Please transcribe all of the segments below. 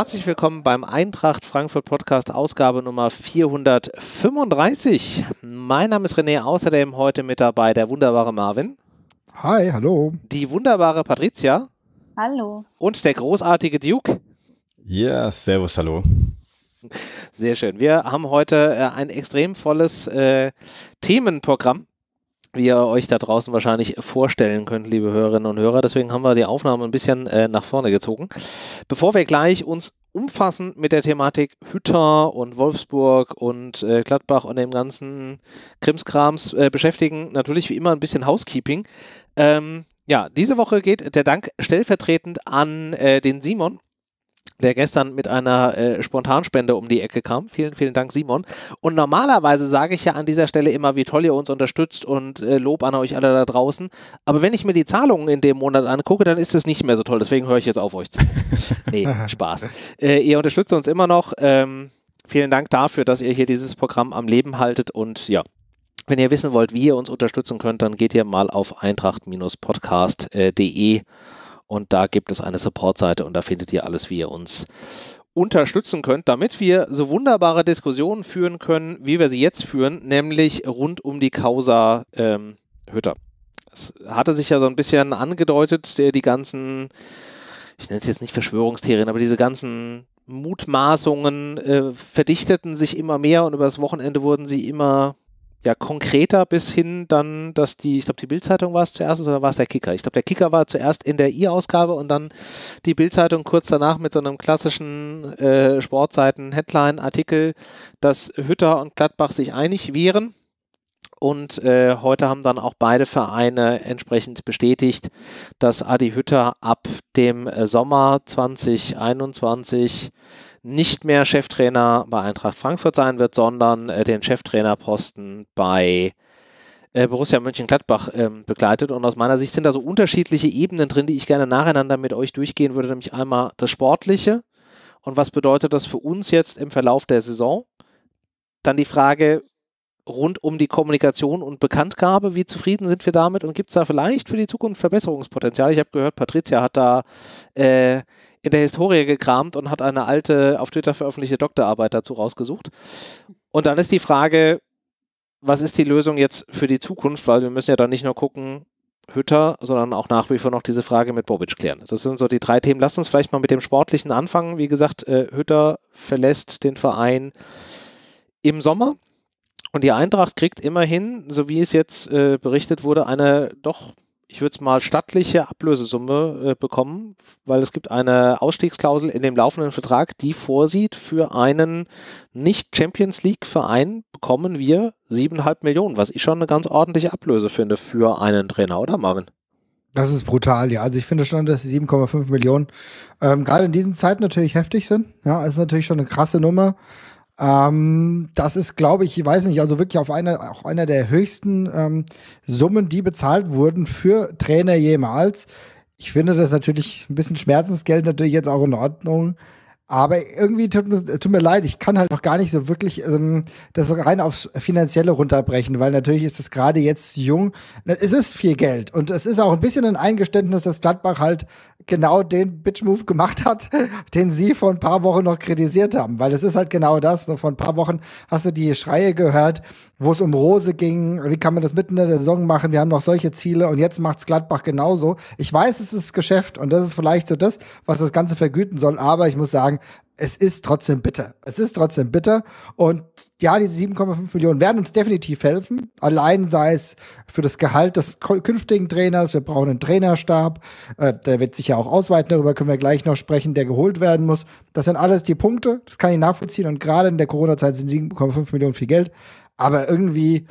Herzlich willkommen beim Eintracht Frankfurt Podcast Ausgabe Nummer 435. Mein Name ist René, außerdem heute mit dabei der wunderbare Marvin. Hi, hallo. Die wunderbare Patricia. Hallo. Und der großartige Duke. Ja, servus, hallo. Sehr schön. Wir haben heute äh, ein extrem volles äh, Themenprogramm wie ihr euch da draußen wahrscheinlich vorstellen könnt, liebe Hörerinnen und Hörer. Deswegen haben wir die Aufnahme ein bisschen äh, nach vorne gezogen. Bevor wir gleich uns umfassend mit der Thematik Hütter und Wolfsburg und äh, Gladbach und dem ganzen Krimskrams äh, beschäftigen, natürlich wie immer ein bisschen Housekeeping. Ähm, ja, diese Woche geht der Dank stellvertretend an äh, den Simon, der gestern mit einer äh, Spontanspende um die Ecke kam. Vielen, vielen Dank, Simon. Und normalerweise sage ich ja an dieser Stelle immer, wie toll ihr uns unterstützt und äh, Lob an euch alle da draußen. Aber wenn ich mir die Zahlungen in dem Monat angucke, dann ist es nicht mehr so toll. Deswegen höre ich jetzt auf euch zu. nee, Spaß. Äh, ihr unterstützt uns immer noch. Ähm, vielen Dank dafür, dass ihr hier dieses Programm am Leben haltet und ja, wenn ihr wissen wollt, wie ihr uns unterstützen könnt, dann geht ihr mal auf eintracht-podcast.de äh, und da gibt es eine Support-Seite und da findet ihr alles, wie ihr uns unterstützen könnt, damit wir so wunderbare Diskussionen führen können, wie wir sie jetzt führen, nämlich rund um die Causa ähm, Hütter. Es hatte sich ja so ein bisschen angedeutet, die, die ganzen, ich nenne es jetzt nicht Verschwörungstheorien, aber diese ganzen Mutmaßungen äh, verdichteten sich immer mehr und über das Wochenende wurden sie immer ja konkreter bis hin dann, dass die, ich glaube, die Bildzeitung war es zuerst oder war es der Kicker? Ich glaube, der Kicker war zuerst in der I-Ausgabe und dann die Bildzeitung kurz danach mit so einem klassischen äh, Sportseiten-Headline-Artikel, dass Hütter und Gladbach sich einig wären. Und äh, heute haben dann auch beide Vereine entsprechend bestätigt, dass Adi Hütter ab dem äh, Sommer 2021 nicht mehr Cheftrainer bei Eintracht Frankfurt sein wird, sondern äh, den Cheftrainerposten bei äh, Borussia Mönchengladbach ähm, begleitet. Und aus meiner Sicht sind da so unterschiedliche Ebenen drin, die ich gerne nacheinander mit euch durchgehen würde, nämlich einmal das Sportliche und was bedeutet das für uns jetzt im Verlauf der Saison. Dann die Frage, rund um die Kommunikation und Bekanntgabe. Wie zufrieden sind wir damit und gibt es da vielleicht für die Zukunft Verbesserungspotenzial? Ich habe gehört, Patricia hat da äh, in der Historie gekramt und hat eine alte, auf Twitter veröffentlichte Doktorarbeit dazu rausgesucht. Und dann ist die Frage, was ist die Lösung jetzt für die Zukunft? Weil wir müssen ja dann nicht nur gucken, Hütter, sondern auch nach wie vor noch diese Frage mit Bobic klären. Das sind so die drei Themen. Lass uns vielleicht mal mit dem Sportlichen anfangen. Wie gesagt, äh, Hütter verlässt den Verein im Sommer. Und die Eintracht kriegt immerhin, so wie es jetzt äh, berichtet wurde, eine doch ich würde es mal stattliche Ablösesumme äh, bekommen, weil es gibt eine Ausstiegsklausel in dem laufenden Vertrag, die vorsieht, für einen Nicht-Champions League-Verein bekommen wir 7,5 Millionen, was ich schon eine ganz ordentliche Ablöse finde für einen Trainer, oder Marvin? Das ist brutal, ja. Also ich finde schon, dass die 7,5 Millionen ähm, gerade in diesen Zeiten natürlich heftig sind. Ja, ist natürlich schon eine krasse Nummer. Ähm, das ist, glaube ich, ich weiß nicht, also wirklich auf einer, auch einer der höchsten ähm, Summen, die bezahlt wurden für Trainer jemals. Ich finde das natürlich ein bisschen Schmerzensgeld natürlich jetzt auch in Ordnung. Aber irgendwie tut, tut mir leid, ich kann halt noch gar nicht so wirklich ähm, das rein aufs Finanzielle runterbrechen, weil natürlich ist das gerade jetzt jung. Es ist viel Geld und es ist auch ein bisschen ein Eingeständnis, dass Gladbach halt genau den Bitch-Move gemacht hat, den sie vor ein paar Wochen noch kritisiert haben. Weil das ist halt genau das. Ne? Vor ein paar Wochen hast du die Schreie gehört, wo es um Rose ging. Wie kann man das mitten in der Saison machen? Wir haben noch solche Ziele und jetzt macht's Gladbach genauso. Ich weiß, es ist Geschäft und das ist vielleicht so das, was das Ganze vergüten soll. Aber ich muss sagen, es ist trotzdem bitter. Es ist trotzdem bitter. Und ja, diese 7,5 Millionen werden uns definitiv helfen. Allein sei es für das Gehalt des künftigen Trainers. Wir brauchen einen Trainerstab. Äh, der wird sich ja auch ausweiten. Darüber können wir gleich noch sprechen, der geholt werden muss. Das sind alles die Punkte. Das kann ich nachvollziehen. Und gerade in der Corona-Zeit sind 7,5 Millionen viel Geld. Aber irgendwie,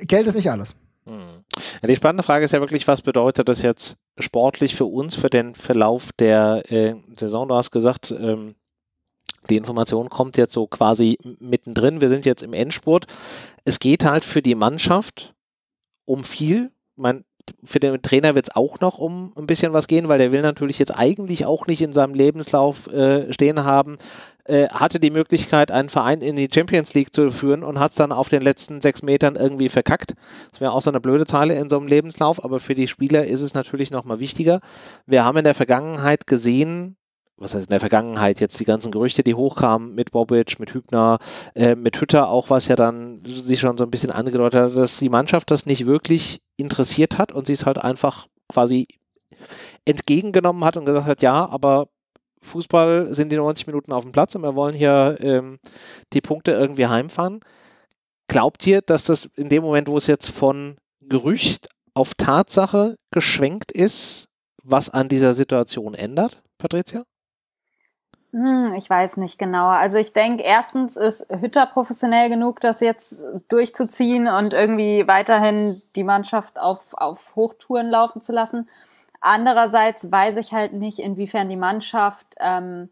Geld ist nicht alles. Hm. Die spannende Frage ist ja wirklich, was bedeutet das jetzt sportlich für uns, für den Verlauf der äh, Saison? Du hast gesagt, ähm, die Information kommt jetzt so quasi mittendrin, wir sind jetzt im Endspurt. Es geht halt für die Mannschaft um viel. Man, für den Trainer wird es auch noch um ein bisschen was gehen, weil der will natürlich jetzt eigentlich auch nicht in seinem Lebenslauf äh, stehen haben. Äh, hatte die Möglichkeit, einen Verein in die Champions League zu führen und hat es dann auf den letzten sechs Metern irgendwie verkackt. Das wäre auch so eine blöde Zeile in so einem Lebenslauf, aber für die Spieler ist es natürlich nochmal wichtiger. Wir haben in der Vergangenheit gesehen, was heißt in der Vergangenheit jetzt die ganzen Gerüchte, die hochkamen mit Bobic, mit Hübner, äh, mit Hütter, auch was ja dann sich schon so ein bisschen angedeutet hat, dass die Mannschaft das nicht wirklich interessiert hat und sie es halt einfach quasi entgegengenommen hat und gesagt hat, ja, aber Fußball sind die 90 Minuten auf dem Platz und wir wollen hier ähm, die Punkte irgendwie heimfahren. Glaubt ihr, dass das in dem Moment, wo es jetzt von Gerücht auf Tatsache geschwenkt ist, was an dieser Situation ändert, Patricia? Hm, ich weiß nicht genau. Also ich denke, erstens ist Hütter professionell genug, das jetzt durchzuziehen und irgendwie weiterhin die Mannschaft auf, auf Hochtouren laufen zu lassen. Andererseits weiß ich halt nicht, inwiefern die Mannschaft ähm,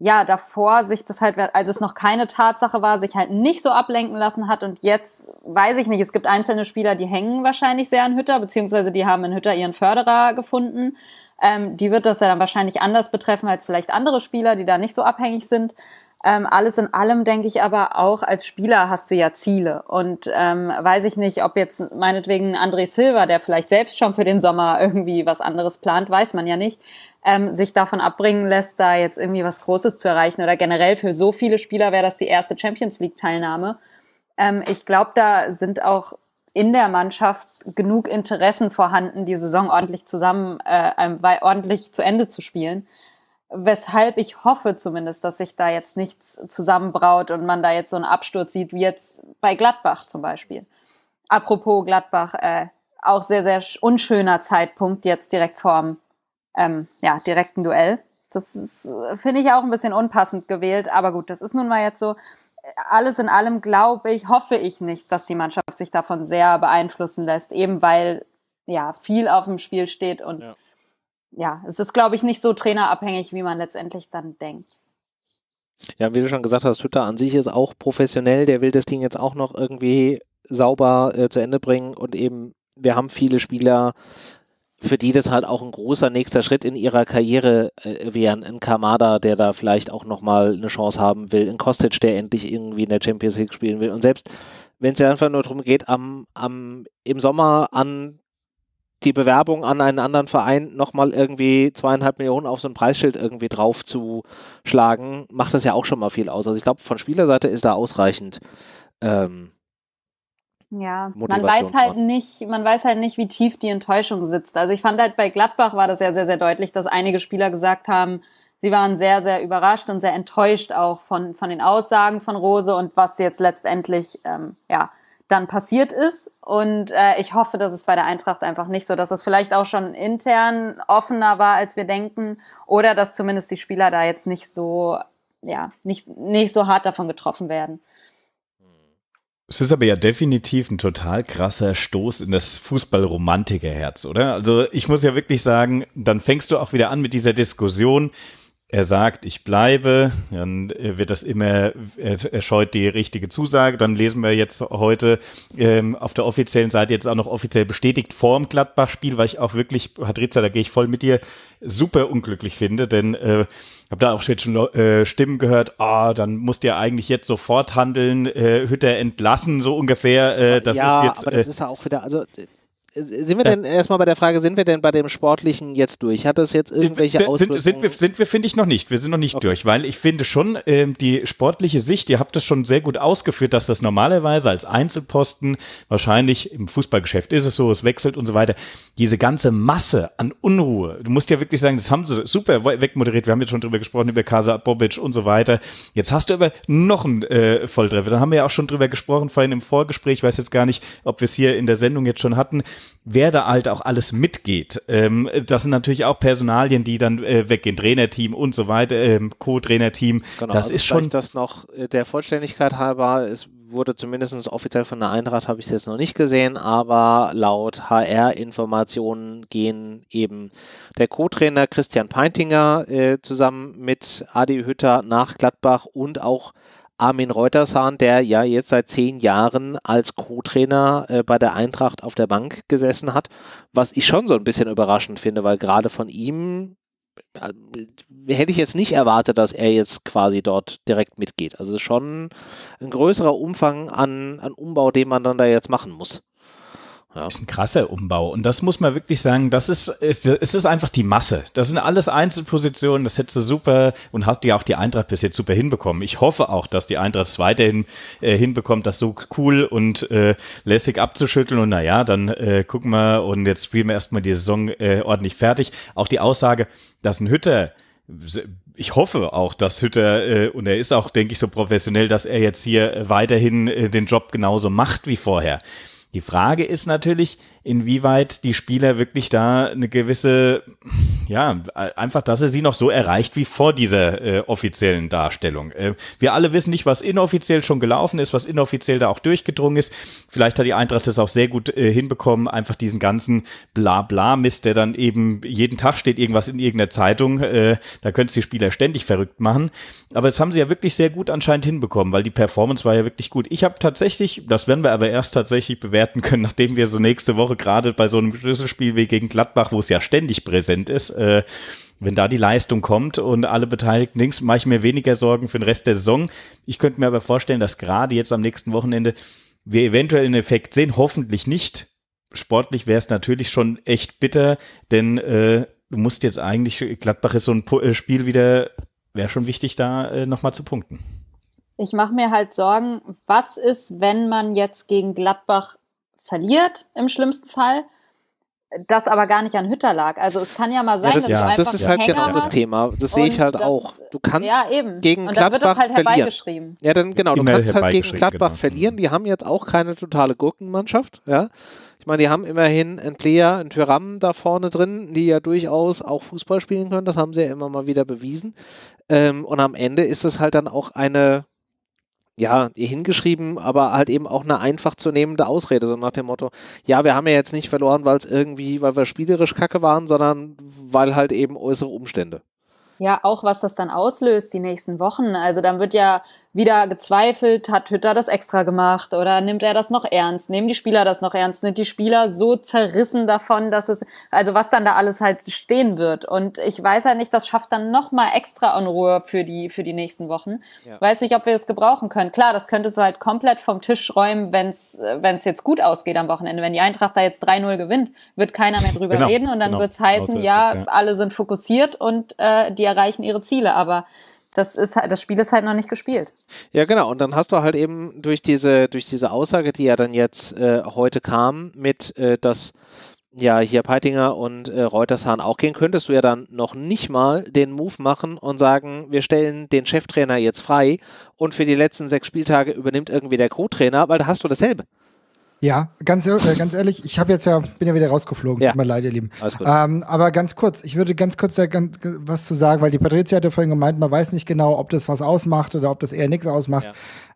ja davor sich das halt, als es noch keine Tatsache war, sich halt nicht so ablenken lassen hat. Und jetzt weiß ich nicht, es gibt einzelne Spieler, die hängen wahrscheinlich sehr an Hütter, beziehungsweise die haben in Hütter ihren Förderer gefunden ähm, die wird das ja dann wahrscheinlich anders betreffen als vielleicht andere Spieler, die da nicht so abhängig sind. Ähm, alles in allem denke ich aber auch als Spieler hast du ja Ziele und ähm, weiß ich nicht, ob jetzt meinetwegen André Silva, der vielleicht selbst schon für den Sommer irgendwie was anderes plant, weiß man ja nicht, ähm, sich davon abbringen lässt, da jetzt irgendwie was Großes zu erreichen oder generell für so viele Spieler wäre das die erste Champions League Teilnahme. Ähm, ich glaube, da sind auch in der Mannschaft genug Interessen vorhanden, die Saison ordentlich zusammen, äh, ordentlich zu Ende zu spielen. Weshalb ich hoffe zumindest, dass sich da jetzt nichts zusammenbraut und man da jetzt so einen Absturz sieht, wie jetzt bei Gladbach zum Beispiel. Apropos Gladbach, äh, auch sehr, sehr unschöner Zeitpunkt jetzt direkt vorm ähm, ja, direkten Duell. Das äh, finde ich auch ein bisschen unpassend gewählt, aber gut, das ist nun mal jetzt so alles in allem glaube ich, hoffe ich nicht, dass die Mannschaft sich davon sehr beeinflussen lässt, eben weil ja viel auf dem Spiel steht und ja, ja es ist, glaube ich, nicht so trainerabhängig, wie man letztendlich dann denkt. Ja, wie du schon gesagt hast, Hütter an sich ist auch professionell, der will das Ding jetzt auch noch irgendwie sauber äh, zu Ende bringen und eben, wir haben viele Spieler, für die das halt auch ein großer nächster Schritt in ihrer Karriere äh, wären. In Kamada, der da vielleicht auch nochmal eine Chance haben will, in Kostic, der endlich irgendwie in der Champions League spielen will. Und selbst wenn es ja einfach nur darum geht, am, am, im Sommer an die Bewerbung an einen anderen Verein nochmal irgendwie zweieinhalb Millionen auf so ein Preisschild irgendwie draufzuschlagen, macht das ja auch schon mal viel aus. Also ich glaube, von Spielerseite ist da ausreichend ähm, ja, man weiß halt nicht, man weiß halt nicht, wie tief die Enttäuschung sitzt. Also ich fand halt bei Gladbach war das ja sehr, sehr deutlich, dass einige Spieler gesagt haben, sie waren sehr, sehr überrascht und sehr enttäuscht auch von, von den Aussagen von Rose und was jetzt letztendlich ähm, ja, dann passiert ist. Und äh, ich hoffe, dass es bei der Eintracht einfach nicht so, dass es vielleicht auch schon intern offener war, als wir denken, oder dass zumindest die Spieler da jetzt nicht so, ja, nicht, nicht so hart davon getroffen werden. Es ist aber ja definitiv ein total krasser Stoß in das Fußballromantikerherz, oder? Also ich muss ja wirklich sagen, dann fängst du auch wieder an mit dieser Diskussion, er sagt, ich bleibe, dann wird das immer, er scheut die richtige Zusage. Dann lesen wir jetzt heute ähm, auf der offiziellen Seite jetzt auch noch offiziell bestätigt vorm Gladbach-Spiel, weil ich auch wirklich, Patrizia, da gehe ich voll mit dir, super unglücklich finde, denn äh, habe da auch schon äh, Stimmen gehört, ah, oh, dann musst du ja eigentlich jetzt sofort handeln, äh, Hütter entlassen, so ungefähr. Äh, das ja, ist jetzt, aber das äh, ist ja auch wieder, also äh, sind wir denn erstmal bei der Frage, sind wir denn bei dem Sportlichen jetzt durch? Hat das jetzt irgendwelche sind, Auswirkungen? Sind, sind wir, sind wir finde ich, noch nicht. Wir sind noch nicht okay. durch, weil ich finde schon, ähm, die sportliche Sicht, ihr habt das schon sehr gut ausgeführt, dass das normalerweise als Einzelposten, wahrscheinlich im Fußballgeschäft ist es so, es wechselt und so weiter, diese ganze Masse an Unruhe, du musst ja wirklich sagen, das haben sie super wegmoderiert, wir haben jetzt schon drüber gesprochen, über Kasa Bobic und so weiter. Jetzt hast du aber noch einen äh, Volltreffer, da haben wir ja auch schon drüber gesprochen vorhin im Vorgespräch, ich weiß jetzt gar nicht, ob wir es hier in der Sendung jetzt schon hatten, wer da halt auch alles mitgeht. Ähm, das sind natürlich auch Personalien, die dann äh, weggehen, Trainerteam und so weiter, ähm, Co-Trainerteam. Genau, das also ist schon. Das noch äh, der Vollständigkeit halber, es wurde zumindest offiziell von der Eintracht, habe ich es jetzt noch nicht gesehen, aber laut HR-Informationen gehen eben der Co-Trainer Christian Peintinger äh, zusammen mit Adi Hütter nach Gladbach und auch Armin Reutershahn, der ja jetzt seit zehn Jahren als Co-Trainer äh, bei der Eintracht auf der Bank gesessen hat, was ich schon so ein bisschen überraschend finde, weil gerade von ihm äh, hätte ich jetzt nicht erwartet, dass er jetzt quasi dort direkt mitgeht. Also schon ein größerer Umfang an, an Umbau, den man dann da jetzt machen muss. Ja. Das ist ein krasser Umbau. Und das muss man wirklich sagen, das ist, es ist, ist einfach die Masse. Das sind alles Einzelpositionen, das hättest du super und hat ja auch die Eintracht bis jetzt super hinbekommen. Ich hoffe auch, dass die Eintracht es weiterhin äh, hinbekommt, das so cool und äh, lässig abzuschütteln. Und naja, dann äh, gucken wir und jetzt spielen wir erstmal die Saison äh, ordentlich fertig. Auch die Aussage, dass ein Hütter ich hoffe auch, dass Hütter, äh, und er ist auch, denke ich, so professionell, dass er jetzt hier weiterhin äh, den Job genauso macht wie vorher. Die Frage ist natürlich, inwieweit die Spieler wirklich da eine gewisse, ja, einfach, dass er sie noch so erreicht wie vor dieser äh, offiziellen Darstellung. Äh, wir alle wissen nicht, was inoffiziell schon gelaufen ist, was inoffiziell da auch durchgedrungen ist. Vielleicht hat die Eintracht das auch sehr gut äh, hinbekommen, einfach diesen ganzen Blabla-Mist, der dann eben jeden Tag steht irgendwas in irgendeiner Zeitung. Äh, da können es die Spieler ständig verrückt machen. Aber das haben sie ja wirklich sehr gut anscheinend hinbekommen, weil die Performance war ja wirklich gut. Ich habe tatsächlich, das werden wir aber erst tatsächlich bewerten können, nachdem wir so nächste Woche Woche gerade bei so einem Schlüsselspiel wie gegen Gladbach, wo es ja ständig präsent ist, äh, wenn da die Leistung kommt und alle Beteiligten links, mache ich mir weniger Sorgen für den Rest der Saison. Ich könnte mir aber vorstellen, dass gerade jetzt am nächsten Wochenende wir eventuell einen Effekt sehen, hoffentlich nicht. Sportlich wäre es natürlich schon echt bitter, denn äh, du musst jetzt eigentlich, Gladbach ist so ein äh, Spiel wieder, wäre schon wichtig, da äh, nochmal zu punkten. Ich mache mir halt Sorgen, was ist, wenn man jetzt gegen Gladbach verliert im schlimmsten Fall, das aber gar nicht an Hütter lag. Also es kann ja mal sein, ja, das, dass ja, das ist halt genau das Thema. Das sehe ich halt das, auch. Du kannst ja, gegen und Gladbach wird das halt verlieren. Ja, dann genau. Du kannst halt gegen Gladbach genau. verlieren. Die haben jetzt auch keine totale Gurkenmannschaft. Ja. Ich meine, die haben immerhin einen Player, einen Tyram da vorne drin, die ja durchaus auch Fußball spielen können. Das haben sie ja immer mal wieder bewiesen. Ähm, und am Ende ist es halt dann auch eine ja, hingeschrieben, aber halt eben auch eine einfach zu nehmende Ausrede, so nach dem Motto, ja, wir haben ja jetzt nicht verloren, weil es irgendwie, weil wir spielerisch kacke waren, sondern weil halt eben äußere Umstände. Ja, auch was das dann auslöst die nächsten Wochen. Also dann wird ja wieder gezweifelt, hat Hütter das extra gemacht oder nimmt er das noch ernst? Nehmen die Spieler das noch ernst? Sind die Spieler so zerrissen davon, dass es, also was dann da alles halt stehen wird? Und ich weiß ja halt nicht, das schafft dann nochmal extra Unruhe für die, für die nächsten Wochen. Ja. Weiß nicht, ob wir es gebrauchen können. Klar, das könntest du halt komplett vom Tisch räumen, wenn es jetzt gut ausgeht am Wochenende. Wenn die Eintracht da jetzt 3-0 gewinnt, wird keiner mehr drüber genau, reden und dann genau, wird genau es heißen, ja, ja, alle sind fokussiert und äh, die erreichen ihre Ziele. Aber das ist halt, das Spiel ist halt noch nicht gespielt. Ja, genau. Und dann hast du halt eben durch diese, durch diese Aussage, die ja dann jetzt äh, heute kam, mit äh, dass ja hier Peitinger und äh, Reutershahn auch gehen, könntest du ja dann noch nicht mal den Move machen und sagen, wir stellen den Cheftrainer jetzt frei und für die letzten sechs Spieltage übernimmt irgendwie der Co-Trainer, weil da hast du dasselbe. Ja, ganz, äh, ganz ehrlich, ich habe jetzt ja, bin ja wieder rausgeflogen, ja. tut mir leid, ihr Lieben. Alles gut. Ähm, aber ganz kurz, ich würde ganz kurz da ganz, was zu sagen, weil die Patrizia hatte vorhin gemeint, man weiß nicht genau, ob das was ausmacht oder ob das eher nichts ausmacht.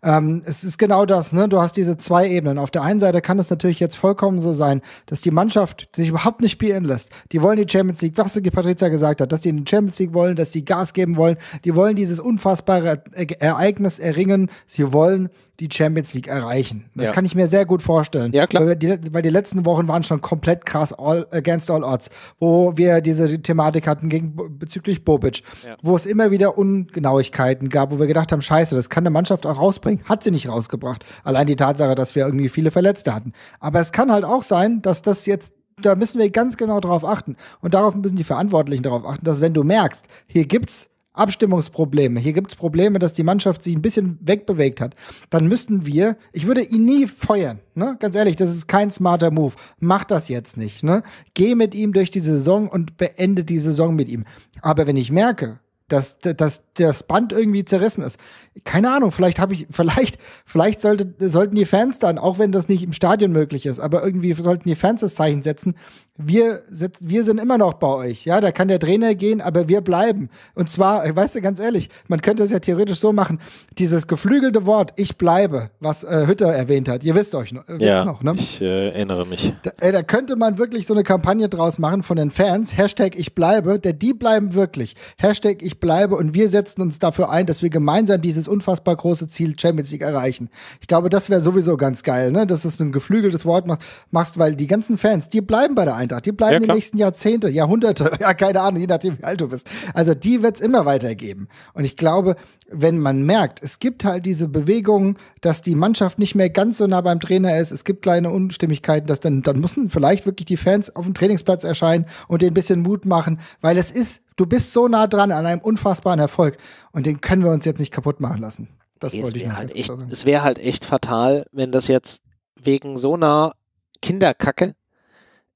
Ja. Ähm, es ist genau das, ne? Du hast diese zwei Ebenen. Auf der einen Seite kann es natürlich jetzt vollkommen so sein, dass die Mannschaft sich überhaupt nicht spielen lässt. Die wollen die Champions League, was die Patrizia gesagt hat, dass die in den Champions League wollen, dass sie Gas geben wollen, die wollen dieses unfassbare Ereignis erringen, sie wollen die Champions League erreichen. Das ja. kann ich mir sehr gut vorstellen. Ja, klar. Weil die, weil die, letzten Wochen waren schon komplett krass all, against all odds, wo wir diese Thematik hatten gegen, bezüglich Bobic, ja. wo es immer wieder Ungenauigkeiten gab, wo wir gedacht haben, scheiße, das kann eine Mannschaft auch rausbringen. Hat sie nicht rausgebracht. Allein die Tatsache, dass wir irgendwie viele Verletzte hatten. Aber es kann halt auch sein, dass das jetzt da müssen wir ganz genau drauf achten. Und darauf müssen die Verantwortlichen darauf achten, dass wenn du merkst, hier gibt's Abstimmungsprobleme, hier gibt es Probleme, dass die Mannschaft sich ein bisschen wegbewegt hat, dann müssten wir, ich würde ihn nie feuern, ne? ganz ehrlich, das ist kein smarter Move, mach das jetzt nicht, ne? geh mit ihm durch die Saison und beende die Saison mit ihm. Aber wenn ich merke, dass, dass das Band irgendwie zerrissen ist. Keine Ahnung, vielleicht habe ich, vielleicht, vielleicht sollte, sollten die Fans dann, auch wenn das nicht im Stadion möglich ist, aber irgendwie sollten die Fans das Zeichen setzen. Wir, wir sind immer noch bei euch. Ja, da kann der Trainer gehen, aber wir bleiben. Und zwar, weißt du, ganz ehrlich, man könnte es ja theoretisch so machen, dieses geflügelte Wort, ich bleibe, was äh, Hütter erwähnt hat. Ihr wisst euch noch, äh, ja, noch, ne? Ich äh, erinnere mich. Da, ey, da könnte man wirklich so eine Kampagne draus machen von den Fans. Hashtag ich bleibe, denn die bleiben wirklich. Hashtag ich ich bleibe und wir setzen uns dafür ein, dass wir gemeinsam dieses unfassbar große Ziel Champions League erreichen. Ich glaube, das wäre sowieso ganz geil, ne? dass es ein geflügeltes Wort machst, weil die ganzen Fans, die bleiben bei der Eintracht, die bleiben ja, die nächsten Jahrzehnte, Jahrhunderte, ja, keine Ahnung, je nachdem, wie alt du bist. Also die wird es immer weitergeben. Und ich glaube, wenn man merkt, es gibt halt diese Bewegungen, dass die Mannschaft nicht mehr ganz so nah beim Trainer ist, es gibt kleine Unstimmigkeiten, dass dann, dann müssen vielleicht wirklich die Fans auf dem Trainingsplatz erscheinen und den ein bisschen Mut machen, weil es ist, du bist so nah dran an einem unfassbaren Erfolg und den können wir uns jetzt nicht kaputt machen lassen. Das wollte ich halt echt, sagen. Es wäre halt echt fatal, wenn das jetzt wegen so einer Kinderkacke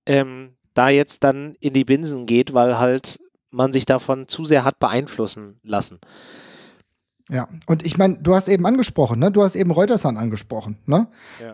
ähm, da jetzt dann in die Binsen geht, weil halt man sich davon zu sehr hat beeinflussen lassen. Ja, und ich meine, du hast eben angesprochen, ne? Du hast eben Reutersan angesprochen, ne?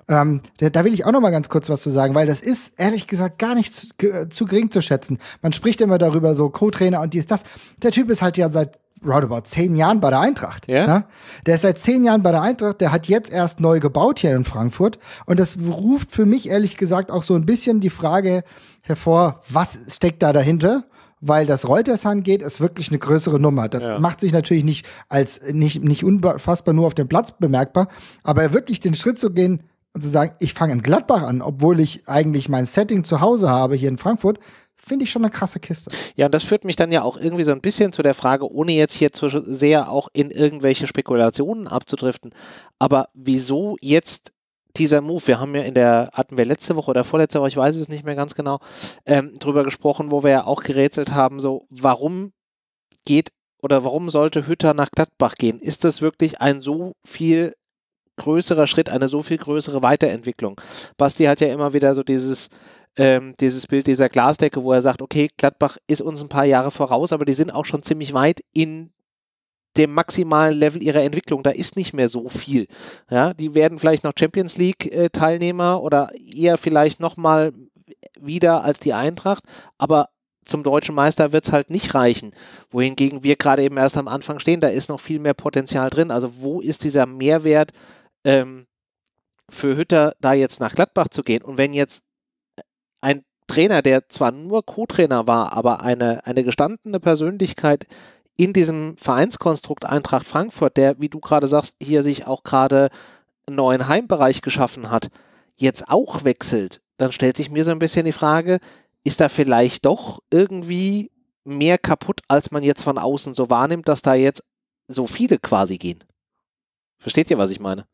Ja. Ähm, da, da, will ich auch noch mal ganz kurz was zu sagen, weil das ist ehrlich gesagt gar nicht zu, zu gering zu schätzen. Man spricht immer darüber, so Co-Trainer und dies, das. Der Typ ist halt ja seit roundabout zehn Jahren bei der Eintracht. Ja. Ne? Der ist seit zehn Jahren bei der Eintracht, der hat jetzt erst neu gebaut hier in Frankfurt. Und das ruft für mich ehrlich gesagt auch so ein bisschen die Frage hervor, was steckt da dahinter? weil das Reuters-Hahn geht, ist wirklich eine größere Nummer. Das ja. macht sich natürlich nicht als nicht, nicht unfassbar nur auf dem Platz bemerkbar, aber wirklich den Schritt zu gehen und zu sagen, ich fange in Gladbach an, obwohl ich eigentlich mein Setting zu Hause habe hier in Frankfurt, finde ich schon eine krasse Kiste. Ja, und das führt mich dann ja auch irgendwie so ein bisschen zu der Frage, ohne jetzt hier zu sehr auch in irgendwelche Spekulationen abzudriften, aber wieso jetzt dieser Move, wir haben ja in der, hatten wir letzte Woche oder vorletzte Woche, ich weiß es nicht mehr ganz genau, ähm, drüber gesprochen, wo wir ja auch gerätselt haben, so, warum geht oder warum sollte Hütter nach Gladbach gehen? Ist das wirklich ein so viel größerer Schritt, eine so viel größere Weiterentwicklung? Basti hat ja immer wieder so dieses, ähm, dieses Bild dieser Glasdecke, wo er sagt, okay, Gladbach ist uns ein paar Jahre voraus, aber die sind auch schon ziemlich weit in dem maximalen Level ihrer Entwicklung. Da ist nicht mehr so viel. Ja, die werden vielleicht noch Champions League-Teilnehmer äh, oder eher vielleicht nochmal wieder als die Eintracht, aber zum deutschen Meister wird es halt nicht reichen. Wohingegen wir gerade eben erst am Anfang stehen, da ist noch viel mehr Potenzial drin. Also wo ist dieser Mehrwert ähm, für Hütter, da jetzt nach Gladbach zu gehen? Und wenn jetzt äh, ein Trainer, der zwar nur Co-Trainer war, aber eine, eine gestandene Persönlichkeit in diesem Vereinskonstrukt Eintracht Frankfurt, der, wie du gerade sagst, hier sich auch gerade einen neuen Heimbereich geschaffen hat, jetzt auch wechselt, dann stellt sich mir so ein bisschen die Frage, ist da vielleicht doch irgendwie mehr kaputt, als man jetzt von außen so wahrnimmt, dass da jetzt so viele quasi gehen? Versteht ihr, was ich meine?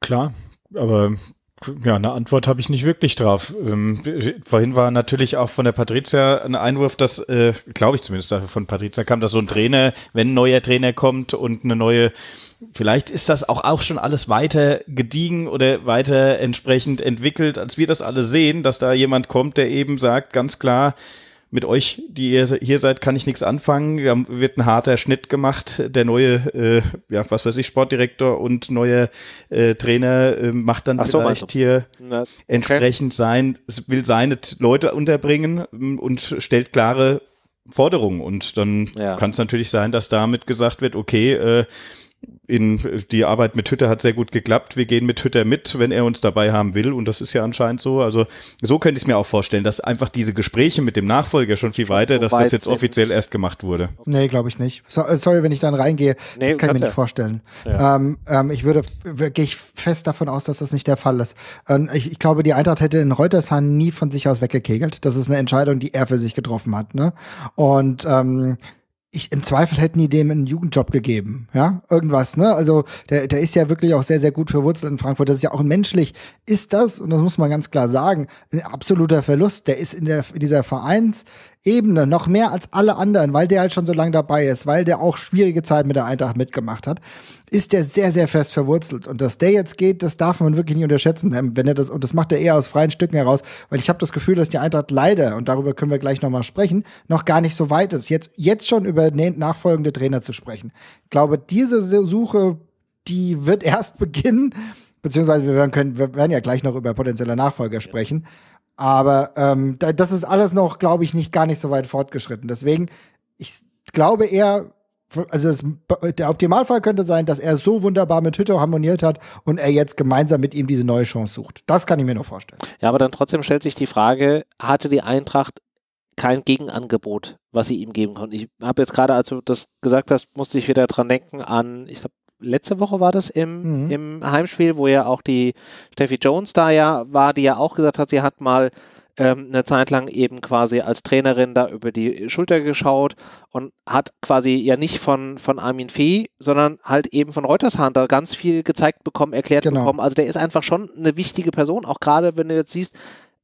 Klar, aber ja, eine Antwort habe ich nicht wirklich drauf. Ähm, vorhin war natürlich auch von der Patrizia ein Einwurf, dass, äh, glaube ich zumindest, von Patrizia kam, dass so ein Trainer, wenn ein neuer Trainer kommt und eine neue, vielleicht ist das auch, auch schon alles weiter gediegen oder weiter entsprechend entwickelt, als wir das alle sehen, dass da jemand kommt, der eben sagt, ganz klar, mit euch, die ihr hier seid, kann ich nichts anfangen. Da wird ein harter Schnitt gemacht. Der neue, äh, ja, was weiß ich, Sportdirektor und neue äh, Trainer äh, macht dann so, vielleicht hier okay. entsprechend sein, will seine Leute unterbringen ähm, und stellt klare Forderungen. Und dann ja. kann es natürlich sein, dass damit gesagt wird, okay, äh, in, die Arbeit mit Hütter hat sehr gut geklappt. Wir gehen mit Hütter mit, wenn er uns dabei haben will. Und das ist ja anscheinend so. Also so könnte ich es mir auch vorstellen, dass einfach diese Gespräche mit dem Nachfolger schon viel weiter, dass das jetzt offiziell erst gemacht wurde. Nee, glaube ich nicht. So, äh, sorry, wenn ich dann reingehe. Nee, das kann ich mir nicht vorstellen. Ja. Ähm, ähm, ich würde, gehe ich fest davon aus, dass das nicht der Fall ist. Ähm, ich, ich, glaube, die Eintracht hätte in Reutershan nie von sich aus weggekegelt. Das ist eine Entscheidung, die er für sich getroffen hat. Ne? Und ähm, ich, im Zweifel hätten die dem einen Jugendjob gegeben, ja, irgendwas, ne? Also der, der ist ja wirklich auch sehr, sehr gut verwurzelt in Frankfurt. Das ist ja auch menschlich, ist das, und das muss man ganz klar sagen, ein absoluter Verlust. Der ist in, der, in dieser Vereins, Ebene, noch mehr als alle anderen, weil der halt schon so lange dabei ist, weil der auch schwierige Zeiten mit der Eintracht mitgemacht hat, ist der sehr, sehr fest verwurzelt. Und dass der jetzt geht, das darf man wirklich nicht unterschätzen. Ähm, wenn er das, und das macht er eher aus freien Stücken heraus, weil ich habe das Gefühl, dass die Eintracht leider, und darüber können wir gleich nochmal sprechen, noch gar nicht so weit ist, jetzt, jetzt schon über nachfolgende Trainer zu sprechen. Ich glaube, diese Suche, die wird erst beginnen, beziehungsweise wir werden, können, wir werden ja gleich noch über potenzielle Nachfolger sprechen. Ja aber ähm, das ist alles noch, glaube ich, nicht gar nicht so weit fortgeschritten. Deswegen, ich glaube eher, also es, der Optimalfall könnte sein, dass er so wunderbar mit Hütte harmoniert hat und er jetzt gemeinsam mit ihm diese neue Chance sucht. Das kann ich mir noch vorstellen. Ja, aber dann trotzdem stellt sich die Frage, hatte die Eintracht kein Gegenangebot, was sie ihm geben konnten? Ich habe jetzt gerade, als du das gesagt hast, musste ich wieder dran denken an, ich glaube, letzte Woche war das im, mhm. im Heimspiel, wo ja auch die Steffi Jones da ja war, die ja auch gesagt hat, sie hat mal ähm, eine Zeit lang eben quasi als Trainerin da über die Schulter geschaut und hat quasi ja nicht von, von Armin Fee, sondern halt eben von Reutershahn da ganz viel gezeigt bekommen, erklärt genau. bekommen. Also der ist einfach schon eine wichtige Person, auch gerade wenn du jetzt siehst,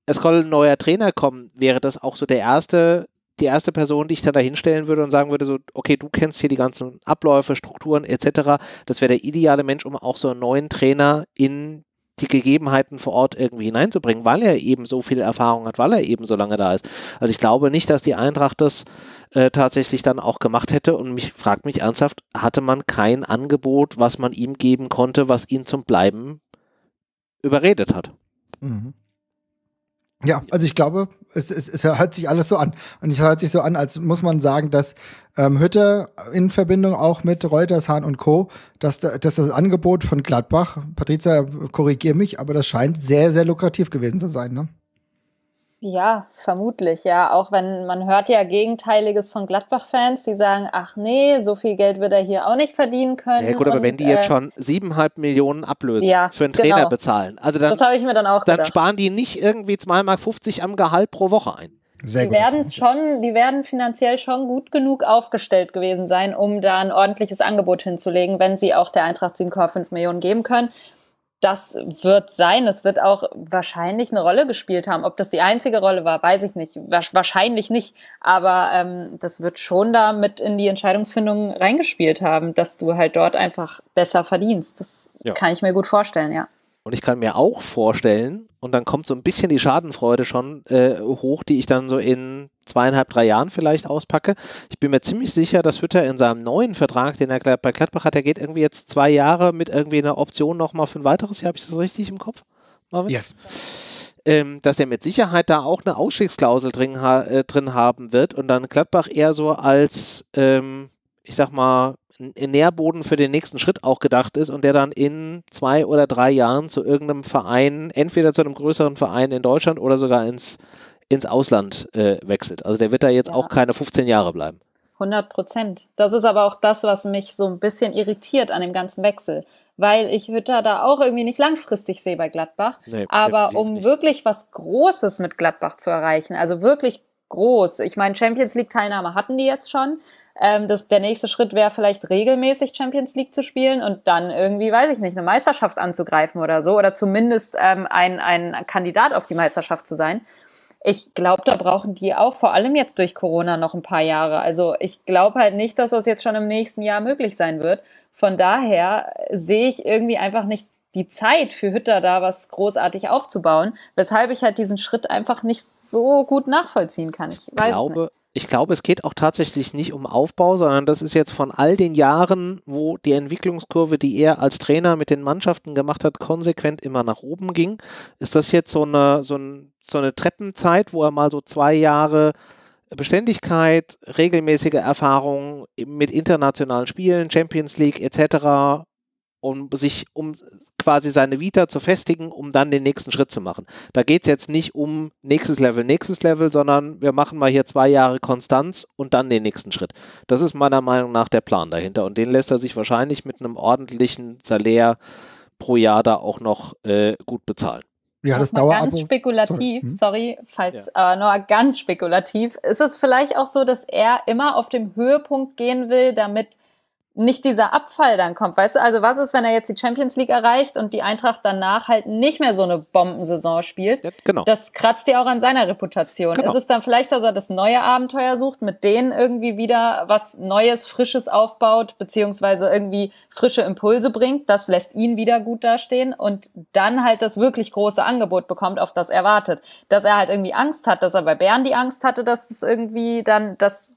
es soll ein neuer Trainer kommen, wäre das auch so der erste die erste Person, die ich dann da hinstellen würde und sagen würde, so, okay, du kennst hier die ganzen Abläufe, Strukturen etc., das wäre der ideale Mensch, um auch so einen neuen Trainer in die Gegebenheiten vor Ort irgendwie hineinzubringen, weil er eben so viel Erfahrung hat, weil er eben so lange da ist. Also ich glaube nicht, dass die Eintracht das äh, tatsächlich dann auch gemacht hätte und mich fragt mich ernsthaft, hatte man kein Angebot, was man ihm geben konnte, was ihn zum Bleiben überredet hat. Mhm. Ja, also ich glaube, es, es, es hört sich alles so an. Und es hört sich so an, als muss man sagen, dass ähm, Hütte in Verbindung auch mit Reuters, Hahn und Co., dass, dass das Angebot von Gladbach, Patricia, korrigier mich, aber das scheint sehr, sehr lukrativ gewesen zu sein. Ne? Ja, vermutlich, ja. Auch wenn man hört ja Gegenteiliges von Gladbach-Fans, die sagen, ach nee, so viel Geld wird er hier auch nicht verdienen können. Ja gut, aber und, wenn die jetzt äh, schon siebeneinhalb Millionen ablösen ja, für einen Trainer genau. bezahlen, also dann, das ich mir dann, auch dann sparen die nicht irgendwie 2,50 Mark am Gehalt pro Woche ein. Sehr die werden schon, die werden finanziell schon gut genug aufgestellt gewesen sein, um da ein ordentliches Angebot hinzulegen, wenn sie auch der Eintracht 7,5 Millionen geben können das wird sein. Es wird auch wahrscheinlich eine Rolle gespielt haben. Ob das die einzige Rolle war, weiß ich nicht. Wahrscheinlich nicht. Aber ähm, das wird schon da mit in die Entscheidungsfindung reingespielt haben, dass du halt dort einfach besser verdienst. Das ja. kann ich mir gut vorstellen, ja. Und ich kann mir auch vorstellen, und dann kommt so ein bisschen die Schadenfreude schon äh, hoch, die ich dann so in zweieinhalb, drei Jahren vielleicht auspacke. Ich bin mir ziemlich sicher, dass Hütter in seinem neuen Vertrag, den er bei Gladbach hat, der geht irgendwie jetzt zwei Jahre mit irgendwie einer Option nochmal für ein weiteres Jahr. Habe ich das richtig im Kopf, Marvin? Yes. Ähm, dass der mit Sicherheit da auch eine Ausstiegsklausel drin, ha äh, drin haben wird und dann Gladbach eher so als, ähm, ich sag mal, Nährboden für den nächsten Schritt auch gedacht ist und der dann in zwei oder drei Jahren zu irgendeinem Verein, entweder zu einem größeren Verein in Deutschland oder sogar ins, ins Ausland äh, wechselt. Also der wird da jetzt ja. auch keine 15 Jahre bleiben. 100 Prozent. Das ist aber auch das, was mich so ein bisschen irritiert an dem ganzen Wechsel, weil ich Hütter da auch irgendwie nicht langfristig sehe bei Gladbach. Nee, aber um nicht. wirklich was Großes mit Gladbach zu erreichen, also wirklich groß. Ich meine, Champions League-Teilnahme hatten die jetzt schon. Ähm, das, der nächste Schritt wäre vielleicht regelmäßig Champions League zu spielen und dann irgendwie, weiß ich nicht, eine Meisterschaft anzugreifen oder so oder zumindest ähm, ein, ein Kandidat auf die Meisterschaft zu sein. Ich glaube, da brauchen die auch vor allem jetzt durch Corona noch ein paar Jahre. Also ich glaube halt nicht, dass das jetzt schon im nächsten Jahr möglich sein wird. Von daher sehe ich irgendwie einfach nicht die Zeit für Hütter da was großartig aufzubauen, weshalb ich halt diesen Schritt einfach nicht so gut nachvollziehen kann. Ich, ich glaube, ich glaube, es geht auch tatsächlich nicht um Aufbau, sondern das ist jetzt von all den Jahren, wo die Entwicklungskurve, die er als Trainer mit den Mannschaften gemacht hat, konsequent immer nach oben ging. Ist das jetzt so eine, so, ein, so eine Treppenzeit, wo er mal so zwei Jahre Beständigkeit, regelmäßige Erfahrung mit internationalen Spielen, Champions League etc., um sich um quasi seine Vita zu festigen, um dann den nächsten Schritt zu machen. Da geht es jetzt nicht um nächstes Level, nächstes Level, sondern wir machen mal hier zwei Jahre Konstanz und dann den nächsten Schritt. Das ist meiner Meinung nach der Plan dahinter und den lässt er sich wahrscheinlich mit einem ordentlichen Salär pro Jahr da auch noch äh, gut bezahlen. Ja, das Dauerabo. Ganz spekulativ, sorry, hm? sorry falls ja. äh, nur ganz spekulativ, ist es vielleicht auch so, dass er immer auf dem Höhepunkt gehen will, damit nicht dieser Abfall dann kommt. Weißt du, also was ist, wenn er jetzt die Champions League erreicht und die Eintracht danach halt nicht mehr so eine Bombensaison spielt? Ja, genau. Das kratzt ja auch an seiner Reputation. Genau. Ist es dann vielleicht, dass er das neue Abenteuer sucht, mit denen irgendwie wieder was Neues, Frisches aufbaut, beziehungsweise irgendwie frische Impulse bringt? Das lässt ihn wieder gut dastehen und dann halt das wirklich große Angebot bekommt, auf das er wartet. Dass er halt irgendwie Angst hat, dass er bei Bern die Angst hatte, dass es irgendwie dann, dass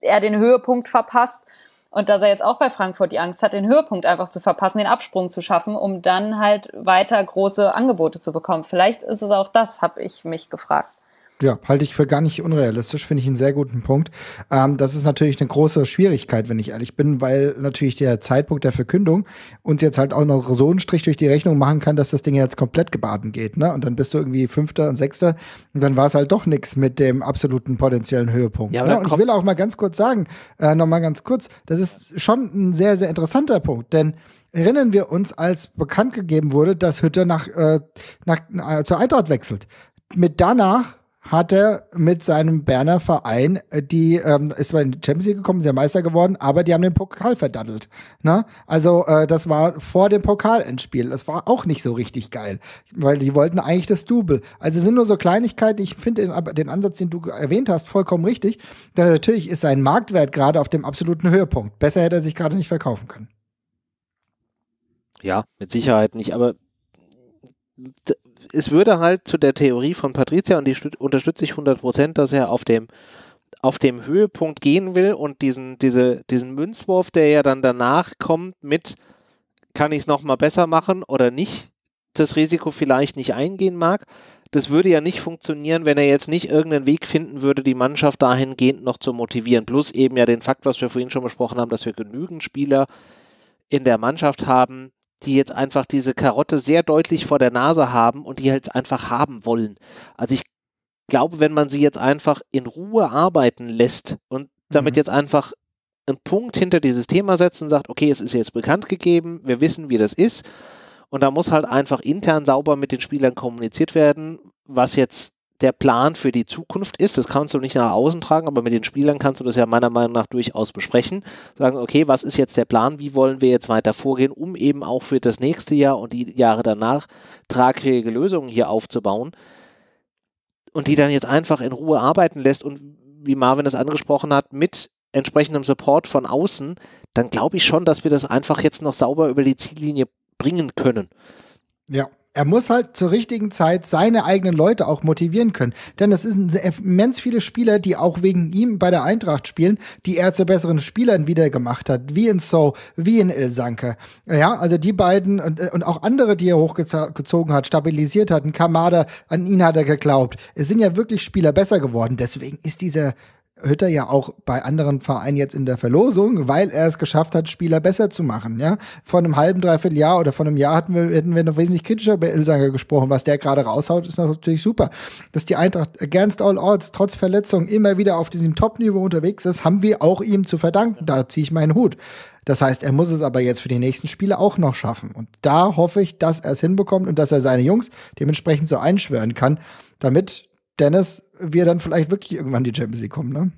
er den Höhepunkt verpasst und dass er jetzt auch bei Frankfurt die Angst hat, den Höhepunkt einfach zu verpassen, den Absprung zu schaffen, um dann halt weiter große Angebote zu bekommen. Vielleicht ist es auch das, habe ich mich gefragt. Ja, halte ich für gar nicht unrealistisch, finde ich einen sehr guten Punkt. Ähm, das ist natürlich eine große Schwierigkeit, wenn ich ehrlich bin, weil natürlich der Zeitpunkt der Verkündung uns jetzt halt auch noch so einen Strich durch die Rechnung machen kann, dass das Ding jetzt komplett gebaden geht. Ne? Und dann bist du irgendwie Fünfter und Sechster und dann war es halt doch nichts mit dem absoluten potenziellen Höhepunkt. Ja, ne? Und ich will auch mal ganz kurz sagen, äh, nochmal ganz kurz, das ist schon ein sehr, sehr interessanter Punkt, denn erinnern wir uns, als bekannt gegeben wurde, dass Hütte nach, äh, nach, äh, zur Eintracht wechselt. Mit danach hat er mit seinem Berner Verein, äh, die ähm, ist zwar in die Champions League gekommen, sehr ja Meister geworden, aber die haben den Pokal verdattelt. Ne? Also äh, das war vor dem Pokalendspiel. Das war auch nicht so richtig geil, weil die wollten eigentlich das Double. Also es sind nur so Kleinigkeiten. Ich finde den, den, Ansatz, den du erwähnt hast, vollkommen richtig. Denn natürlich ist sein Marktwert gerade auf dem absoluten Höhepunkt. Besser hätte er sich gerade nicht verkaufen können. Ja, mit Sicherheit nicht. Aber es würde halt zu der Theorie von Patricia, und die unterstütze ich 100%, Prozent, dass er auf dem, auf dem Höhepunkt gehen will und diesen, diese, diesen Münzwurf, der ja dann danach kommt mit, kann ich es nochmal besser machen oder nicht, das Risiko vielleicht nicht eingehen mag. Das würde ja nicht funktionieren, wenn er jetzt nicht irgendeinen Weg finden würde, die Mannschaft dahingehend noch zu motivieren. Plus eben ja den Fakt, was wir vorhin schon besprochen haben, dass wir genügend Spieler in der Mannschaft haben, die jetzt einfach diese Karotte sehr deutlich vor der Nase haben und die halt einfach haben wollen. Also ich glaube, wenn man sie jetzt einfach in Ruhe arbeiten lässt und damit mhm. jetzt einfach einen Punkt hinter dieses Thema setzt und sagt, okay, es ist jetzt bekannt gegeben, wir wissen, wie das ist. Und da muss halt einfach intern sauber mit den Spielern kommuniziert werden, was jetzt der Plan für die Zukunft ist. Das kannst du nicht nach außen tragen, aber mit den Spielern kannst du das ja meiner Meinung nach durchaus besprechen. Sagen, okay, was ist jetzt der Plan? Wie wollen wir jetzt weiter vorgehen, um eben auch für das nächste Jahr und die Jahre danach tragfähige Lösungen hier aufzubauen? Und die dann jetzt einfach in Ruhe arbeiten lässt und wie Marvin das angesprochen hat, mit entsprechendem Support von außen, dann glaube ich schon, dass wir das einfach jetzt noch sauber über die Ziellinie bringen können. Ja, er muss halt zur richtigen Zeit seine eigenen Leute auch motivieren können. Denn es sind immens viele Spieler, die auch wegen ihm bei der Eintracht spielen, die er zu besseren Spielern wieder gemacht hat, wie in So, wie in Ilsanke. Ja, also die beiden und, äh, und auch andere, die er hochgezogen hat, stabilisiert hat, ein Kamada, an ihn hat er geglaubt. Es sind ja wirklich Spieler besser geworden. Deswegen ist dieser Hütter ja auch bei anderen Vereinen jetzt in der Verlosung, weil er es geschafft hat, Spieler besser zu machen. Ja, vor einem halben, dreiviertel Jahr oder vor einem Jahr hatten wir, hätten wir noch wesentlich kritischer über Ilsanger gesprochen. Was der gerade raushaut, ist natürlich super. Dass die Eintracht against all odds, trotz Verletzungen immer wieder auf diesem Top-Niveau unterwegs ist, haben wir auch ihm zu verdanken. Da ziehe ich meinen Hut. Das heißt, er muss es aber jetzt für die nächsten Spiele auch noch schaffen. Und da hoffe ich, dass er es hinbekommt und dass er seine Jungs dementsprechend so einschwören kann, damit Dennis, wir dann vielleicht wirklich irgendwann die Champions League kommen, ne?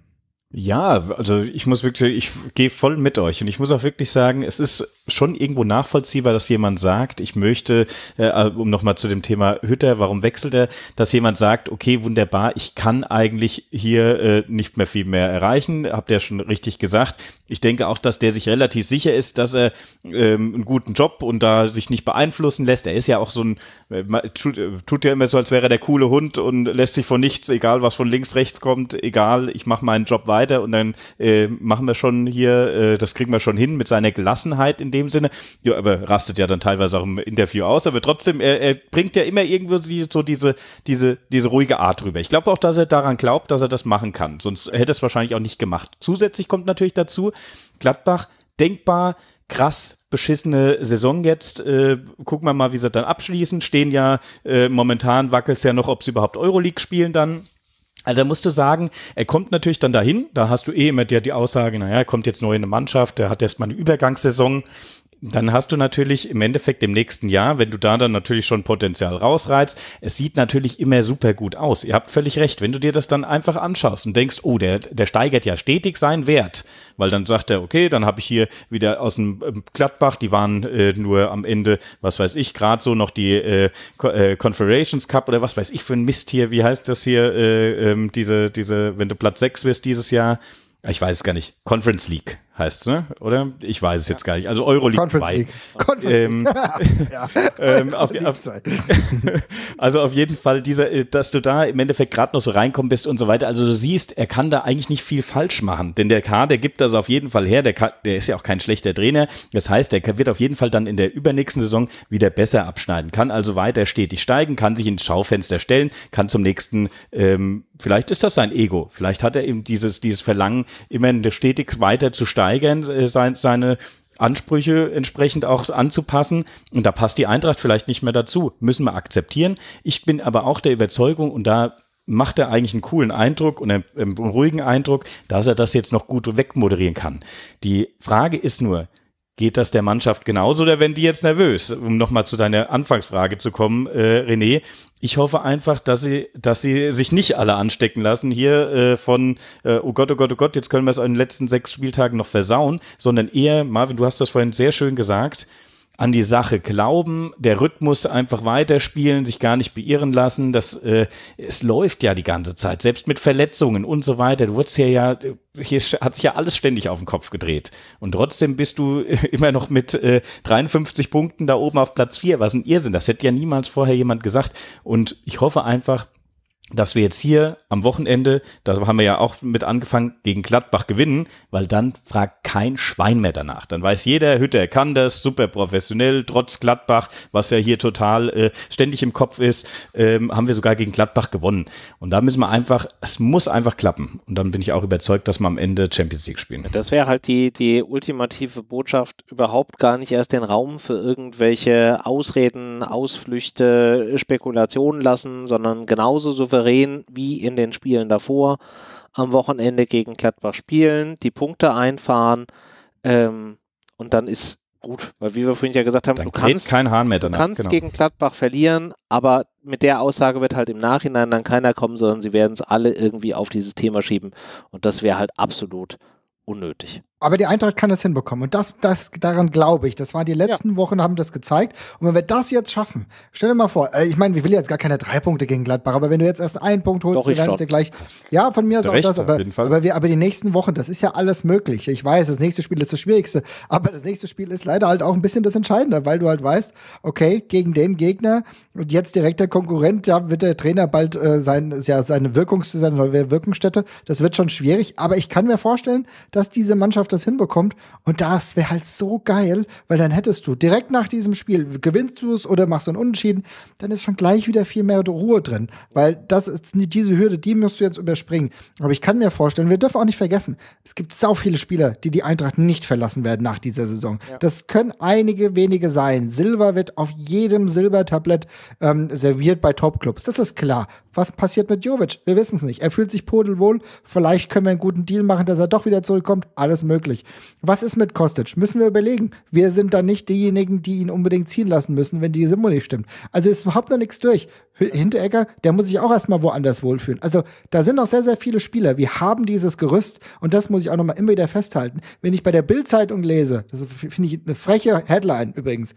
Ja, also ich muss wirklich, ich gehe voll mit euch und ich muss auch wirklich sagen, es ist schon irgendwo nachvollziehbar, dass jemand sagt, ich möchte, äh, um nochmal zu dem Thema Hütter, warum wechselt er, dass jemand sagt, okay, wunderbar, ich kann eigentlich hier äh, nicht mehr viel mehr erreichen, habt ihr schon richtig gesagt. Ich denke auch, dass der sich relativ sicher ist, dass er ähm, einen guten Job und da sich nicht beeinflussen lässt. Er ist ja auch so ein äh, tut, äh, tut ja immer so, als wäre der coole Hund und lässt sich von nichts, egal was von links, rechts kommt, egal, ich mache meinen Job weiter und dann äh, machen wir schon hier, äh, das kriegen wir schon hin mit seiner Gelassenheit in dem Sinne. Ja, aber rastet ja dann teilweise auch im Interview aus, aber trotzdem, er, er bringt ja immer irgendwo so diese, diese, diese ruhige Art rüber. Ich glaube auch, dass er daran glaubt, dass er das machen kann. Sonst hätte er es wahrscheinlich auch nicht gemacht. Zusätzlich kommt natürlich dazu, Gladbach denkbar krass beschissene Saison jetzt. Äh, gucken wir mal, wie sie dann abschließen. Stehen ja äh, momentan wackelt es ja noch, ob sie überhaupt Euroleague spielen dann. Also da musst du sagen, er kommt natürlich dann dahin, da hast du eh immer die, die Aussage, naja, er kommt jetzt neu in eine Mannschaft, der hat erstmal eine Übergangssaison. Dann hast du natürlich im Endeffekt im nächsten Jahr, wenn du da dann natürlich schon Potenzial rausreizt, es sieht natürlich immer super gut aus. Ihr habt völlig recht, wenn du dir das dann einfach anschaust und denkst, oh, der, der steigert ja stetig seinen Wert weil dann sagt er, okay, dann habe ich hier wieder aus dem ähm, Gladbach, die waren äh, nur am Ende, was weiß ich, gerade so noch die äh, äh, Confederations Cup oder was weiß ich für ein Mist hier, wie heißt das hier, äh, ähm, diese, diese, wenn du Platz 6 wirst dieses Jahr, ich weiß es gar nicht, Conference League heißt es, ne? oder? Ich weiß es ja. jetzt gar nicht. Also Euroleague Conference 2. League. Conference ähm, League. Ähm, also auf jeden Fall, dieser, äh, dass du da im Endeffekt gerade noch so reinkommen bist und so weiter. Also du siehst, er kann da eigentlich nicht viel falsch machen, denn der K, der gibt das auf jeden Fall her. Der, K, der ist ja auch kein schlechter Trainer. Das heißt, der wird auf jeden Fall dann in der übernächsten Saison wieder besser abschneiden, kann also weiter stetig steigen, kann sich ins Schaufenster stellen, kann zum nächsten ähm, vielleicht ist das sein Ego. Vielleicht hat er eben dieses, dieses Verlangen, immer stetig weiter zu steigern, äh, sein, seine Ansprüche entsprechend auch anzupassen. Und da passt die Eintracht vielleicht nicht mehr dazu. Müssen wir akzeptieren. Ich bin aber auch der Überzeugung, und da macht er eigentlich einen coolen Eindruck und einen, einen ruhigen Eindruck, dass er das jetzt noch gut wegmoderieren kann. Die Frage ist nur, Geht das der Mannschaft genauso oder werden die jetzt nervös? Um nochmal zu deiner Anfangsfrage zu kommen, äh, René. Ich hoffe einfach, dass sie, dass sie sich nicht alle anstecken lassen hier äh, von, äh, oh Gott, oh Gott, oh Gott, jetzt können wir es in den letzten sechs Spieltagen noch versauen, sondern eher, Marvin, du hast das vorhin sehr schön gesagt, an die Sache glauben, der Rhythmus einfach weiterspielen, sich gar nicht beirren lassen. Das, äh, es läuft ja die ganze Zeit, selbst mit Verletzungen und so weiter. Du wurdest hier ja, hier hat sich ja alles ständig auf den Kopf gedreht. Und trotzdem bist du äh, immer noch mit äh, 53 Punkten da oben auf Platz 4. Was ein Irrsinn. Das hätte ja niemals vorher jemand gesagt. Und ich hoffe einfach, dass wir jetzt hier am Wochenende, da haben wir ja auch mit angefangen, gegen Gladbach gewinnen, weil dann fragt kein Schwein mehr danach. Dann weiß jeder, Hütter kann das, super professionell, trotz Gladbach, was ja hier total äh, ständig im Kopf ist, ähm, haben wir sogar gegen Gladbach gewonnen. Und da müssen wir einfach, es muss einfach klappen. Und dann bin ich auch überzeugt, dass wir am Ende Champions League spielen. Das wäre halt die, die ultimative Botschaft, überhaupt gar nicht erst den Raum für irgendwelche Ausreden, Ausflüchte, Spekulationen lassen, sondern genauso souverän souverän wie in den Spielen davor am Wochenende gegen Gladbach spielen, die Punkte einfahren ähm, und dann ist gut, weil wie wir vorhin ja gesagt haben, dann du kannst, kein Hahn mehr danach, du kannst genau. gegen Gladbach verlieren, aber mit der Aussage wird halt im Nachhinein dann keiner kommen, sondern sie werden es alle irgendwie auf dieses Thema schieben und das wäre halt absolut unnötig. Aber die Eintracht kann das hinbekommen. Und das, das, daran glaube ich. Das waren die letzten ja. Wochen, haben das gezeigt. Und wenn wir das jetzt schaffen, stell dir mal vor, äh, ich meine, wir will jetzt gar keine drei Punkte gegen Gladbach, aber wenn du jetzt erst einen Punkt holst, Doch, wir werden sie gleich. Ja, von mir aus auch das, aber, aber, wir, aber die nächsten Wochen, das ist ja alles möglich. Ich weiß, das nächste Spiel ist das Schwierigste, aber das nächste Spiel ist leider halt auch ein bisschen das Entscheidende, weil du halt weißt, okay, gegen den Gegner und jetzt direkt der Konkurrent, ja, wird der Trainer bald äh, sein, ja, seine Wirkungs, seine neue Wirkungsstätte. Das wird schon schwierig, aber ich kann mir vorstellen, dass diese Mannschaft Mannschaft das hinbekommt. Und das wäre halt so geil, weil dann hättest du direkt nach diesem Spiel, gewinnst du es oder machst du einen Unentschieden, dann ist schon gleich wieder viel mehr Ruhe drin. Weil das ist diese Hürde, die musst du jetzt überspringen. Aber ich kann mir vorstellen, wir dürfen auch nicht vergessen, es gibt so viele Spieler, die die Eintracht nicht verlassen werden nach dieser Saison. Ja. Das können einige wenige sein. Silber wird auf jedem Silbertablett ähm, serviert bei Topclubs. Das ist klar. Was passiert mit Jovic? Wir wissen es nicht. Er fühlt sich pudelwohl. Vielleicht können wir einen guten Deal machen, dass er doch wieder zurückkommt. Alles möglich. Was ist mit Kostic? Müssen wir überlegen. Wir sind da nicht diejenigen, die ihn unbedingt ziehen lassen müssen, wenn die Simo nicht stimmt. Also ist überhaupt noch nichts durch. Hinteregger, der muss sich auch erstmal woanders wohlfühlen. Also da sind noch sehr, sehr viele Spieler. Wir haben dieses Gerüst und das muss ich auch nochmal immer wieder festhalten. Wenn ich bei der Bildzeitung lese, das finde ich eine freche Headline übrigens,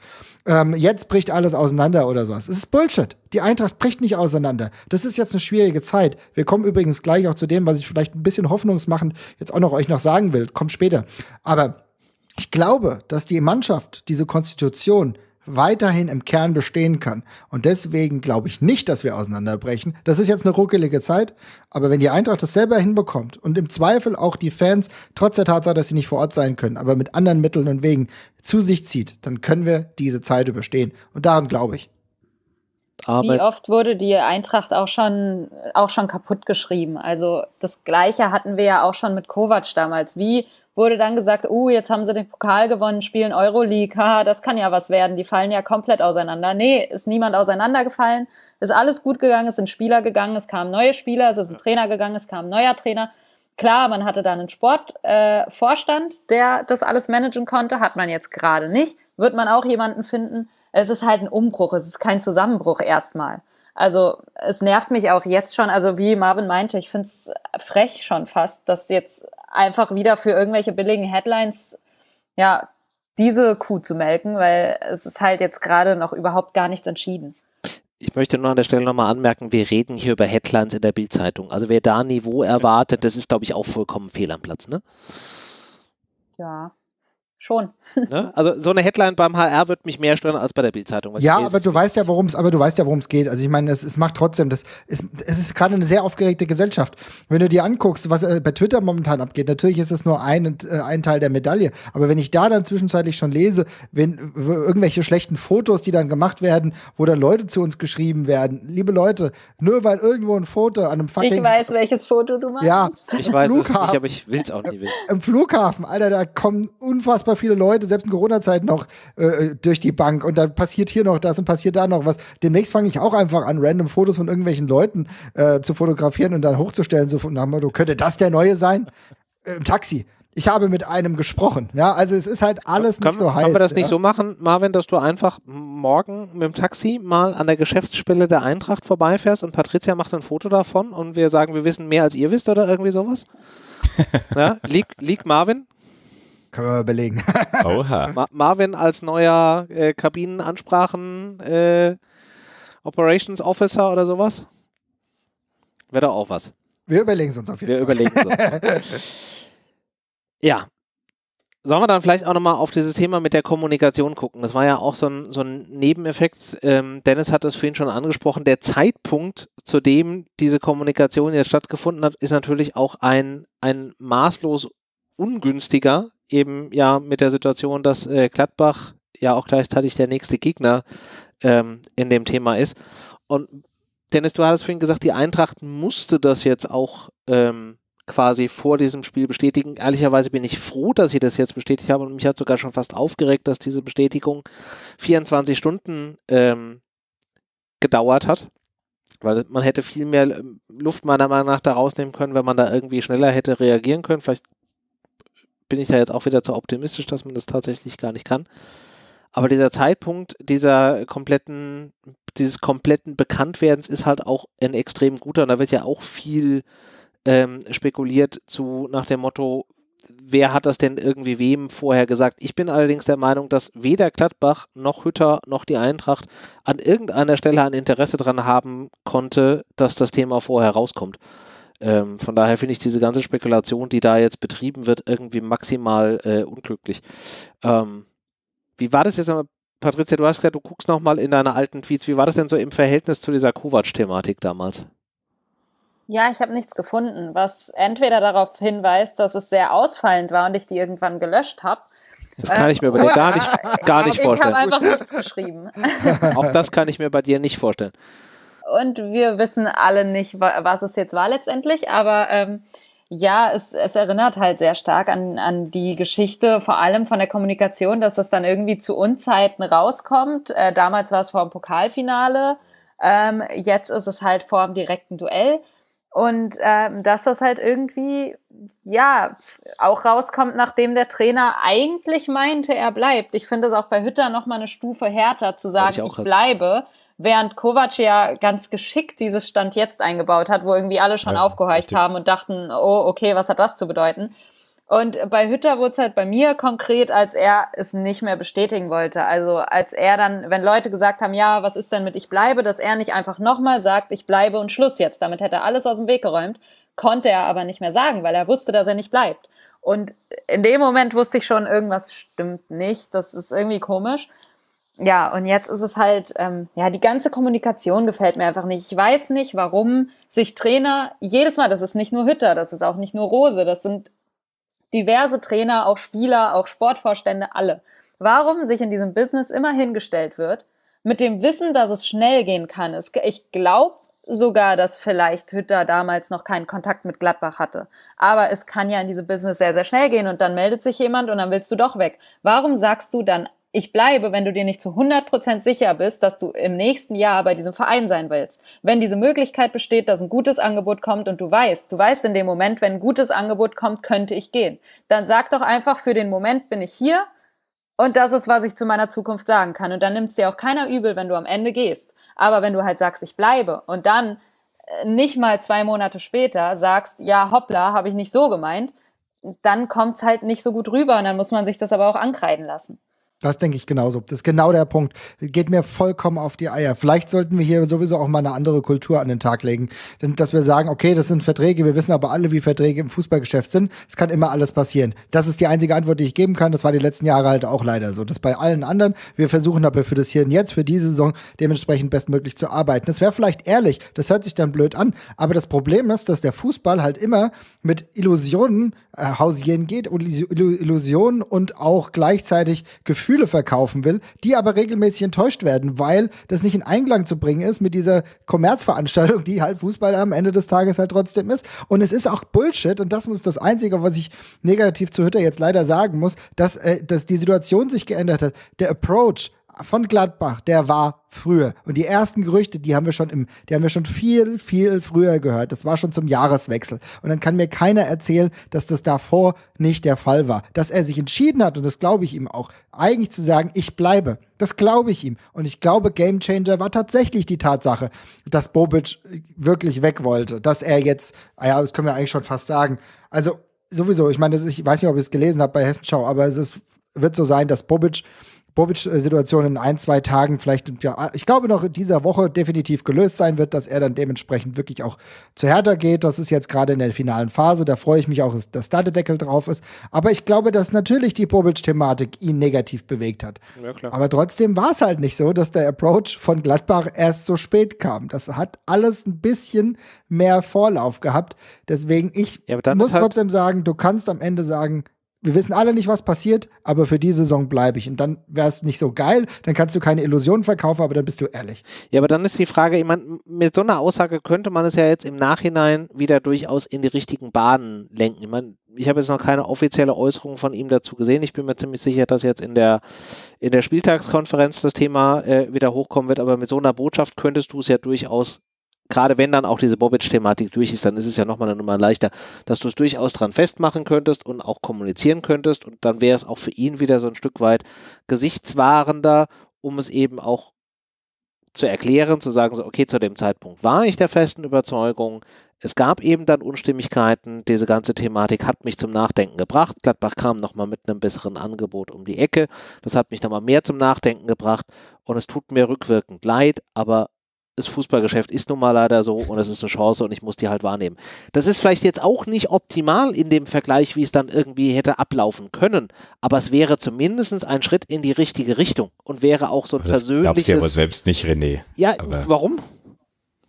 ähm, jetzt bricht alles auseinander oder sowas. Es ist Bullshit. Die Eintracht bricht nicht auseinander. Das ist jetzt eine schwierige Zeit. Wir kommen übrigens gleich auch zu dem, was ich vielleicht ein bisschen hoffnungsmachend jetzt auch noch euch noch sagen will. Kommt später. Aber ich glaube, dass die Mannschaft diese Konstitution weiterhin im Kern bestehen kann. Und deswegen glaube ich nicht, dass wir auseinanderbrechen. Das ist jetzt eine ruckelige Zeit, aber wenn die Eintracht das selber hinbekommt und im Zweifel auch die Fans, trotz der Tatsache, dass sie nicht vor Ort sein können, aber mit anderen Mitteln und Wegen zu sich zieht, dann können wir diese Zeit überstehen. Und daran glaube ich. Eintracht Wie oft wurde die Eintracht auch schon, auch schon kaputt geschrieben? Also das Gleiche hatten wir ja auch schon mit Kovac damals. Wie wurde dann gesagt, oh, uh, jetzt haben sie den Pokal gewonnen, spielen Euroleague, haha, das kann ja was werden, die fallen ja komplett auseinander. Nee, ist niemand auseinandergefallen, ist alles gut gegangen, es sind Spieler gegangen, es kamen neue Spieler, es ist ein Trainer gegangen, es kam ein neuer Trainer. Klar, man hatte dann einen Sportvorstand, äh, der das alles managen konnte, hat man jetzt gerade nicht. Wird man auch jemanden finden, es ist halt ein Umbruch, es ist kein Zusammenbruch erstmal. Also es nervt mich auch jetzt schon, also wie Marvin meinte, ich finde es frech schon fast, dass jetzt einfach wieder für irgendwelche billigen Headlines ja diese Kuh zu melken, weil es ist halt jetzt gerade noch überhaupt gar nichts entschieden. Ich möchte nur an der Stelle nochmal anmerken, wir reden hier über Headlines in der Bildzeitung. Also wer da Niveau erwartet, das ist, glaube ich, auch vollkommen fehl am Platz, ne? Ja. Schon. Ne? Also so eine Headline beim HR wird mich mehr stören als bei der Bildzeitung. Ja, aber du, weißt ja, worum's, aber du weißt ja, worum es geht. Also ich meine, es, es macht trotzdem, das ist, es ist gerade eine sehr aufgeregte Gesellschaft. Wenn du dir anguckst, was äh, bei Twitter momentan abgeht, natürlich ist es nur ein, äh, ein Teil der Medaille. Aber wenn ich da dann zwischenzeitlich schon lese, wenn irgendwelche schlechten Fotos, die dann gemacht werden, wo dann Leute zu uns geschrieben werden, liebe Leute, nur weil irgendwo ein Foto an einem fucking... Ich weiß, welches Foto du meinst. Ja, ich weiß Flughafen, es nicht, aber ich will es auch nicht Im Flughafen, Alter, da kommen unfassbar unfassbar viele Leute, selbst in Corona-Zeiten noch, äh, äh, durch die Bank und dann passiert hier noch das und passiert da noch was. Demnächst fange ich auch einfach an, random Fotos von irgendwelchen Leuten äh, zu fotografieren und dann hochzustellen, so nach dem Motto, könnte das der Neue sein? Äh, Im Taxi ich habe mit einem gesprochen. Ja, also es ist halt alles kann, nicht so heiß. Können wir das ja? nicht so machen, Marvin, dass du einfach morgen mit dem Taxi mal an der Geschäftsstelle der Eintracht vorbeifährst und Patricia macht ein Foto davon und wir sagen, wir wissen mehr als ihr wisst oder irgendwie sowas? ja, liegt, liegt Marvin, können wir mal belegen. Oha. Ma Marvin als neuer äh, Kabinenansprachen äh, Operations Officer oder sowas? Wäre doch auch was. Wir überlegen es uns auf jeden wir Fall. überlegen uns. ja. Sollen wir dann vielleicht auch nochmal auf dieses Thema mit der Kommunikation gucken? Das war ja auch so ein, so ein Nebeneffekt. Ähm, Dennis hat es vorhin schon angesprochen. Der Zeitpunkt, zu dem diese Kommunikation jetzt stattgefunden hat, ist natürlich auch ein, ein maßlos ungünstiger eben ja mit der Situation, dass äh, Gladbach ja auch gleichzeitig der nächste Gegner ähm, in dem Thema ist. Und Dennis, du hattest vorhin gesagt, die Eintracht musste das jetzt auch ähm, quasi vor diesem Spiel bestätigen. Ehrlicherweise bin ich froh, dass sie das jetzt bestätigt haben und mich hat sogar schon fast aufgeregt, dass diese Bestätigung 24 Stunden ähm, gedauert hat. Weil man hätte viel mehr ähm, Luft meiner Meinung nach da rausnehmen können, wenn man da irgendwie schneller hätte reagieren können. Vielleicht bin ich da jetzt auch wieder zu optimistisch, dass man das tatsächlich gar nicht kann. Aber dieser Zeitpunkt dieser kompletten, dieses kompletten Bekanntwerdens ist halt auch ein extrem guter. Und da wird ja auch viel ähm, spekuliert zu nach dem Motto, wer hat das denn irgendwie wem vorher gesagt? Ich bin allerdings der Meinung, dass weder Gladbach noch Hütter noch die Eintracht an irgendeiner Stelle ein Interesse daran haben konnte, dass das Thema vorher rauskommt. Ähm, von daher finde ich diese ganze Spekulation, die da jetzt betrieben wird, irgendwie maximal äh, unglücklich. Ähm, wie war das jetzt Patricia, du hast gesagt, du guckst nochmal in deine alten Tweets, wie war das denn so im Verhältnis zu dieser Kovac-Thematik damals? Ja, ich habe nichts gefunden, was entweder darauf hinweist, dass es sehr ausfallend war und ich die irgendwann gelöscht habe. Das kann ich mir bei äh, dir gar nicht, gar nicht ich vorstellen. Ich habe einfach nichts geschrieben. Auch das kann ich mir bei dir nicht vorstellen. Und wir wissen alle nicht, was es jetzt war letztendlich, aber ähm, ja, es, es erinnert halt sehr stark an, an die Geschichte, vor allem von der Kommunikation, dass das dann irgendwie zu Unzeiten rauskommt. Äh, damals war es vor dem Pokalfinale, ähm, jetzt ist es halt vor dem direkten Duell. Und ähm, dass das halt irgendwie, ja, auch rauskommt, nachdem der Trainer eigentlich meinte, er bleibt. Ich finde es auch bei Hütter nochmal eine Stufe härter zu sagen, ich, ich bleibe, hast während Kovac ja ganz geschickt dieses Stand jetzt eingebaut hat, wo irgendwie alle schon ja, aufgehorcht richtig. haben und dachten, oh, okay, was hat das zu bedeuten? Und bei Hütter wurde es halt bei mir konkret, als er es nicht mehr bestätigen wollte. Also als er dann, wenn Leute gesagt haben, ja, was ist denn mit ich bleibe, dass er nicht einfach nochmal sagt, ich bleibe und Schluss jetzt. Damit hätte er alles aus dem Weg geräumt, konnte er aber nicht mehr sagen, weil er wusste, dass er nicht bleibt. Und in dem Moment wusste ich schon, irgendwas stimmt nicht. Das ist irgendwie komisch ja, und jetzt ist es halt, ähm, ja, die ganze Kommunikation gefällt mir einfach nicht. Ich weiß nicht, warum sich Trainer jedes Mal, das ist nicht nur Hütter, das ist auch nicht nur Rose, das sind diverse Trainer, auch Spieler, auch Sportvorstände, alle. Warum sich in diesem Business immer hingestellt wird, mit dem Wissen, dass es schnell gehen kann. Es, ich glaube sogar, dass vielleicht Hütter damals noch keinen Kontakt mit Gladbach hatte. Aber es kann ja in diesem Business sehr, sehr schnell gehen und dann meldet sich jemand und dann willst du doch weg. Warum sagst du dann ich bleibe, wenn du dir nicht zu 100% sicher bist, dass du im nächsten Jahr bei diesem Verein sein willst. Wenn diese Möglichkeit besteht, dass ein gutes Angebot kommt und du weißt, du weißt in dem Moment, wenn ein gutes Angebot kommt, könnte ich gehen. Dann sag doch einfach, für den Moment bin ich hier und das ist, was ich zu meiner Zukunft sagen kann. Und dann nimmt es dir auch keiner übel, wenn du am Ende gehst. Aber wenn du halt sagst, ich bleibe und dann äh, nicht mal zwei Monate später sagst, ja, hoppla, habe ich nicht so gemeint, dann kommt es halt nicht so gut rüber und dann muss man sich das aber auch ankreiden lassen. Das denke ich genauso. Das ist genau der Punkt. Geht mir vollkommen auf die Eier. Vielleicht sollten wir hier sowieso auch mal eine andere Kultur an den Tag legen. Denn dass wir sagen, okay, das sind Verträge, wir wissen aber alle, wie Verträge im Fußballgeschäft sind. Es kann immer alles passieren. Das ist die einzige Antwort, die ich geben kann. Das war die letzten Jahre halt auch leider so. Das bei allen anderen. Wir versuchen aber für das Hier und Jetzt, für diese Saison dementsprechend bestmöglich zu arbeiten. Das wäre vielleicht ehrlich. Das hört sich dann blöd an. Aber das Problem ist, dass der Fußball halt immer mit Illusionen äh, hausieren geht. Illusionen und auch gleichzeitig Gefühle Gefühle verkaufen will, die aber regelmäßig enttäuscht werden, weil das nicht in Einklang zu bringen ist mit dieser Kommerzveranstaltung, die halt Fußball am Ende des Tages halt trotzdem ist. Und es ist auch Bullshit und das muss das Einzige, was ich negativ zu Hütter jetzt leider sagen muss, dass, äh, dass die Situation sich geändert hat. Der Approach von Gladbach, der war früher. Und die ersten Gerüchte, die haben wir schon im, die haben wir schon viel, viel früher gehört. Das war schon zum Jahreswechsel. Und dann kann mir keiner erzählen, dass das davor nicht der Fall war. Dass er sich entschieden hat, und das glaube ich ihm auch, eigentlich zu sagen, ich bleibe. Das glaube ich ihm. Und ich glaube, Gamechanger war tatsächlich die Tatsache, dass Bobic wirklich weg wollte. Dass er jetzt, ah ja, das können wir eigentlich schon fast sagen. Also, sowieso, ich meine, ich weiß nicht, ob ich es gelesen habe bei Hessenschau, aber es ist, wird so sein, dass Bobic Bobic-Situation in ein, zwei Tagen, vielleicht, ja, ich glaube noch in dieser Woche definitiv gelöst sein wird, dass er dann dementsprechend wirklich auch zu Hertha geht. Das ist jetzt gerade in der finalen Phase. Da freue ich mich auch, dass da der Deckel drauf ist. Aber ich glaube, dass natürlich die Bobic-Thematik ihn negativ bewegt hat. Ja, Aber trotzdem war es halt nicht so, dass der Approach von Gladbach erst so spät kam. Das hat alles ein bisschen mehr Vorlauf gehabt. Deswegen, ich ja, muss halt trotzdem sagen, du kannst am Ende sagen, wir wissen alle nicht, was passiert, aber für die Saison bleibe ich. Und dann wäre es nicht so geil, dann kannst du keine Illusionen verkaufen, aber dann bist du ehrlich. Ja, aber dann ist die Frage, ich mein, mit so einer Aussage könnte man es ja jetzt im Nachhinein wieder durchaus in die richtigen Bahnen lenken. Ich meine, ich habe jetzt noch keine offizielle Äußerung von ihm dazu gesehen. Ich bin mir ziemlich sicher, dass jetzt in der, in der Spieltagskonferenz das Thema äh, wieder hochkommen wird, aber mit so einer Botschaft könntest du es ja durchaus gerade wenn dann auch diese Bobic-Thematik durch ist, dann ist es ja nochmal eine Nummer leichter, dass du es durchaus dran festmachen könntest und auch kommunizieren könntest und dann wäre es auch für ihn wieder so ein Stück weit gesichtswahrender, um es eben auch zu erklären, zu sagen, so, okay, zu dem Zeitpunkt war ich der festen Überzeugung, es gab eben dann Unstimmigkeiten, diese ganze Thematik hat mich zum Nachdenken gebracht, Gladbach kam nochmal mit einem besseren Angebot um die Ecke, das hat mich nochmal mehr zum Nachdenken gebracht und es tut mir rückwirkend leid, aber das Fußballgeschäft ist nun mal leider so und es ist eine Chance und ich muss die halt wahrnehmen. Das ist vielleicht jetzt auch nicht optimal in dem Vergleich, wie es dann irgendwie hätte ablaufen können, aber es wäre zumindest ein Schritt in die richtige Richtung und wäre auch so ein aber das persönliches. Das aber selbst nicht, René. Ja, aber warum?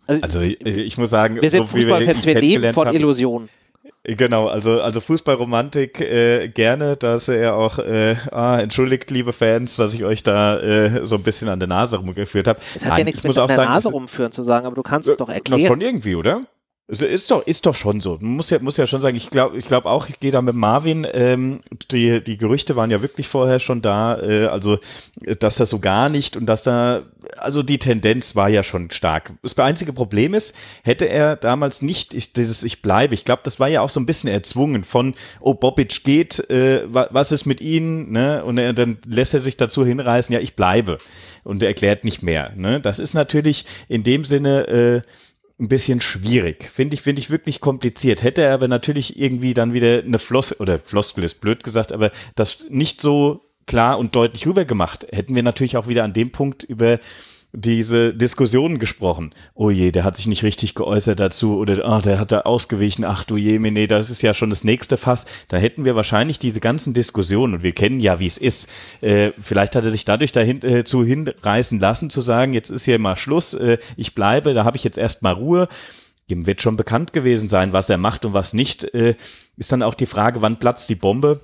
Also, also ich, ich, muss sagen, wir sind so Fußballfans, wir leben von Illusionen. Genau, also, also Fußballromantik äh, gerne, dass er auch, äh, ah, entschuldigt, liebe Fans, dass ich euch da äh, so ein bisschen an der Nase rumgeführt habe. Es hat Nein, ja nichts mit an der sagen, Nase rumführen zu sagen, aber du kannst es äh, doch erklären. Doch schon irgendwie, oder? Also ist doch, ist doch schon so. Man muss ja, muss ja schon sagen, ich glaube ich glaub auch, ich gehe da mit Marvin. Ähm, die, die Gerüchte waren ja wirklich vorher schon da. Äh, also, äh, dass das so gar nicht und dass da, also die Tendenz war ja schon stark. Das einzige Problem ist, hätte er damals nicht ich, dieses Ich bleibe, ich glaube, das war ja auch so ein bisschen erzwungen von, oh, Bobic geht, äh, was ist mit Ihnen? Ne? Und er, dann lässt er sich dazu hinreißen, ja, ich bleibe. Und er erklärt nicht mehr. Ne? Das ist natürlich in dem Sinne. Äh, ein bisschen schwierig. Finde ich, finde ich wirklich kompliziert. Hätte er aber natürlich irgendwie dann wieder eine Floss oder Floskel ist blöd gesagt, aber das nicht so klar und deutlich rübergemacht, hätten wir natürlich auch wieder an dem Punkt über diese Diskussion gesprochen. Oh je, der hat sich nicht richtig geäußert dazu oder oh, der hat da ausgewichen, ach du je, nee, das ist ja schon das nächste Fass. Da hätten wir wahrscheinlich diese ganzen Diskussionen und wir kennen ja, wie es ist. Äh, vielleicht hat er sich dadurch dahin, äh, zu hinreißen lassen, zu sagen, jetzt ist hier mal Schluss, äh, ich bleibe, da habe ich jetzt erstmal Ruhe. Dem wird schon bekannt gewesen sein, was er macht und was nicht. Äh, ist dann auch die Frage, wann platzt die Bombe?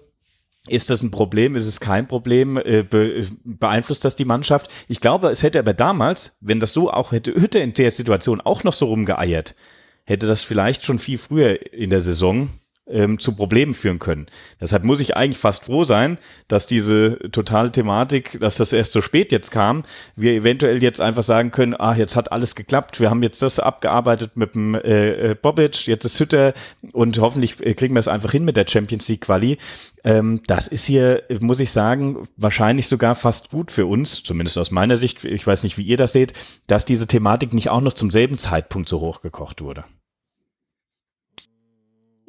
Ist das ein Problem? Ist es kein Problem? Äh, be äh, beeinflusst das die Mannschaft? Ich glaube, es hätte aber damals, wenn das so auch hätte Hütte in der Situation auch noch so rumgeeiert, hätte das vielleicht schon viel früher in der Saison ähm, zu Problemen führen können. Deshalb muss ich eigentlich fast froh sein, dass diese totale Thematik, dass das erst so spät jetzt kam, wir eventuell jetzt einfach sagen können, ah, jetzt hat alles geklappt, wir haben jetzt das abgearbeitet mit dem äh, äh Bobic, jetzt ist Hütter und hoffentlich äh, kriegen wir es einfach hin mit der Champions League Quali. Ähm, das ist hier, muss ich sagen, wahrscheinlich sogar fast gut für uns, zumindest aus meiner Sicht, ich weiß nicht, wie ihr das seht, dass diese Thematik nicht auch noch zum selben Zeitpunkt so hochgekocht wurde.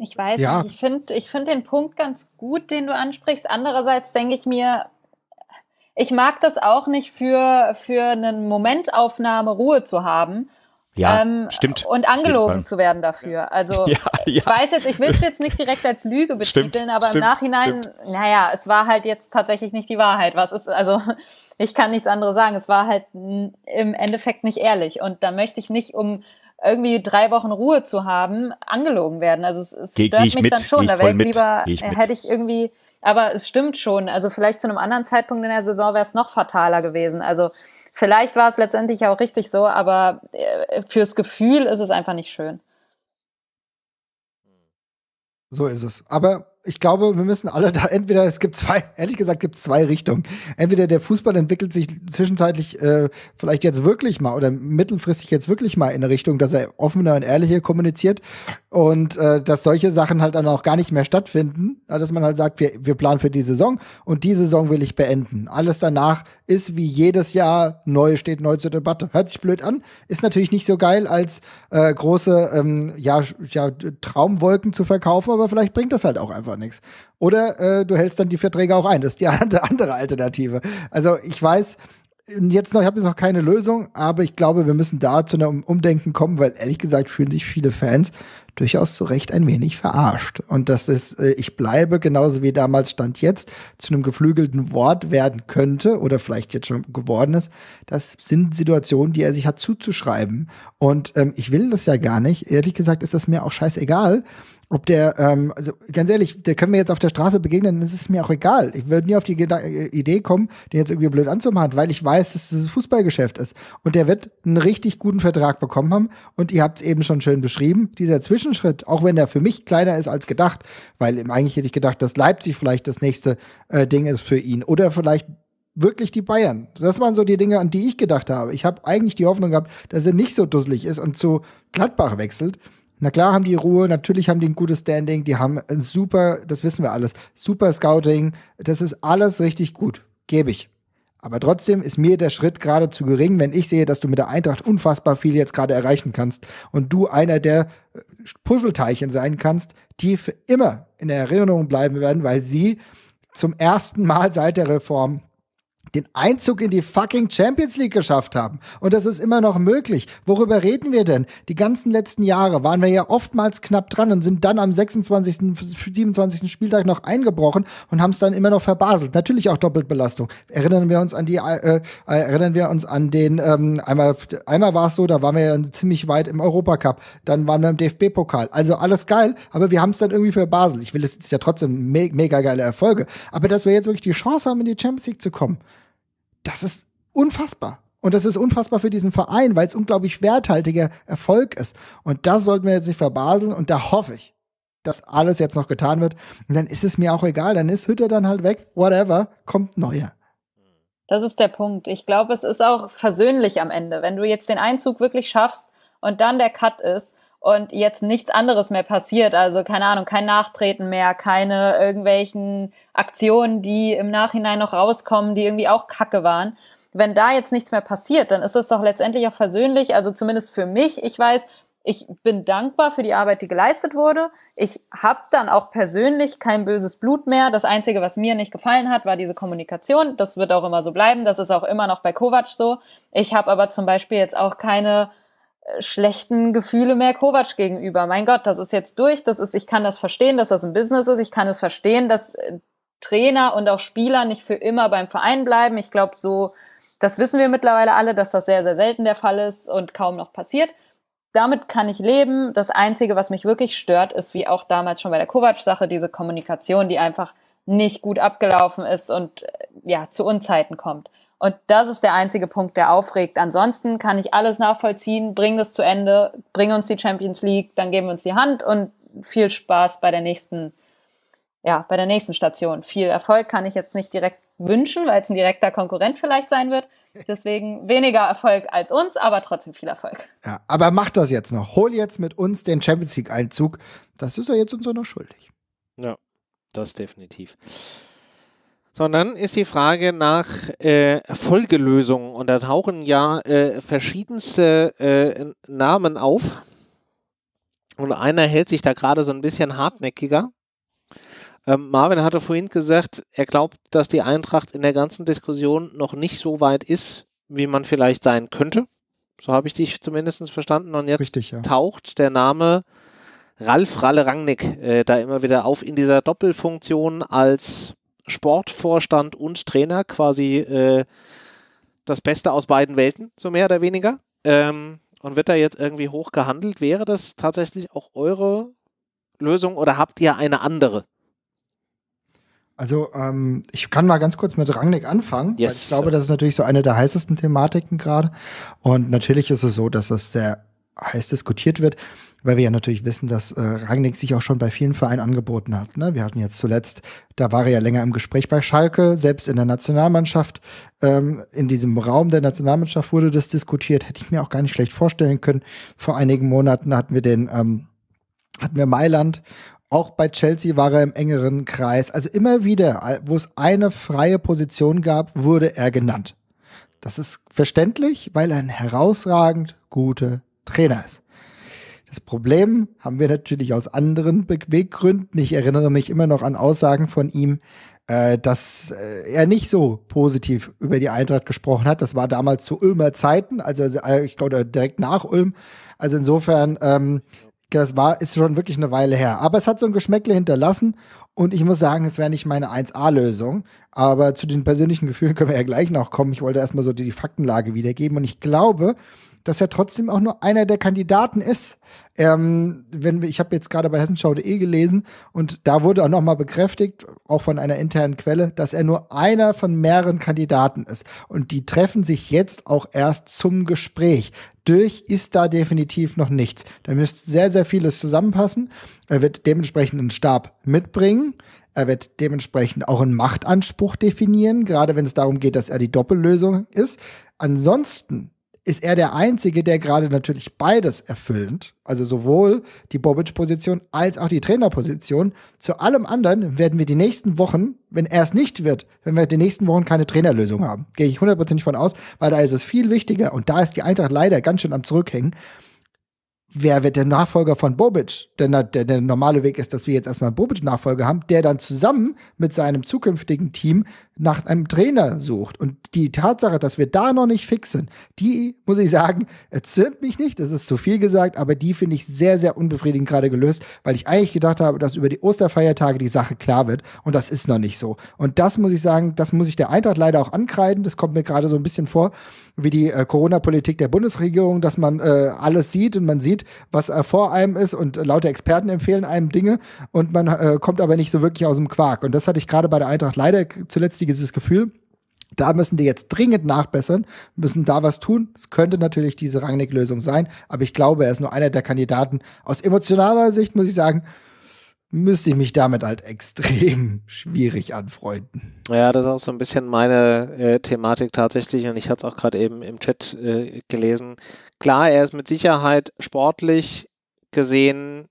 Ich weiß ja. Ich finde ich find den Punkt ganz gut, den du ansprichst. Andererseits denke ich mir, ich mag das auch nicht für, für eine Momentaufnahme Ruhe zu haben. Ja, ähm, stimmt. Und angelogen zu werden dafür. Also ja, ja. ich weiß jetzt, ich will es jetzt nicht direkt als Lüge betiteln, aber stimmt, im Nachhinein, stimmt. naja, es war halt jetzt tatsächlich nicht die Wahrheit. Was ist, also ich kann nichts anderes sagen. Es war halt im Endeffekt nicht ehrlich. Und da möchte ich nicht um irgendwie drei Wochen Ruhe zu haben, angelogen werden. Also es, es Ge stört mich mit, dann schon. Da wäre ich lieber, ich hätte ich irgendwie, aber es stimmt schon. Also vielleicht zu einem anderen Zeitpunkt in der Saison wäre es noch fataler gewesen. Also vielleicht war es letztendlich auch richtig so, aber äh, fürs Gefühl ist es einfach nicht schön. So ist es. Aber ich glaube, wir müssen alle da, entweder es gibt zwei, ehrlich gesagt, gibt es zwei Richtungen. Entweder der Fußball entwickelt sich zwischenzeitlich äh, vielleicht jetzt wirklich mal oder mittelfristig jetzt wirklich mal in eine Richtung, dass er offener und ehrlicher kommuniziert und äh, dass solche Sachen halt dann auch gar nicht mehr stattfinden, dass man halt sagt, wir, wir planen für die Saison und die Saison will ich beenden. Alles danach ist wie jedes Jahr neu, steht neu zur Debatte. Hört sich blöd an, ist natürlich nicht so geil als äh, große ähm, ja, ja, Traumwolken zu verkaufen, aber vielleicht bringt das halt auch einfach einfach nichts. Oder äh, du hältst dann die Verträge auch ein. Das ist die andere Alternative. Also ich weiß, jetzt noch, ich habe jetzt noch keine Lösung, aber ich glaube, wir müssen da zu einem Umdenken kommen, weil ehrlich gesagt fühlen sich viele Fans durchaus zu Recht ein wenig verarscht. Und dass das äh, Ich bleibe, genauso wie damals Stand jetzt, zu einem geflügelten Wort werden könnte oder vielleicht jetzt schon geworden ist, das sind Situationen, die er sich hat zuzuschreiben. Und ähm, ich will das ja gar nicht. Ehrlich gesagt ist das mir auch scheißegal ob der, ähm, also ganz ehrlich, der können wir jetzt auf der Straße begegnen, das ist mir auch egal. Ich würde nie auf die Geda äh, Idee kommen, den jetzt irgendwie blöd anzumachen, weil ich weiß, dass das Fußballgeschäft ist. Und der wird einen richtig guten Vertrag bekommen haben. Und ihr habt es eben schon schön beschrieben, dieser Zwischenschritt, auch wenn der für mich kleiner ist als gedacht, weil eigentlich hätte ich gedacht, dass Leipzig vielleicht das nächste äh, Ding ist für ihn. Oder vielleicht wirklich die Bayern. Das waren so die Dinge, an die ich gedacht habe. Ich habe eigentlich die Hoffnung gehabt, dass er nicht so dusselig ist und zu Gladbach wechselt. Na klar haben die Ruhe, natürlich haben die ein gutes Standing, die haben ein super, das wissen wir alles, super Scouting, das ist alles richtig gut, gebe ich. Aber trotzdem ist mir der Schritt gerade zu gering, wenn ich sehe, dass du mit der Eintracht unfassbar viel jetzt gerade erreichen kannst und du einer der äh, Puzzleteilchen sein kannst, die für immer in der Erinnerung bleiben werden, weil sie zum ersten Mal seit der Reform den Einzug in die fucking Champions League geschafft haben. Und das ist immer noch möglich. Worüber reden wir denn? Die ganzen letzten Jahre waren wir ja oftmals knapp dran und sind dann am 26., 27. Spieltag noch eingebrochen und haben es dann immer noch verbaselt. Natürlich auch Doppelbelastung. Erinnern wir uns an die, äh, äh erinnern wir uns an den, ähm, einmal, einmal war es so, da waren wir ja dann ziemlich weit im Europacup. Dann waren wir im DFB-Pokal. Also alles geil, aber wir haben es dann irgendwie verbaselt. Ich will, es ist ja trotzdem me mega geile Erfolge. Aber dass wir jetzt wirklich die Chance haben, in die Champions League zu kommen das ist unfassbar. Und das ist unfassbar für diesen Verein, weil es unglaublich werthaltiger Erfolg ist. Und das sollten wir jetzt nicht verbaseln. Und da hoffe ich, dass alles jetzt noch getan wird. Und dann ist es mir auch egal. Dann ist Hütter dann halt weg. Whatever. Kommt neuer. Das ist der Punkt. Ich glaube, es ist auch versöhnlich am Ende. Wenn du jetzt den Einzug wirklich schaffst und dann der Cut ist, und jetzt nichts anderes mehr passiert. Also keine Ahnung, kein Nachtreten mehr, keine irgendwelchen Aktionen, die im Nachhinein noch rauskommen, die irgendwie auch kacke waren. Wenn da jetzt nichts mehr passiert, dann ist es doch letztendlich auch versöhnlich. Also zumindest für mich, ich weiß, ich bin dankbar für die Arbeit, die geleistet wurde. Ich habe dann auch persönlich kein böses Blut mehr. Das Einzige, was mir nicht gefallen hat, war diese Kommunikation. Das wird auch immer so bleiben. Das ist auch immer noch bei Kovac so. Ich habe aber zum Beispiel jetzt auch keine äh, schlechten Gefühle mehr Kovac gegenüber. Mein Gott, das ist jetzt durch, das ist, ich kann das verstehen, dass das ein Business ist, ich kann es verstehen, dass äh, Trainer und auch Spieler nicht für immer beim Verein bleiben. Ich glaube, so, das wissen wir mittlerweile alle, dass das sehr, sehr selten der Fall ist und kaum noch passiert. Damit kann ich leben. Das Einzige, was mich wirklich stört, ist, wie auch damals schon bei der Kovac-Sache, diese Kommunikation, die einfach nicht gut abgelaufen ist und äh, ja, zu Unzeiten kommt. Und das ist der einzige Punkt, der aufregt. Ansonsten kann ich alles nachvollziehen, bring das zu Ende, bring uns die Champions League, dann geben wir uns die Hand und viel Spaß bei der nächsten, ja, bei der nächsten Station. Viel Erfolg kann ich jetzt nicht direkt wünschen, weil es ein direkter Konkurrent vielleicht sein wird. Deswegen weniger Erfolg als uns, aber trotzdem viel Erfolg. Ja, aber mach das jetzt noch. Hol jetzt mit uns den Champions League Einzug. Das ist er jetzt uns auch noch schuldig. Ja, das definitiv sondern ist die Frage nach äh, Folgelösungen. Und da tauchen ja äh, verschiedenste äh, Namen auf. Und einer hält sich da gerade so ein bisschen hartnäckiger. Ähm, Marvin hatte vorhin gesagt, er glaubt, dass die Eintracht in der ganzen Diskussion noch nicht so weit ist, wie man vielleicht sein könnte. So habe ich dich zumindest verstanden. Und jetzt Richtig, ja. taucht der Name Ralf Ralle Rangnick äh, da immer wieder auf in dieser Doppelfunktion als Sportvorstand und Trainer, quasi äh, das Beste aus beiden Welten, so mehr oder weniger. Ähm, und wird da jetzt irgendwie hoch gehandelt? Wäre das tatsächlich auch eure Lösung oder habt ihr eine andere? Also ähm, ich kann mal ganz kurz mit Rangnick anfangen. Yes. ich glaube, das ist natürlich so eine der heißesten Thematiken gerade. Und natürlich ist es so, dass das sehr heiß diskutiert wird weil wir ja natürlich wissen, dass äh, Rangnick sich auch schon bei vielen Vereinen angeboten hat. Ne? Wir hatten jetzt zuletzt, da war er ja länger im Gespräch bei Schalke, selbst in der Nationalmannschaft, ähm, in diesem Raum der Nationalmannschaft wurde das diskutiert, hätte ich mir auch gar nicht schlecht vorstellen können. Vor einigen Monaten hatten wir den, ähm, hatten wir Mailand auch bei Chelsea war er im engeren Kreis. Also immer wieder, äh, wo es eine freie Position gab, wurde er genannt. Das ist verständlich, weil er ein herausragend guter Trainer ist. Das Problem haben wir natürlich aus anderen Beweggründen. Ich erinnere mich immer noch an Aussagen von ihm, äh, dass äh, er nicht so positiv über die Eintracht gesprochen hat. Das war damals zu Ulmer Zeiten, also äh, ich glaube direkt nach Ulm. Also insofern, ähm, das war, ist schon wirklich eine Weile her. Aber es hat so ein Geschmäckle hinterlassen und ich muss sagen, es wäre nicht meine 1A-Lösung. Aber zu den persönlichen Gefühlen können wir ja gleich noch kommen. Ich wollte erstmal so die, die Faktenlage wiedergeben und ich glaube, dass er trotzdem auch nur einer der Kandidaten ist. Ähm, wenn wir, ich habe jetzt gerade bei hessenschau.de gelesen und da wurde auch nochmal bekräftigt, auch von einer internen Quelle, dass er nur einer von mehreren Kandidaten ist. Und die treffen sich jetzt auch erst zum Gespräch. Durch ist da definitiv noch nichts. Da müsste sehr, sehr vieles zusammenpassen. Er wird dementsprechend einen Stab mitbringen. Er wird dementsprechend auch einen Machtanspruch definieren, gerade wenn es darum geht, dass er die Doppellösung ist. Ansonsten ist er der Einzige, der gerade natürlich beides erfüllt, also sowohl die Bobic-Position als auch die Trainerposition. Zu allem anderen werden wir die nächsten Wochen, wenn er es nicht wird, wenn wir die nächsten Wochen keine Trainerlösung haben. Gehe ich hundertprozentig von aus, weil da ist es viel wichtiger und da ist die Eintracht leider ganz schön am Zurückhängen. Wer wird der Nachfolger von Bobic? Denn der, der, der normale Weg ist, dass wir jetzt erstmal einen Bobic-Nachfolger haben, der dann zusammen mit seinem zukünftigen Team nach einem Trainer sucht. Und die Tatsache, dass wir da noch nicht fix sind, die, muss ich sagen, erzürnt mich nicht. Das ist zu viel gesagt, aber die finde ich sehr, sehr unbefriedigend gerade gelöst, weil ich eigentlich gedacht habe, dass über die Osterfeiertage die Sache klar wird. Und das ist noch nicht so. Und das muss ich sagen, das muss ich der Eintracht leider auch ankreiden. Das kommt mir gerade so ein bisschen vor, wie die äh, Corona-Politik der Bundesregierung, dass man äh, alles sieht und man sieht, was äh, vor einem ist und äh, laute Experten empfehlen einem Dinge und man äh, kommt aber nicht so wirklich aus dem Quark. Und das hatte ich gerade bei der Eintracht leider zuletzt ungünstiges Gefühl. Da müssen die jetzt dringend nachbessern, müssen da was tun. Es könnte natürlich diese Rangnick-Lösung sein, aber ich glaube, er ist nur einer der Kandidaten. Aus emotionaler Sicht muss ich sagen, müsste ich mich damit halt extrem schwierig anfreunden. Ja, das ist auch so ein bisschen meine äh, Thematik tatsächlich und ich hatte es auch gerade eben im Chat äh, gelesen. Klar, er ist mit Sicherheit sportlich gesehen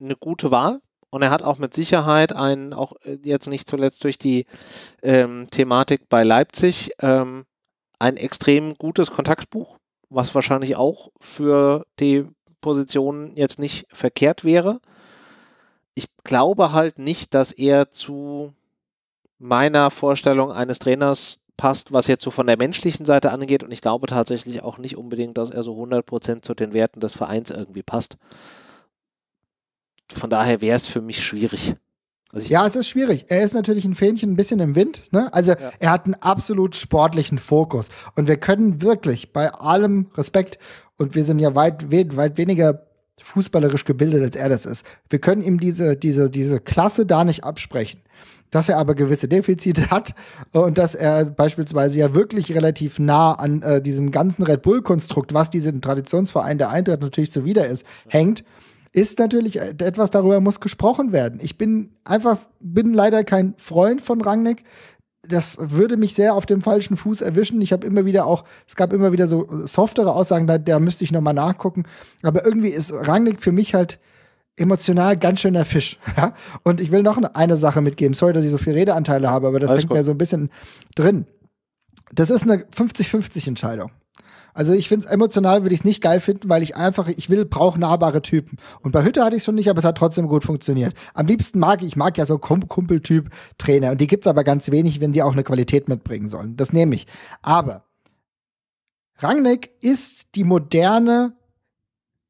eine gute Wahl, und er hat auch mit Sicherheit einen, auch äh, jetzt nicht zuletzt durch die ähm, Thematik bei Leipzig, ähm, ein extrem gutes Kontaktbuch, was wahrscheinlich auch für die Position jetzt nicht verkehrt wäre. Ich glaube halt nicht, dass er zu meiner Vorstellung eines Trainers passt, was jetzt so von der menschlichen Seite angeht. Und ich glaube tatsächlich auch nicht unbedingt, dass er so 100% zu den Werten des Vereins irgendwie passt von daher wäre es für mich schwierig. Also ja, es ist schwierig. Er ist natürlich ein Fähnchen ein bisschen im Wind. Ne? Also ja. er hat einen absolut sportlichen Fokus. Und wir können wirklich bei allem Respekt, und wir sind ja weit, weit, weit weniger fußballerisch gebildet, als er das ist. Wir können ihm diese, diese, diese Klasse da nicht absprechen. Dass er aber gewisse Defizite hat äh, und dass er beispielsweise ja wirklich relativ nah an äh, diesem ganzen Red Bull-Konstrukt, was diesem Traditionsverein der Eintracht natürlich zuwider ist, hängt ist natürlich äh, etwas, darüber muss gesprochen werden. Ich bin einfach, bin leider kein Freund von Rangnick. Das würde mich sehr auf dem falschen Fuß erwischen. Ich habe immer wieder auch, es gab immer wieder so äh, softere Aussagen, da, da müsste ich nochmal nachgucken. Aber irgendwie ist Rangnick für mich halt emotional ganz schöner Fisch. Ja? Und ich will noch eine Sache mitgeben. Sorry, dass ich so viel Redeanteile habe, aber das Alles hängt gut. mir so ein bisschen drin. Das ist eine 50-50-Entscheidung. Also ich finde es emotional, würde ich es nicht geil finden, weil ich einfach, ich will, brauche nahbare Typen. Und bei Hütte hatte ich schon nicht, aber es hat trotzdem gut funktioniert. Am liebsten mag ich, ich mag ja so Kumpeltyp Trainer. Und die gibt es aber ganz wenig, wenn die auch eine Qualität mitbringen sollen. Das nehme ich. Aber Rangnick ist die moderne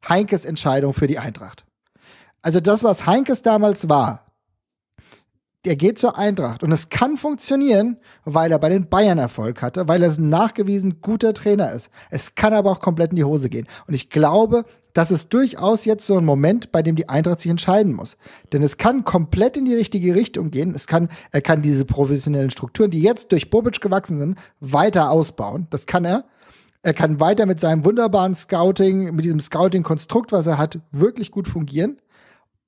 Heinkes Entscheidung für die Eintracht. Also das, was Heinkes damals war, er geht zur Eintracht und es kann funktionieren, weil er bei den Bayern Erfolg hatte, weil er ein nachgewiesen guter Trainer ist. Es kann aber auch komplett in die Hose gehen. Und ich glaube, das ist durchaus jetzt so ein Moment, bei dem die Eintracht sich entscheiden muss. Denn es kann komplett in die richtige Richtung gehen. Es kann, er kann diese professionellen Strukturen, die jetzt durch Bobic gewachsen sind, weiter ausbauen. Das kann er. Er kann weiter mit seinem wunderbaren Scouting, mit diesem Scouting-Konstrukt, was er hat, wirklich gut fungieren.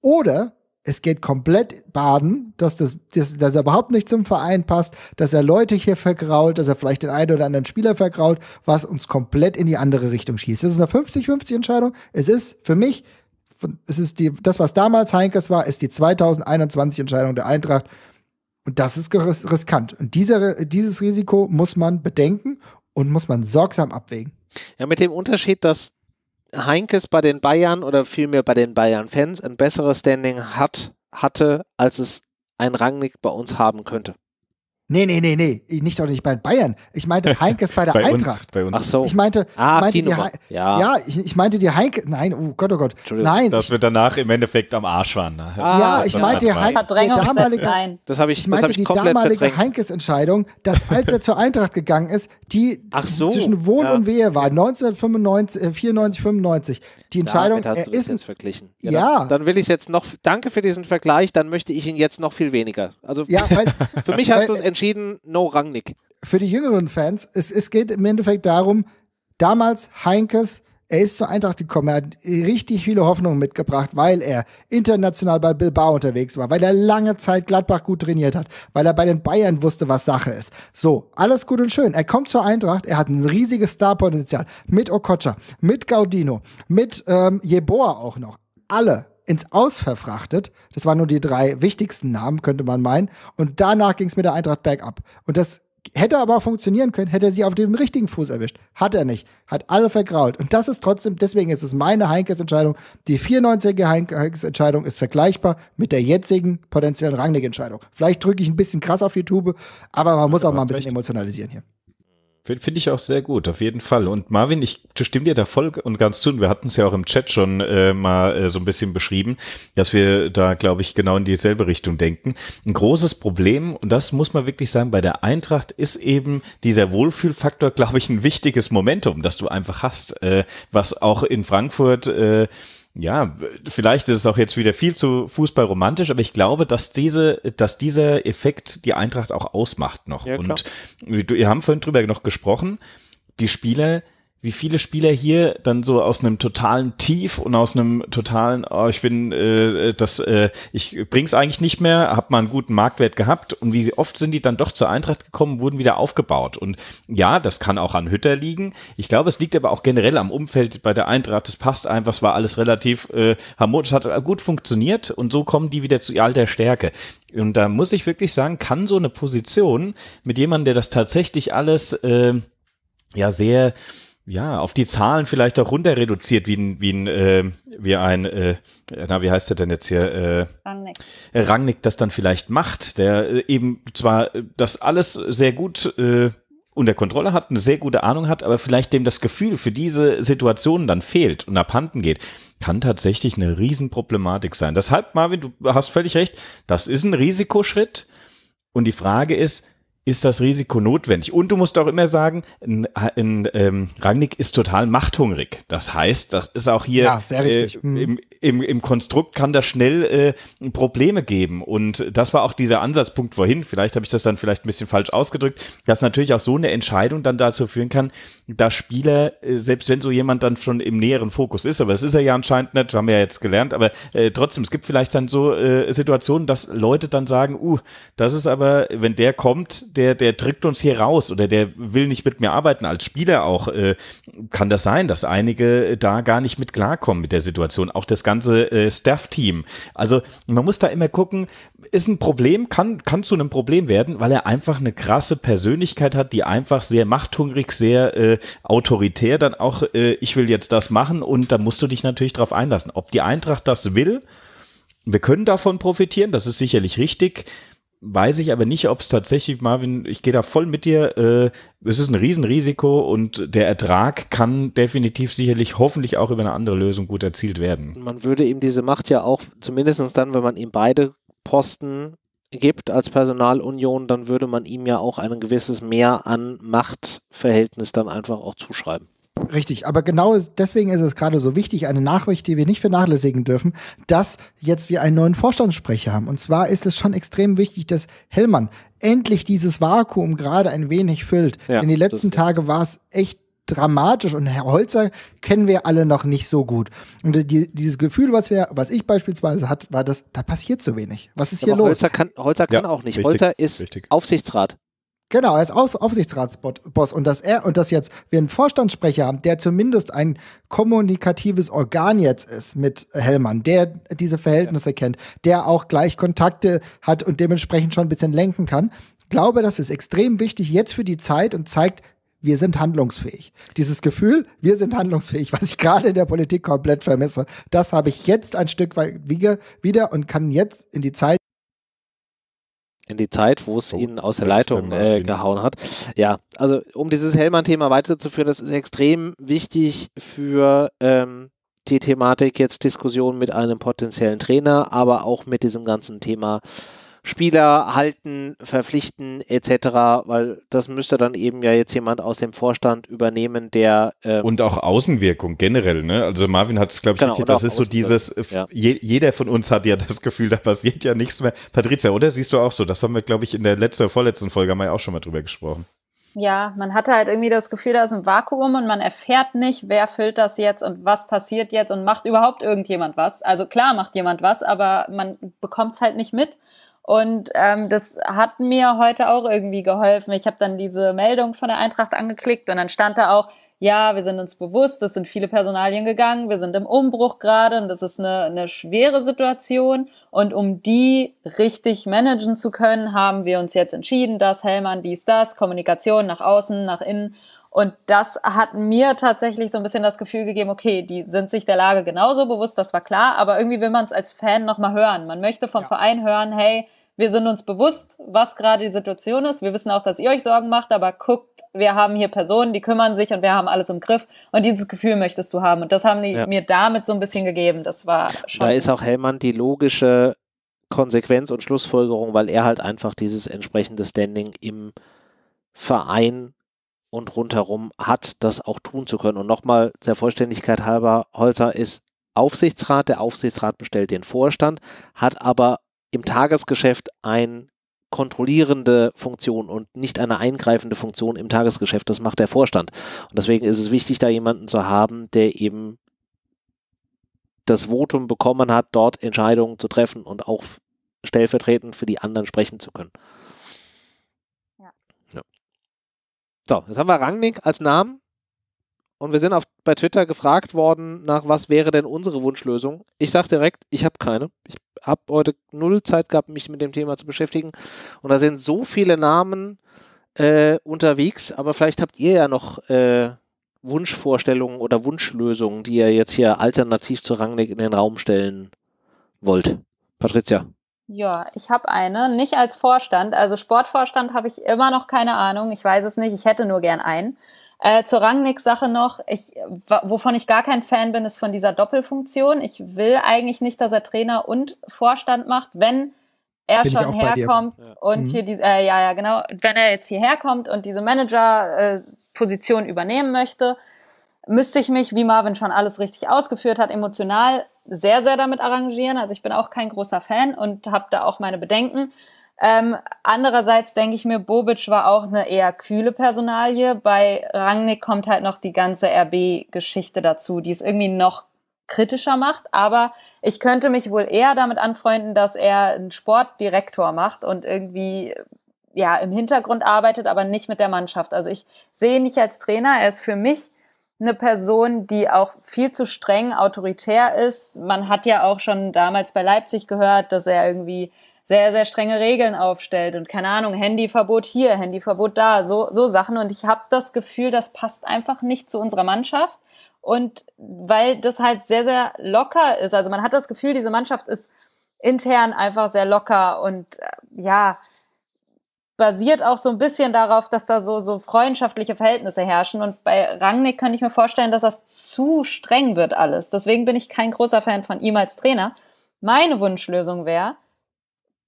Oder es geht komplett baden, dass, das, dass, dass er überhaupt nicht zum Verein passt, dass er Leute hier vergrault, dass er vielleicht den einen oder anderen Spieler vergrault, was uns komplett in die andere Richtung schießt. Das ist eine 50-50-Entscheidung. Es ist für mich, es ist die, das, was damals Heinkes war, ist die 2021-Entscheidung der Eintracht. Und das ist riskant. Und dieser, dieses Risiko muss man bedenken und muss man sorgsam abwägen. Ja, mit dem Unterschied, dass Heinkes bei den Bayern oder vielmehr bei den Bayern-Fans ein besseres Standing hat, hatte, als es ein Rangnick bei uns haben könnte. Nee, nee, nee, nee, nicht doch nicht bei Bayern. Ich meinte Heinkes bei der bei Eintracht. Uns, bei uns. Ach so. Ich meinte, ah, meinte die He ja, ja ich, ich, meinte die Heinkes. Nein, oh Gott, oh Gott. Nein. Dass ich, wir danach im Endeffekt am Arsch waren. Ne? Ah, ja, ich meinte die damalige, das habe ich, ich, meinte das hab ich die damalige Heinkes-Entscheidung, dass als er zur Eintracht gegangen ist, die so, zwischen Wohn ja. und Wehe war, 1995, äh, 94, 95. Die Entscheidung, Damit hast du das jetzt verglichen. Ja. ja. Dann, dann, will ich es jetzt noch, danke für diesen Vergleich, dann möchte ich ihn jetzt noch viel weniger. Also ja, weil, für mich hast du es entschieden, no Rangnick. Für die jüngeren Fans, es, es geht im Endeffekt darum, damals Heinkes er ist zur Eintracht gekommen, er hat richtig viele Hoffnungen mitgebracht, weil er international bei Bilbao unterwegs war, weil er lange Zeit Gladbach gut trainiert hat, weil er bei den Bayern wusste, was Sache ist. So, alles gut und schön. Er kommt zur Eintracht, er hat ein riesiges Starpotenzial mit Okocha, mit Gaudino, mit ähm, Jeboa auch noch. Alle ins Aus verfrachtet. Das waren nur die drei wichtigsten Namen, könnte man meinen. Und danach ging es mit der Eintracht bergab. Und das hätte aber auch funktionieren können, hätte er sie auf dem richtigen Fuß erwischt. Hat er nicht. Hat alle vergrault. Und das ist trotzdem, deswegen ist es meine Heinkes-Entscheidung. Die 94er Heinkes-Entscheidung ist vergleichbar mit der jetzigen potenziellen Rangnick-Entscheidung. Vielleicht drücke ich ein bisschen krass auf die Tube, aber man muss auch mal ein bisschen recht. emotionalisieren hier. Finde ich auch sehr gut, auf jeden Fall. Und Marvin, ich stimme dir da voll und ganz zu. Und wir hatten es ja auch im Chat schon äh, mal äh, so ein bisschen beschrieben, dass wir da, glaube ich, genau in dieselbe Richtung denken. Ein großes Problem, und das muss man wirklich sagen, bei der Eintracht ist eben dieser Wohlfühlfaktor, glaube ich, ein wichtiges Momentum, das du einfach hast, äh, was auch in Frankfurt äh, ja, vielleicht ist es auch jetzt wieder viel zu fußballromantisch, aber ich glaube, dass diese, dass dieser Effekt die Eintracht auch ausmacht noch. Ja, und wir, wir haben vorhin drüber noch gesprochen. Die Spieler wie viele Spieler hier dann so aus einem totalen Tief und aus einem totalen, oh, ich bin äh, das, äh, ich bring's eigentlich nicht mehr, hab mal einen guten Marktwert gehabt und wie oft sind die dann doch zur Eintracht gekommen, wurden wieder aufgebaut. Und ja, das kann auch an Hütter liegen. Ich glaube, es liegt aber auch generell am Umfeld bei der Eintracht. Es passt einfach, es war alles relativ äh, harmonisch, hat gut funktioniert und so kommen die wieder zu alter Stärke. Und da muss ich wirklich sagen, kann so eine Position mit jemandem, der das tatsächlich alles äh, ja sehr ja, auf die Zahlen vielleicht auch runter reduziert, wie ein, wie ein, äh, wie ein, äh, na, wie heißt der denn jetzt hier? Äh, Rangnick. Rangnick das dann vielleicht macht, der äh, eben zwar äh, das alles sehr gut äh, unter Kontrolle hat, eine sehr gute Ahnung hat, aber vielleicht dem das Gefühl für diese Situationen dann fehlt und abhanden geht, kann tatsächlich eine Riesenproblematik sein. Deshalb, Marvin, du hast völlig recht, das ist ein Risikoschritt. Und die Frage ist, ist das Risiko notwendig. Und du musst auch immer sagen, in, in ähm, Rangnick ist total machthungrig. Das heißt, das ist auch hier ja, äh, hm. im, mhm im, im Konstrukt kann das schnell äh, Probleme geben. Und das war auch dieser Ansatzpunkt vorhin. Vielleicht habe ich das dann vielleicht ein bisschen falsch ausgedrückt, dass natürlich auch so eine Entscheidung dann dazu führen kann, dass Spieler, äh, selbst wenn so jemand dann schon im näheren Fokus ist, aber das ist er ja anscheinend nicht, haben wir ja jetzt gelernt, aber äh, trotzdem, es gibt vielleicht dann so äh, Situationen, dass Leute dann sagen, uh, das ist aber, wenn der kommt, der, der drückt uns hier raus oder der will nicht mit mir arbeiten. Als Spieler auch äh, kann das sein, dass einige äh, da gar nicht mit klarkommen mit der Situation. Auch das ganze ganze äh, Staff-Team. Also man muss da immer gucken, ist ein Problem, kann, kann zu einem Problem werden, weil er einfach eine krasse Persönlichkeit hat, die einfach sehr machthungrig, sehr äh, autoritär dann auch, äh, ich will jetzt das machen und da musst du dich natürlich drauf einlassen. Ob die Eintracht das will, wir können davon profitieren, das ist sicherlich richtig weiß ich aber nicht, ob es tatsächlich, Marvin, ich gehe da voll mit dir, äh, es ist ein Riesenrisiko und der Ertrag kann definitiv sicherlich hoffentlich auch über eine andere Lösung gut erzielt werden. Man würde ihm diese Macht ja auch, zumindest dann, wenn man ihm beide Posten gibt als Personalunion, dann würde man ihm ja auch ein gewisses Mehr an Machtverhältnis dann einfach auch zuschreiben. Richtig, aber genau deswegen ist es gerade so wichtig, eine Nachricht, die wir nicht vernachlässigen dürfen, dass jetzt wir einen neuen Vorstandssprecher haben. Und zwar ist es schon extrem wichtig, dass Hellmann endlich dieses Vakuum gerade ein wenig füllt. Ja, Denn die letzten Tagen war es echt dramatisch und Herr Holzer kennen wir alle noch nicht so gut. Und die, dieses Gefühl, was wir, was ich beispielsweise hatte, war das, da passiert zu wenig. Was ist Aber hier los? Holzer kann, Holzer kann ja, auch nicht. Richtig, Holzer ist richtig. Aufsichtsrat. Genau, er ist Aufsichtsratsboss und dass er und dass jetzt wir einen Vorstandssprecher haben, der zumindest ein kommunikatives Organ jetzt ist mit Hellmann, der diese Verhältnisse ja. kennt, der auch gleich Kontakte hat und dementsprechend schon ein bisschen lenken kann. Ich glaube, das ist extrem wichtig jetzt für die Zeit und zeigt, wir sind handlungsfähig. Dieses Gefühl, wir sind handlungsfähig, was ich gerade in der Politik komplett vermisse, das habe ich jetzt ein Stück weit wieder und kann jetzt in die Zeit in die Zeit, wo es oh, ihn aus der Leitung äh, gehauen hat. Ja, also um dieses Hellmann-Thema weiterzuführen, das ist extrem wichtig für ähm, die Thematik jetzt Diskussion mit einem potenziellen Trainer, aber auch mit diesem ganzen Thema Spieler halten, verpflichten etc., weil das müsste dann eben ja jetzt jemand aus dem Vorstand übernehmen, der... Ähm und auch Außenwirkung generell, ne? Also Marvin hat es, glaube ich, genau, richtig, das ist so dieses, äh, ja. je, jeder von uns hat ja das Gefühl, da passiert ja nichts mehr. Patricia, oder? Siehst du auch so? Das haben wir, glaube ich, in der letzten, vorletzten Folge haben wir auch schon mal drüber gesprochen. Ja, man hatte halt irgendwie das Gefühl, da ist ein Vakuum und man erfährt nicht, wer füllt das jetzt und was passiert jetzt und macht überhaupt irgendjemand was. Also klar macht jemand was, aber man bekommt es halt nicht mit. Und ähm, das hat mir heute auch irgendwie geholfen. Ich habe dann diese Meldung von der Eintracht angeklickt und dann stand da auch, ja, wir sind uns bewusst, es sind viele Personalien gegangen, wir sind im Umbruch gerade und das ist eine, eine schwere Situation. Und um die richtig managen zu können, haben wir uns jetzt entschieden, das, Hellmann, dies, das, Kommunikation nach außen, nach innen. Und das hat mir tatsächlich so ein bisschen das Gefühl gegeben, okay, die sind sich der Lage genauso bewusst, das war klar, aber irgendwie will man es als Fan nochmal hören. Man möchte vom ja. Verein hören, hey, wir sind uns bewusst, was gerade die Situation ist. Wir wissen auch, dass ihr euch Sorgen macht, aber guckt, wir haben hier Personen, die kümmern sich und wir haben alles im Griff. Und dieses Gefühl möchtest du haben. Und das haben die ja. mir damit so ein bisschen gegeben. Das war schon. Da ist auch Hellmann die logische Konsequenz und Schlussfolgerung, weil er halt einfach dieses entsprechende Standing im Verein und rundherum hat, das auch tun zu können. Und nochmal der Vollständigkeit halber, Holzer ist Aufsichtsrat, der Aufsichtsrat bestellt den Vorstand, hat aber im Tagesgeschäft eine kontrollierende Funktion und nicht eine eingreifende Funktion im Tagesgeschäft. Das macht der Vorstand. Und deswegen ist es wichtig, da jemanden zu haben, der eben das Votum bekommen hat, dort Entscheidungen zu treffen und auch stellvertretend für die anderen sprechen zu können. So, jetzt haben wir Rangnick als Namen und wir sind auf, bei Twitter gefragt worden, nach was wäre denn unsere Wunschlösung. Ich sage direkt, ich habe keine. Ich habe heute null Zeit gehabt, mich mit dem Thema zu beschäftigen. Und da sind so viele Namen äh, unterwegs, aber vielleicht habt ihr ja noch äh, Wunschvorstellungen oder Wunschlösungen, die ihr jetzt hier alternativ zu Rangnick in den Raum stellen wollt. Patricia. Ja, ich habe eine, nicht als Vorstand. Also Sportvorstand habe ich immer noch keine Ahnung. Ich weiß es nicht. Ich hätte nur gern einen. Äh, zur Rangnick-Sache noch, ich, wovon ich gar kein Fan bin, ist von dieser Doppelfunktion. Ich will eigentlich nicht, dass er Trainer und Vorstand macht, wenn er bin schon herkommt und mhm. hier diese, äh, ja, ja, genau, wenn er jetzt hierher kommt und diese Manager-Position äh, übernehmen möchte, müsste ich mich, wie Marvin schon alles richtig ausgeführt hat, emotional sehr, sehr damit arrangieren. Also ich bin auch kein großer Fan und habe da auch meine Bedenken. Ähm, andererseits denke ich mir, Bobic war auch eine eher kühle Personalie. Bei Rangnick kommt halt noch die ganze RB-Geschichte dazu, die es irgendwie noch kritischer macht. Aber ich könnte mich wohl eher damit anfreunden, dass er einen Sportdirektor macht und irgendwie ja im Hintergrund arbeitet, aber nicht mit der Mannschaft. Also ich sehe ihn nicht als Trainer. Er ist für mich eine Person, die auch viel zu streng autoritär ist. Man hat ja auch schon damals bei Leipzig gehört, dass er irgendwie sehr, sehr strenge Regeln aufstellt und keine Ahnung, Handyverbot hier, Handyverbot da, so, so Sachen. Und ich habe das Gefühl, das passt einfach nicht zu unserer Mannschaft. Und weil das halt sehr, sehr locker ist, also man hat das Gefühl, diese Mannschaft ist intern einfach sehr locker und äh, ja, basiert auch so ein bisschen darauf, dass da so, so freundschaftliche Verhältnisse herrschen. Und bei Rangnick kann ich mir vorstellen, dass das zu streng wird alles. Deswegen bin ich kein großer Fan von ihm als Trainer. Meine Wunschlösung wäre,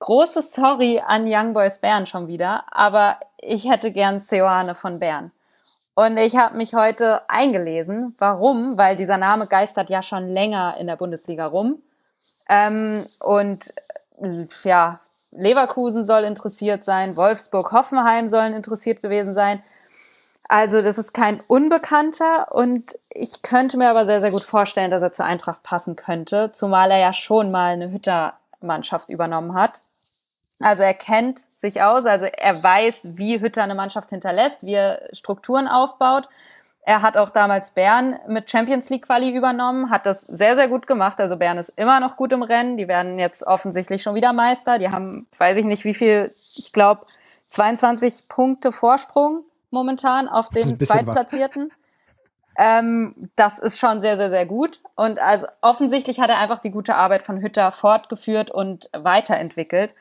große Sorry an Young Boys Bern schon wieder, aber ich hätte gern Seoane von Bern. Und ich habe mich heute eingelesen. Warum? Weil dieser Name geistert ja schon länger in der Bundesliga rum. Ähm, und äh, ja, Leverkusen soll interessiert sein, Wolfsburg, Hoffenheim sollen interessiert gewesen sein. Also das ist kein Unbekannter und ich könnte mir aber sehr, sehr gut vorstellen, dass er zur Eintracht passen könnte, zumal er ja schon mal eine Hüttermannschaft übernommen hat. Also er kennt sich aus, also er weiß, wie Hütter eine Mannschaft hinterlässt, wie er Strukturen aufbaut er hat auch damals Bern mit Champions League Quali übernommen, hat das sehr, sehr gut gemacht. Also Bern ist immer noch gut im Rennen. Die werden jetzt offensichtlich schon wieder Meister. Die haben, weiß ich nicht wie viel, ich glaube 22 Punkte Vorsprung momentan auf den Zweitplatzierten. Ähm, das ist schon sehr, sehr, sehr gut. Und also offensichtlich hat er einfach die gute Arbeit von Hütter fortgeführt und weiterentwickelt.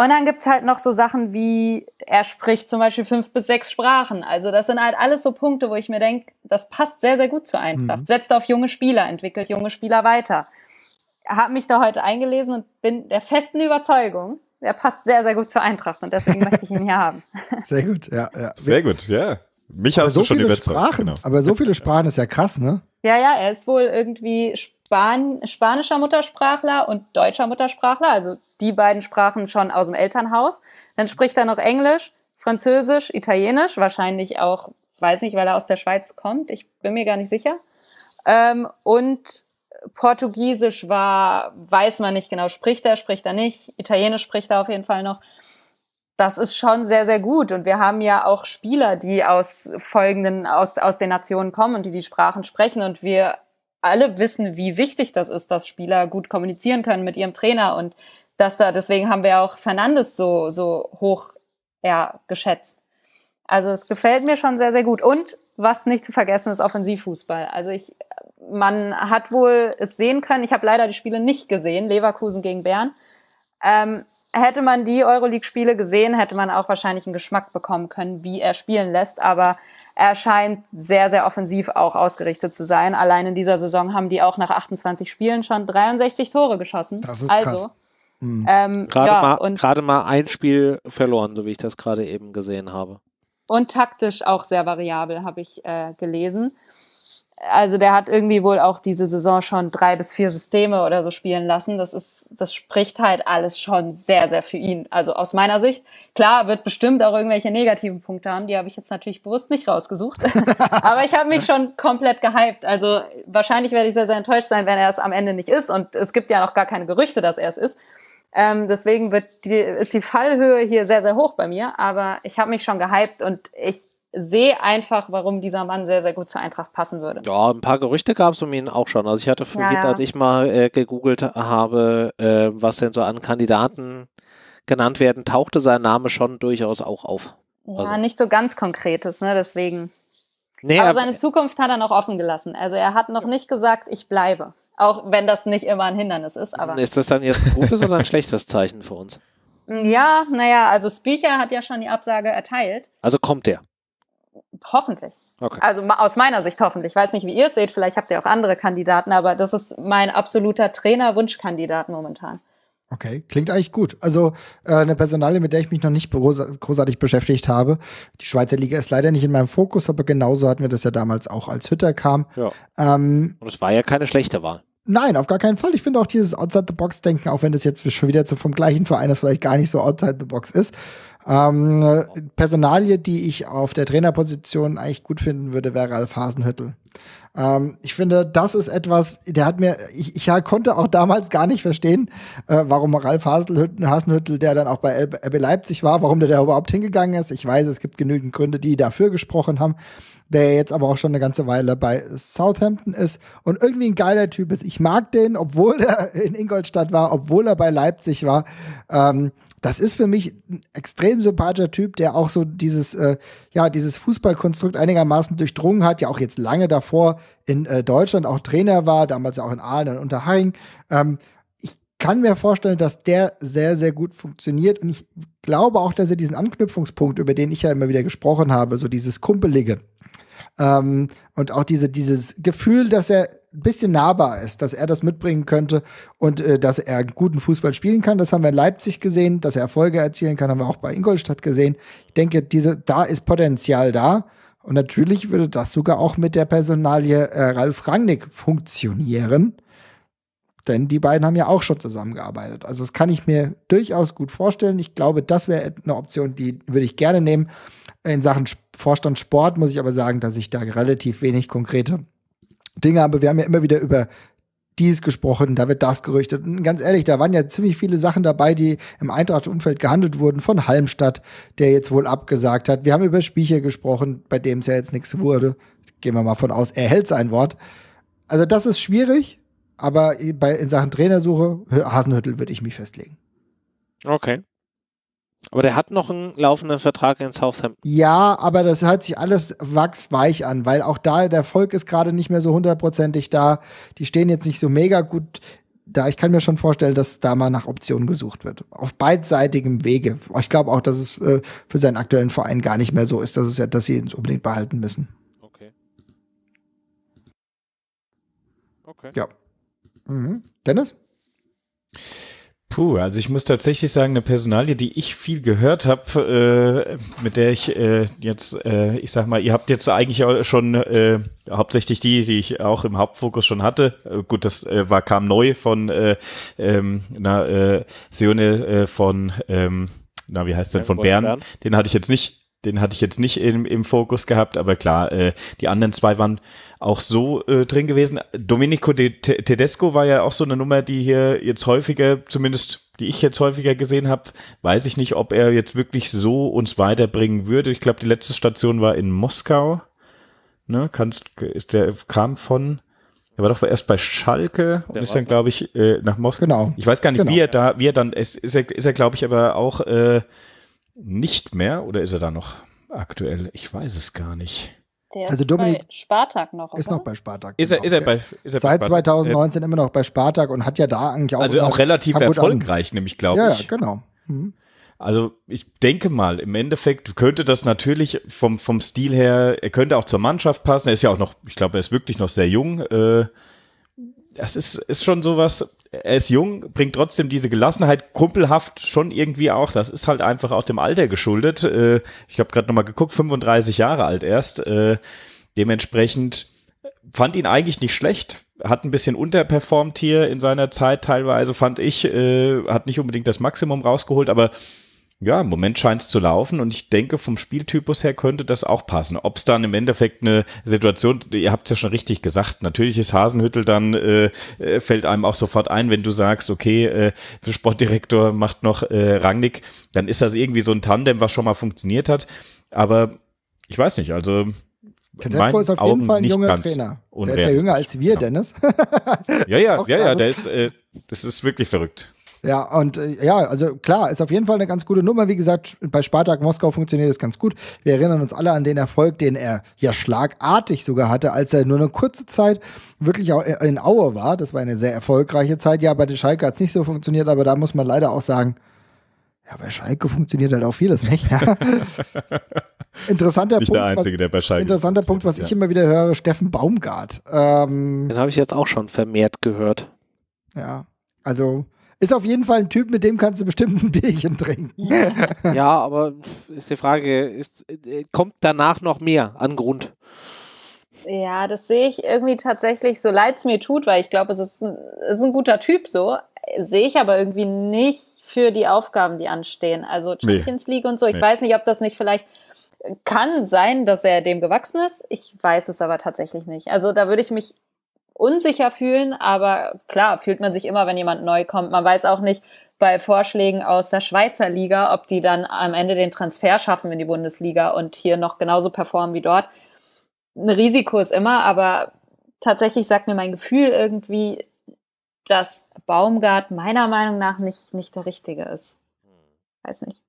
Und dann gibt es halt noch so Sachen wie, er spricht zum Beispiel fünf bis sechs Sprachen. Also das sind halt alles so Punkte, wo ich mir denke, das passt sehr, sehr gut zur Eintracht. Mhm. Setzt auf junge Spieler, entwickelt junge Spieler weiter. Habe mich da heute eingelesen und bin der festen Überzeugung, er passt sehr, sehr gut zur Eintracht und deswegen möchte ich ihn hier haben. Sehr gut, ja. ja. Sehr gut, ja. Mich hast aber so du schon viele Sprachen, genau. Aber so viele Sprachen ist ja krass, ne? Ja, ja, er ist wohl irgendwie Span spanischer Muttersprachler und deutscher Muttersprachler, also die beiden Sprachen schon aus dem Elternhaus. Dann spricht er noch Englisch, Französisch, Italienisch, wahrscheinlich auch, weiß nicht, weil er aus der Schweiz kommt, ich bin mir gar nicht sicher. Ähm, und Portugiesisch war, weiß man nicht genau, spricht er, spricht er nicht. Italienisch spricht er auf jeden Fall noch. Das ist schon sehr, sehr gut. Und wir haben ja auch Spieler, die aus folgenden, aus, aus den Nationen kommen und die die Sprachen sprechen. Und wir alle wissen, wie wichtig das ist, dass Spieler gut kommunizieren können mit ihrem Trainer und dass da, deswegen haben wir auch Fernandes so, so hoch ja, geschätzt. Also es gefällt mir schon sehr, sehr gut. Und was nicht zu vergessen ist Offensivfußball. Also ich, man hat wohl es sehen können. Ich habe leider die Spiele nicht gesehen, Leverkusen gegen Bern. Ähm, hätte man die Euroleague-Spiele gesehen, hätte man auch wahrscheinlich einen Geschmack bekommen können, wie er spielen lässt. Aber er scheint sehr, sehr offensiv auch ausgerichtet zu sein. Allein in dieser Saison haben die auch nach 28 Spielen schon 63 Tore geschossen. Das ist also, krass. Hm. Ähm, gerade, ja, mal, gerade mal ein Spiel verloren, so wie ich das gerade eben gesehen habe. Und taktisch auch sehr variabel, habe ich äh, gelesen also der hat irgendwie wohl auch diese Saison schon drei bis vier Systeme oder so spielen lassen. Das ist, das spricht halt alles schon sehr, sehr für ihn. Also aus meiner Sicht, klar, wird bestimmt auch irgendwelche negativen Punkte haben. Die habe ich jetzt natürlich bewusst nicht rausgesucht. Aber ich habe mich schon komplett gehypt. Also wahrscheinlich werde ich sehr, sehr enttäuscht sein, wenn er es am Ende nicht ist. Und es gibt ja noch gar keine Gerüchte, dass er es ist. Ähm, deswegen wird die, ist die Fallhöhe hier sehr, sehr hoch bei mir. Aber ich habe mich schon gehypt und ich sehe einfach, warum dieser Mann sehr, sehr gut zur Eintracht passen würde. Ja, ein paar Gerüchte gab es um ihn auch schon. Also ich hatte vorhin, ja, ja. als ich mal äh, gegoogelt habe, äh, was denn so an Kandidaten genannt werden, tauchte sein Name schon durchaus auch auf. Ja, also. nicht so ganz Konkretes, ne? Deswegen. Nee, aber, aber seine Zukunft hat er noch offen gelassen. Also er hat noch nicht gesagt, ich bleibe. Auch wenn das nicht immer ein Hindernis ist. Aber ist das dann jetzt ein gutes oder ein schlechtes Zeichen für uns? Ja, naja, also Speicher hat ja schon die Absage erteilt. Also kommt der. Hoffentlich. Okay. Also aus meiner Sicht hoffentlich. Ich weiß nicht, wie ihr es seht. Vielleicht habt ihr auch andere Kandidaten, aber das ist mein absoluter Trainerwunschkandidat momentan. Okay, klingt eigentlich gut. Also äh, eine Personalie, mit der ich mich noch nicht großartig beschäftigt habe. Die Schweizer Liga ist leider nicht in meinem Fokus, aber genauso hatten wir das ja damals auch, als Hütter kam. Ja. Ähm, Und es war ja keine schlechte Wahl. Nein, auf gar keinen Fall. Ich finde auch dieses Outside-the-Box-Denken, auch wenn das jetzt schon wieder vom gleichen Verein das vielleicht gar nicht so Outside-the-Box ist. Ähm, Personalie, die ich auf der Trainerposition eigentlich gut finden würde, wäre Ralf Hasenhüttel. Ähm, ich finde, das ist etwas, der hat mir, ich, ich konnte auch damals gar nicht verstehen, äh, warum Ralf Hasenhüttel, Hasenhüttel, der dann auch bei RB Leipzig war, warum der da überhaupt hingegangen ist. Ich weiß, es gibt genügend Gründe, die dafür gesprochen haben der jetzt aber auch schon eine ganze Weile bei Southampton ist und irgendwie ein geiler Typ ist. Ich mag den, obwohl er in Ingolstadt war, obwohl er bei Leipzig war. Ähm, das ist für mich ein extrem sympathischer Typ, der auch so dieses, äh, ja, dieses Fußballkonstrukt einigermaßen durchdrungen hat, ja auch jetzt lange davor in äh, Deutschland auch Trainer war, damals ja auch in Aalen und Unterhaching. Ähm, kann mir vorstellen, dass der sehr, sehr gut funktioniert. Und ich glaube auch, dass er diesen Anknüpfungspunkt, über den ich ja immer wieder gesprochen habe, so dieses Kumpelige ähm, und auch diese, dieses Gefühl, dass er ein bisschen nahbar ist, dass er das mitbringen könnte und äh, dass er guten Fußball spielen kann. Das haben wir in Leipzig gesehen, dass er Erfolge erzielen kann, haben wir auch bei Ingolstadt gesehen. Ich denke, diese, da ist Potenzial da. Und natürlich würde das sogar auch mit der Personalie äh, Ralf Rangnick funktionieren denn die beiden haben ja auch schon zusammengearbeitet. Also das kann ich mir durchaus gut vorstellen. Ich glaube, das wäre eine Option, die würde ich gerne nehmen. In Sachen Vorstand Sport muss ich aber sagen, dass ich da relativ wenig konkrete Dinge habe. Wir haben ja immer wieder über dies gesprochen, da wird das gerüchtet. Und ganz ehrlich, da waren ja ziemlich viele Sachen dabei, die im Eintracht-Umfeld gehandelt wurden, von Halmstadt, der jetzt wohl abgesagt hat. Wir haben über Spiecher gesprochen, bei dem es ja jetzt nichts wurde. Gehen wir mal von aus, er hält sein Wort. Also das ist schwierig. Aber bei, in Sachen Trainersuche, Hasenhüttel würde ich mich festlegen. Okay. Aber der hat noch einen laufenden Vertrag in Southampton. Ja, aber das hört sich alles wachsweich an, weil auch da der Erfolg ist gerade nicht mehr so hundertprozentig da. Die stehen jetzt nicht so mega gut da. Ich kann mir schon vorstellen, dass da mal nach Optionen gesucht wird. Auf beidseitigem Wege. Ich glaube auch, dass es äh, für seinen aktuellen Verein gar nicht mehr so ist, dass, es, dass sie ihn unbedingt behalten müssen. Okay. Okay. Ja. Mhm. Dennis? Puh, also ich muss tatsächlich sagen, eine Personalie, die ich viel gehört habe, äh, mit der ich äh, jetzt, äh, ich sag mal, ihr habt jetzt eigentlich auch schon äh, hauptsächlich die, die ich auch im Hauptfokus schon hatte. Äh, gut, das äh, war kam neu von äh, ähm, na, äh, Sione äh, von ähm, na, wie heißt denn, von Bern. Den hatte ich jetzt nicht den hatte ich jetzt nicht im, im Fokus gehabt, aber klar, äh, die anderen zwei waren auch so äh, drin gewesen. Domenico De Tedesco war ja auch so eine Nummer, die hier jetzt häufiger, zumindest die ich jetzt häufiger gesehen habe. Weiß ich nicht, ob er jetzt wirklich so uns weiterbringen würde. Ich glaube, die letzte Station war in Moskau. Ne, kannst, der kam von, er war doch erst bei Schalke und ist dann, glaube ich, äh, nach Moskau. Genau. Ich weiß gar nicht, genau. wie er da, wie er dann, ist, ist er, ist er glaube ich, aber auch äh, nicht mehr oder ist er da noch aktuell? Ich weiß es gar nicht. Der also ist Dominik bei Spartak noch, oder? Ist noch bei Spartak. Ist er, genau. ist er bei, ist er Seit bei 2019 immer noch bei Spartak und hat ja da eigentlich auch... Also auch relativ erfolgreich, nämlich, glaube ja, ich. Ja, genau. Mhm. Also ich denke mal, im Endeffekt könnte das natürlich vom, vom Stil her, er könnte auch zur Mannschaft passen. Er ist ja auch noch, ich glaube, er ist wirklich noch sehr jung. Äh, das ist, ist schon sowas, er ist jung, bringt trotzdem diese Gelassenheit, kumpelhaft schon irgendwie auch. Das ist halt einfach auch dem Alter geschuldet. Äh, ich habe gerade nochmal geguckt, 35 Jahre alt erst. Äh, dementsprechend fand ihn eigentlich nicht schlecht. Hat ein bisschen unterperformt hier in seiner Zeit teilweise, fand ich. Äh, hat nicht unbedingt das Maximum rausgeholt, aber ja, im Moment scheint es zu laufen und ich denke, vom Spieltypus her könnte das auch passen. Ob es dann im Endeffekt eine Situation, ihr habt es ja schon richtig gesagt, natürlich ist Hasenhüttel dann, äh, äh, fällt einem auch sofort ein, wenn du sagst, okay, äh, Sportdirektor macht noch äh, Rangnick, dann ist das irgendwie so ein Tandem, was schon mal funktioniert hat. Aber ich weiß nicht, also Tedesco ist auf Augen jeden Fall ein junger Trainer. Der ist ja jünger als wir, ja. Dennis. ja, ja, ja, ja, also der ist, äh, das ist wirklich verrückt. Ja, und äh, ja, also klar, ist auf jeden Fall eine ganz gute Nummer. Wie gesagt, bei Spartak Moskau funktioniert das ganz gut. Wir erinnern uns alle an den Erfolg, den er ja schlagartig sogar hatte, als er nur eine kurze Zeit wirklich auch äh, in Aue war. Das war eine sehr erfolgreiche Zeit. Ja, bei den Schalke hat es nicht so funktioniert, aber da muss man leider auch sagen, ja, bei Schalke funktioniert halt auch vieles nicht. Ja. interessanter nicht Punkt, der Einzige, was, der bei Schalke interessanter Punkt, was ja. ich immer wieder höre, Steffen Baumgart. Ähm, Den habe ich jetzt auch schon vermehrt gehört. Ja, also ist auf jeden Fall ein Typ, mit dem kannst du bestimmt ein Bierchen trinken. Ja, aber ist die Frage, ist, äh, kommt danach noch mehr an Grund? Ja, das sehe ich irgendwie tatsächlich, so leid es mir tut, weil ich glaube, es ist ein, ist ein guter Typ so, sehe ich aber irgendwie nicht für die Aufgaben, die anstehen. Also Champions nee. League und so. Ich nee. weiß nicht, ob das nicht vielleicht kann sein, dass er dem gewachsen ist. Ich weiß es aber tatsächlich nicht. Also da würde ich mich unsicher fühlen, aber klar fühlt man sich immer, wenn jemand neu kommt. Man weiß auch nicht bei Vorschlägen aus der Schweizer Liga, ob die dann am Ende den Transfer schaffen in die Bundesliga und hier noch genauso performen wie dort. Ein Risiko ist immer, aber tatsächlich sagt mir mein Gefühl irgendwie, dass Baumgart meiner Meinung nach nicht, nicht der Richtige ist. Hm. Weiß nicht.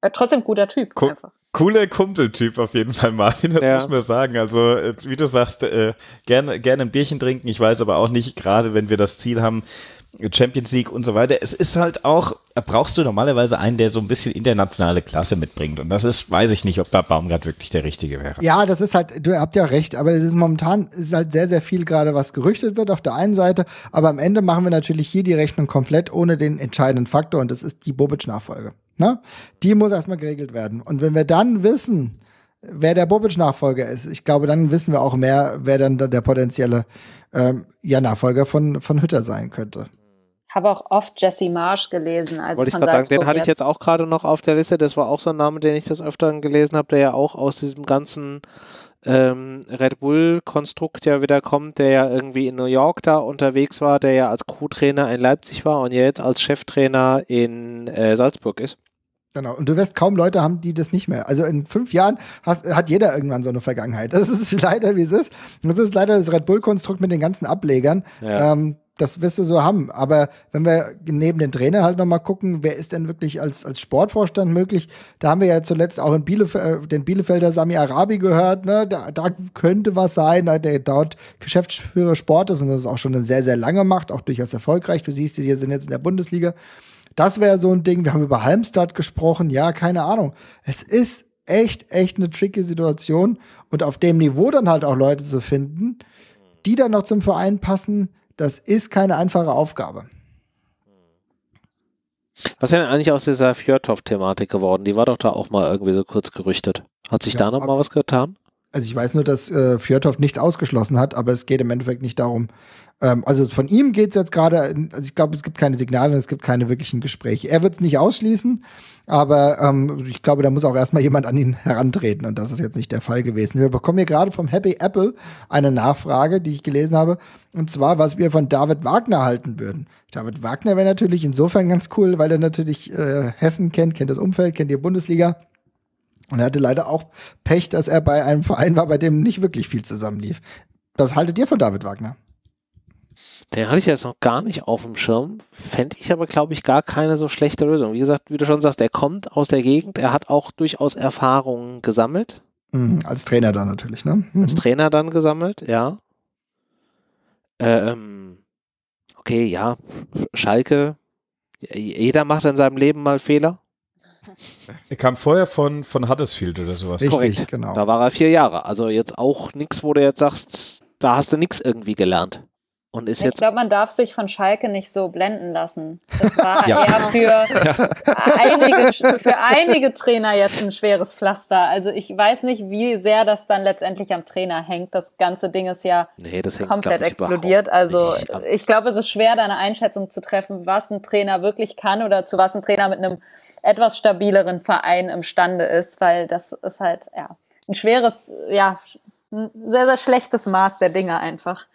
Aber trotzdem guter Typ. Guck, einfach. Cooler Kumpeltyp auf jeden Fall, Marvin, das ja. muss man sagen. Also, äh, wie du sagst, äh, gerne, gerne ein Bierchen trinken. Ich weiß aber auch nicht, gerade wenn wir das Ziel haben, Champions League und so weiter. Es ist halt auch, äh, brauchst du normalerweise einen, der so ein bisschen internationale Klasse mitbringt. Und das ist, weiß ich nicht, ob da Baumgart wirklich der Richtige wäre. Ja, das ist halt, du habt ja recht, aber es ist momentan ist halt sehr, sehr viel gerade, was gerüchtet wird auf der einen Seite. Aber am Ende machen wir natürlich hier die Rechnung komplett ohne den entscheidenden Faktor und das ist die Bobic-Nachfolge. Ne? Die muss erstmal geregelt werden. Und wenn wir dann wissen, wer der Bobic-Nachfolger ist, ich glaube, dann wissen wir auch mehr, wer dann der potenzielle ähm, ja, Nachfolger von, von Hütter sein könnte. Habe auch oft Jesse Marsh gelesen. Als Wollte ich gerade sagen, den hatte ich jetzt auch gerade noch auf der Liste. Das war auch so ein Name, den ich das öfter gelesen habe, der ja auch aus diesem ganzen ähm, Red Bull-Konstrukt ja wieder kommt, der ja irgendwie in New York da unterwegs war, der ja als Co-Trainer in Leipzig war und jetzt als Cheftrainer in äh, Salzburg ist. Genau. Und du wirst kaum Leute haben, die das nicht mehr. Also in fünf Jahren hast, hat jeder irgendwann so eine Vergangenheit. Das ist leider, wie es ist. Das ist leider das Red Bull-Konstrukt mit den ganzen Ablegern. Ja. Ähm, das wirst du so haben. Aber wenn wir neben den Trainern halt nochmal gucken, wer ist denn wirklich als, als Sportvorstand möglich? Da haben wir ja zuletzt auch in Bielef äh, den Bielefelder Sami Arabi gehört. Ne? Da, da könnte was sein, ne? der dort Geschäftsführer Sport ist und das auch schon eine sehr, sehr lange macht, auch durchaus erfolgreich. Du siehst, die sind jetzt in der Bundesliga. Das wäre so ein Ding. Wir haben über Halmstad gesprochen. Ja, keine Ahnung. Es ist echt, echt eine tricky Situation. Und auf dem Niveau dann halt auch Leute zu finden, die dann noch zum Verein passen, das ist keine einfache Aufgabe. Was ist denn eigentlich aus dieser fjörtoff thematik geworden? Die war doch da auch mal irgendwie so kurz gerüchtet. Hat sich ja, da nochmal was getan? Also ich weiß nur, dass äh, Fjörthoff nichts ausgeschlossen hat, aber es geht im Endeffekt nicht darum, ähm, also von ihm geht es jetzt gerade, also ich glaube, es gibt keine Signale und es gibt keine wirklichen Gespräche. Er wird es nicht ausschließen, aber ähm, ich glaube, da muss auch erstmal jemand an ihn herantreten und das ist jetzt nicht der Fall gewesen. Wir bekommen hier gerade vom Happy Apple eine Nachfrage, die ich gelesen habe, und zwar, was wir von David Wagner halten würden. David Wagner wäre natürlich insofern ganz cool, weil er natürlich äh, Hessen kennt, kennt das Umfeld, kennt die Bundesliga. Und er hatte leider auch Pech, dass er bei einem Verein war, bei dem nicht wirklich viel zusammenlief. Was haltet ihr von David Wagner? Den hatte ich jetzt noch gar nicht auf dem Schirm. Fände ich aber, glaube ich, gar keine so schlechte Lösung. Wie gesagt, wie du schon sagst, er kommt aus der Gegend. Er hat auch durchaus Erfahrungen gesammelt. Mhm, als Trainer dann natürlich, ne? Mhm. Als Trainer dann gesammelt, ja. Ähm, okay, ja. Schalke. Jeder macht in seinem Leben mal Fehler. Er kam vorher von, von Huddersfield oder sowas. Richtig, Korrekt. genau. Da war er vier Jahre. Also jetzt auch nichts, wo du jetzt sagst, da hast du nichts irgendwie gelernt. Und ist ich jetzt. ich glaube, man darf sich von Schalke nicht so blenden lassen. Das war ja. eher für, ja. einige, für einige Trainer jetzt ein schweres Pflaster. Also ich weiß nicht, wie sehr das dann letztendlich am Trainer hängt. Das ganze Ding ist ja nee, hängt, komplett explodiert. Also ich glaube, es ist schwer, da eine Einschätzung zu treffen, was ein Trainer wirklich kann oder zu was ein Trainer mit einem etwas stabileren Verein imstande ist, weil das ist halt ja ein schweres, ja, ein sehr, sehr schlechtes Maß der Dinge einfach.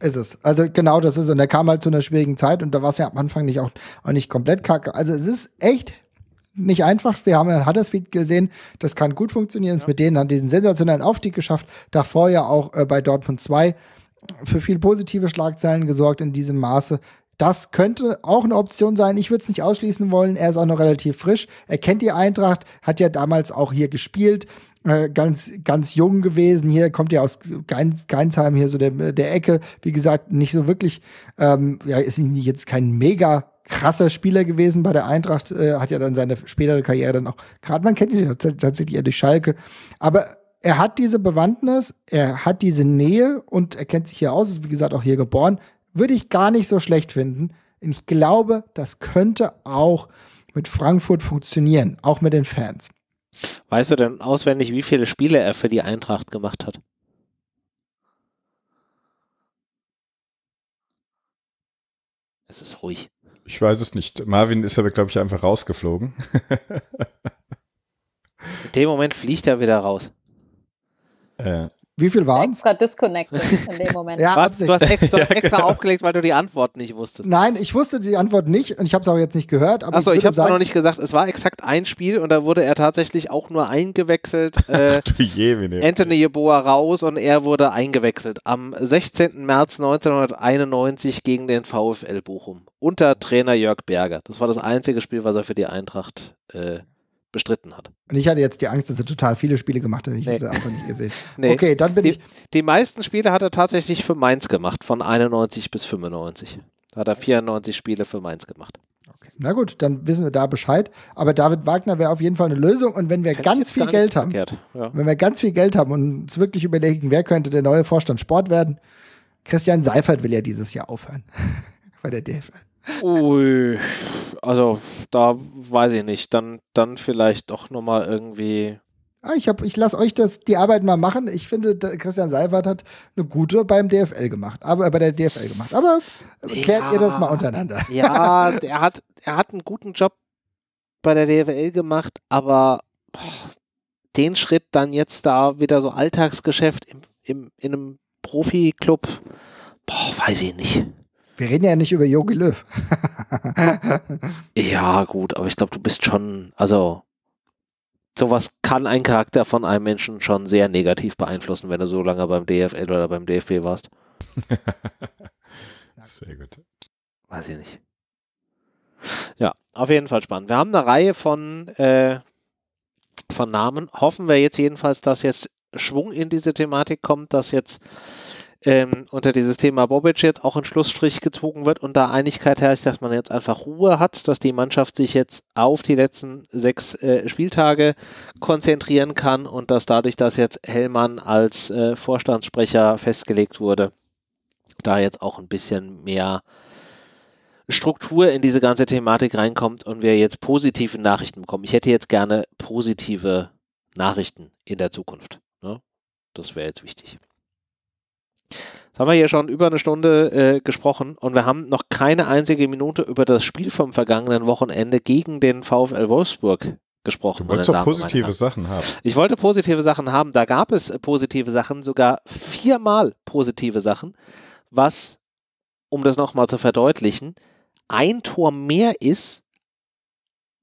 Ist es. Also genau das ist. Und er kam halt zu einer schwierigen Zeit und da war es ja am Anfang nicht auch, auch nicht komplett kacke. Also es ist echt nicht einfach. Wir haben ja Huddersfield gesehen, das kann gut funktionieren. Ja. Mit denen hat diesen sensationellen Aufstieg geschafft. Davor ja auch äh, bei Dortmund 2 für viel positive Schlagzeilen gesorgt in diesem Maße. Das könnte auch eine Option sein. Ich würde es nicht ausschließen wollen. Er ist auch noch relativ frisch. Er kennt die Eintracht, hat ja damals auch hier gespielt. Äh, ganz, ganz jung gewesen. Hier kommt ja aus Geinsheim, hier so der, der Ecke. Wie gesagt, nicht so wirklich, ähm, ja, ist jetzt kein mega krasser Spieler gewesen bei der Eintracht, äh, hat ja dann seine spätere Karriere dann auch, gerade man kennt ihn tatsächlich eher durch Schalke, aber er hat diese Bewandtnis, er hat diese Nähe und er kennt sich hier aus, ist wie gesagt auch hier geboren, würde ich gar nicht so schlecht finden. Und ich glaube, das könnte auch mit Frankfurt funktionieren, auch mit den Fans. Weißt du denn auswendig, wie viele Spiele er für die Eintracht gemacht hat? Es ist ruhig. Ich weiß es nicht. Marvin ist aber, glaube ich, einfach rausgeflogen. In dem Moment fliegt er wieder raus. Äh, wie viel waren es? Extra disconnected in dem Moment. ja, Was? Du hast extra, extra genau. aufgelegt, weil du die Antwort nicht wusstest. Nein, ich wusste die Antwort nicht und ich habe es auch jetzt nicht gehört. Achso, ich, ich habe es auch noch nicht gesagt. Es war exakt ein Spiel und da wurde er tatsächlich auch nur eingewechselt. Äh, Anthony Jeboa raus und er wurde eingewechselt am 16. März 1991 gegen den VfL Bochum unter Trainer Jörg Berger. Das war das einzige Spiel, was er für die Eintracht äh, bestritten hat. Und ich hatte jetzt die Angst, dass er total viele Spiele gemacht hat, ich nee. habe sie einfach nicht gesehen. nee. Okay, dann bin die, ich. Die meisten Spiele hat er tatsächlich für Mainz gemacht, von 91 bis 95. Da hat er 94 Spiele für Mainz gemacht. Okay. Na gut, dann wissen wir da Bescheid. Aber David Wagner wäre auf jeden Fall eine Lösung. Und wenn wir Fänd ganz viel Geld haben, ja. wenn wir ganz viel Geld haben und uns wirklich überlegen, wer könnte der neue Vorstand Sport werden, Christian Seifert will ja dieses Jahr aufhören bei der DFL. Ui, also da weiß ich nicht. Dann, dann vielleicht doch nochmal irgendwie. Ah, ich ich lasse euch das, die Arbeit mal machen. Ich finde, Christian Seiwert hat eine gute beim DFL gemacht, aber äh, bei der DFL gemacht. Aber ja, äh, klärt ihr das mal untereinander. Ja, er hat, er hat einen guten Job bei der DFL gemacht, aber boah, den Schritt dann jetzt da wieder so Alltagsgeschäft im, im, in einem Profi-Club, boah, weiß ich nicht. Wir reden ja nicht über Yogi Löw. ja, gut, aber ich glaube, du bist schon, also sowas kann einen Charakter von einem Menschen schon sehr negativ beeinflussen, wenn du so lange beim DFL oder beim DFB warst. sehr gut. Weiß ich nicht. Ja, auf jeden Fall spannend. Wir haben eine Reihe von, äh, von Namen. Hoffen wir jetzt jedenfalls, dass jetzt Schwung in diese Thematik kommt, dass jetzt ähm, unter dieses Thema Bobic jetzt auch ein Schlussstrich gezogen wird und da Einigkeit herrscht, dass man jetzt einfach Ruhe hat, dass die Mannschaft sich jetzt auf die letzten sechs äh, Spieltage konzentrieren kann und dass dadurch, dass jetzt Hellmann als äh, Vorstandssprecher festgelegt wurde, da jetzt auch ein bisschen mehr Struktur in diese ganze Thematik reinkommt und wir jetzt positive Nachrichten bekommen. Ich hätte jetzt gerne positive Nachrichten in der Zukunft. Ne? Das wäre jetzt wichtig. Jetzt haben wir hier schon über eine Stunde äh, gesprochen und wir haben noch keine einzige Minute über das Spiel vom vergangenen Wochenende gegen den VfL Wolfsburg gesprochen. Du wolltest doch positive Sachen haben. Ich wollte positive Sachen haben. Da gab es positive Sachen, sogar viermal positive Sachen, was, um das nochmal zu verdeutlichen, ein Tor mehr ist,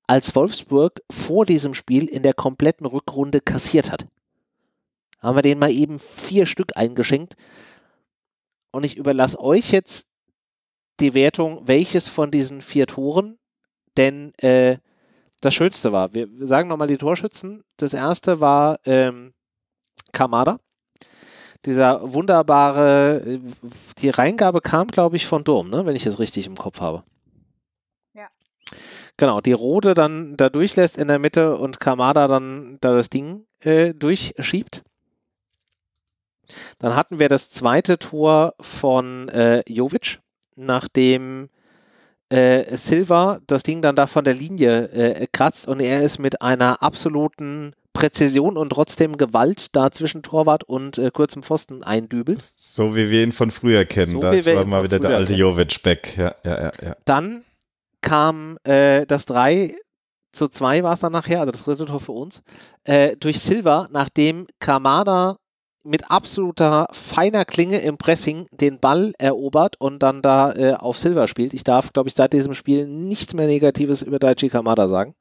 als Wolfsburg vor diesem Spiel in der kompletten Rückrunde kassiert hat. Haben wir denen mal eben vier Stück eingeschenkt. Und ich überlasse euch jetzt die Wertung, welches von diesen vier Toren denn äh, das Schönste war. Wir sagen nochmal die Torschützen. Das erste war ähm, Kamada. Dieser wunderbare, äh, die Reingabe kam, glaube ich, von Durm, ne? wenn ich das richtig im Kopf habe. Ja. Genau, die Rote dann da durchlässt in der Mitte und Kamada dann da das Ding äh, durchschiebt. Dann hatten wir das zweite Tor von äh, Jovic, nachdem äh, Silva das Ding dann da von der Linie äh, kratzt und er ist mit einer absoluten Präzision und trotzdem Gewalt da zwischen Torwart und äh, kurzem Pfosten eindübelt. So wie wir ihn von früher kennen. So das war mal wieder der alte Jovic back. Ja, ja, ja, ja. Dann kam äh, das 3 zu 2 war es dann nachher, also das dritte Tor für uns, äh, durch Silva, nachdem Kamada mit absoluter feiner Klinge im Pressing den Ball erobert und dann da äh, auf Silver spielt. Ich darf, glaube ich, seit diesem Spiel nichts mehr Negatives über Daichi Kamada sagen.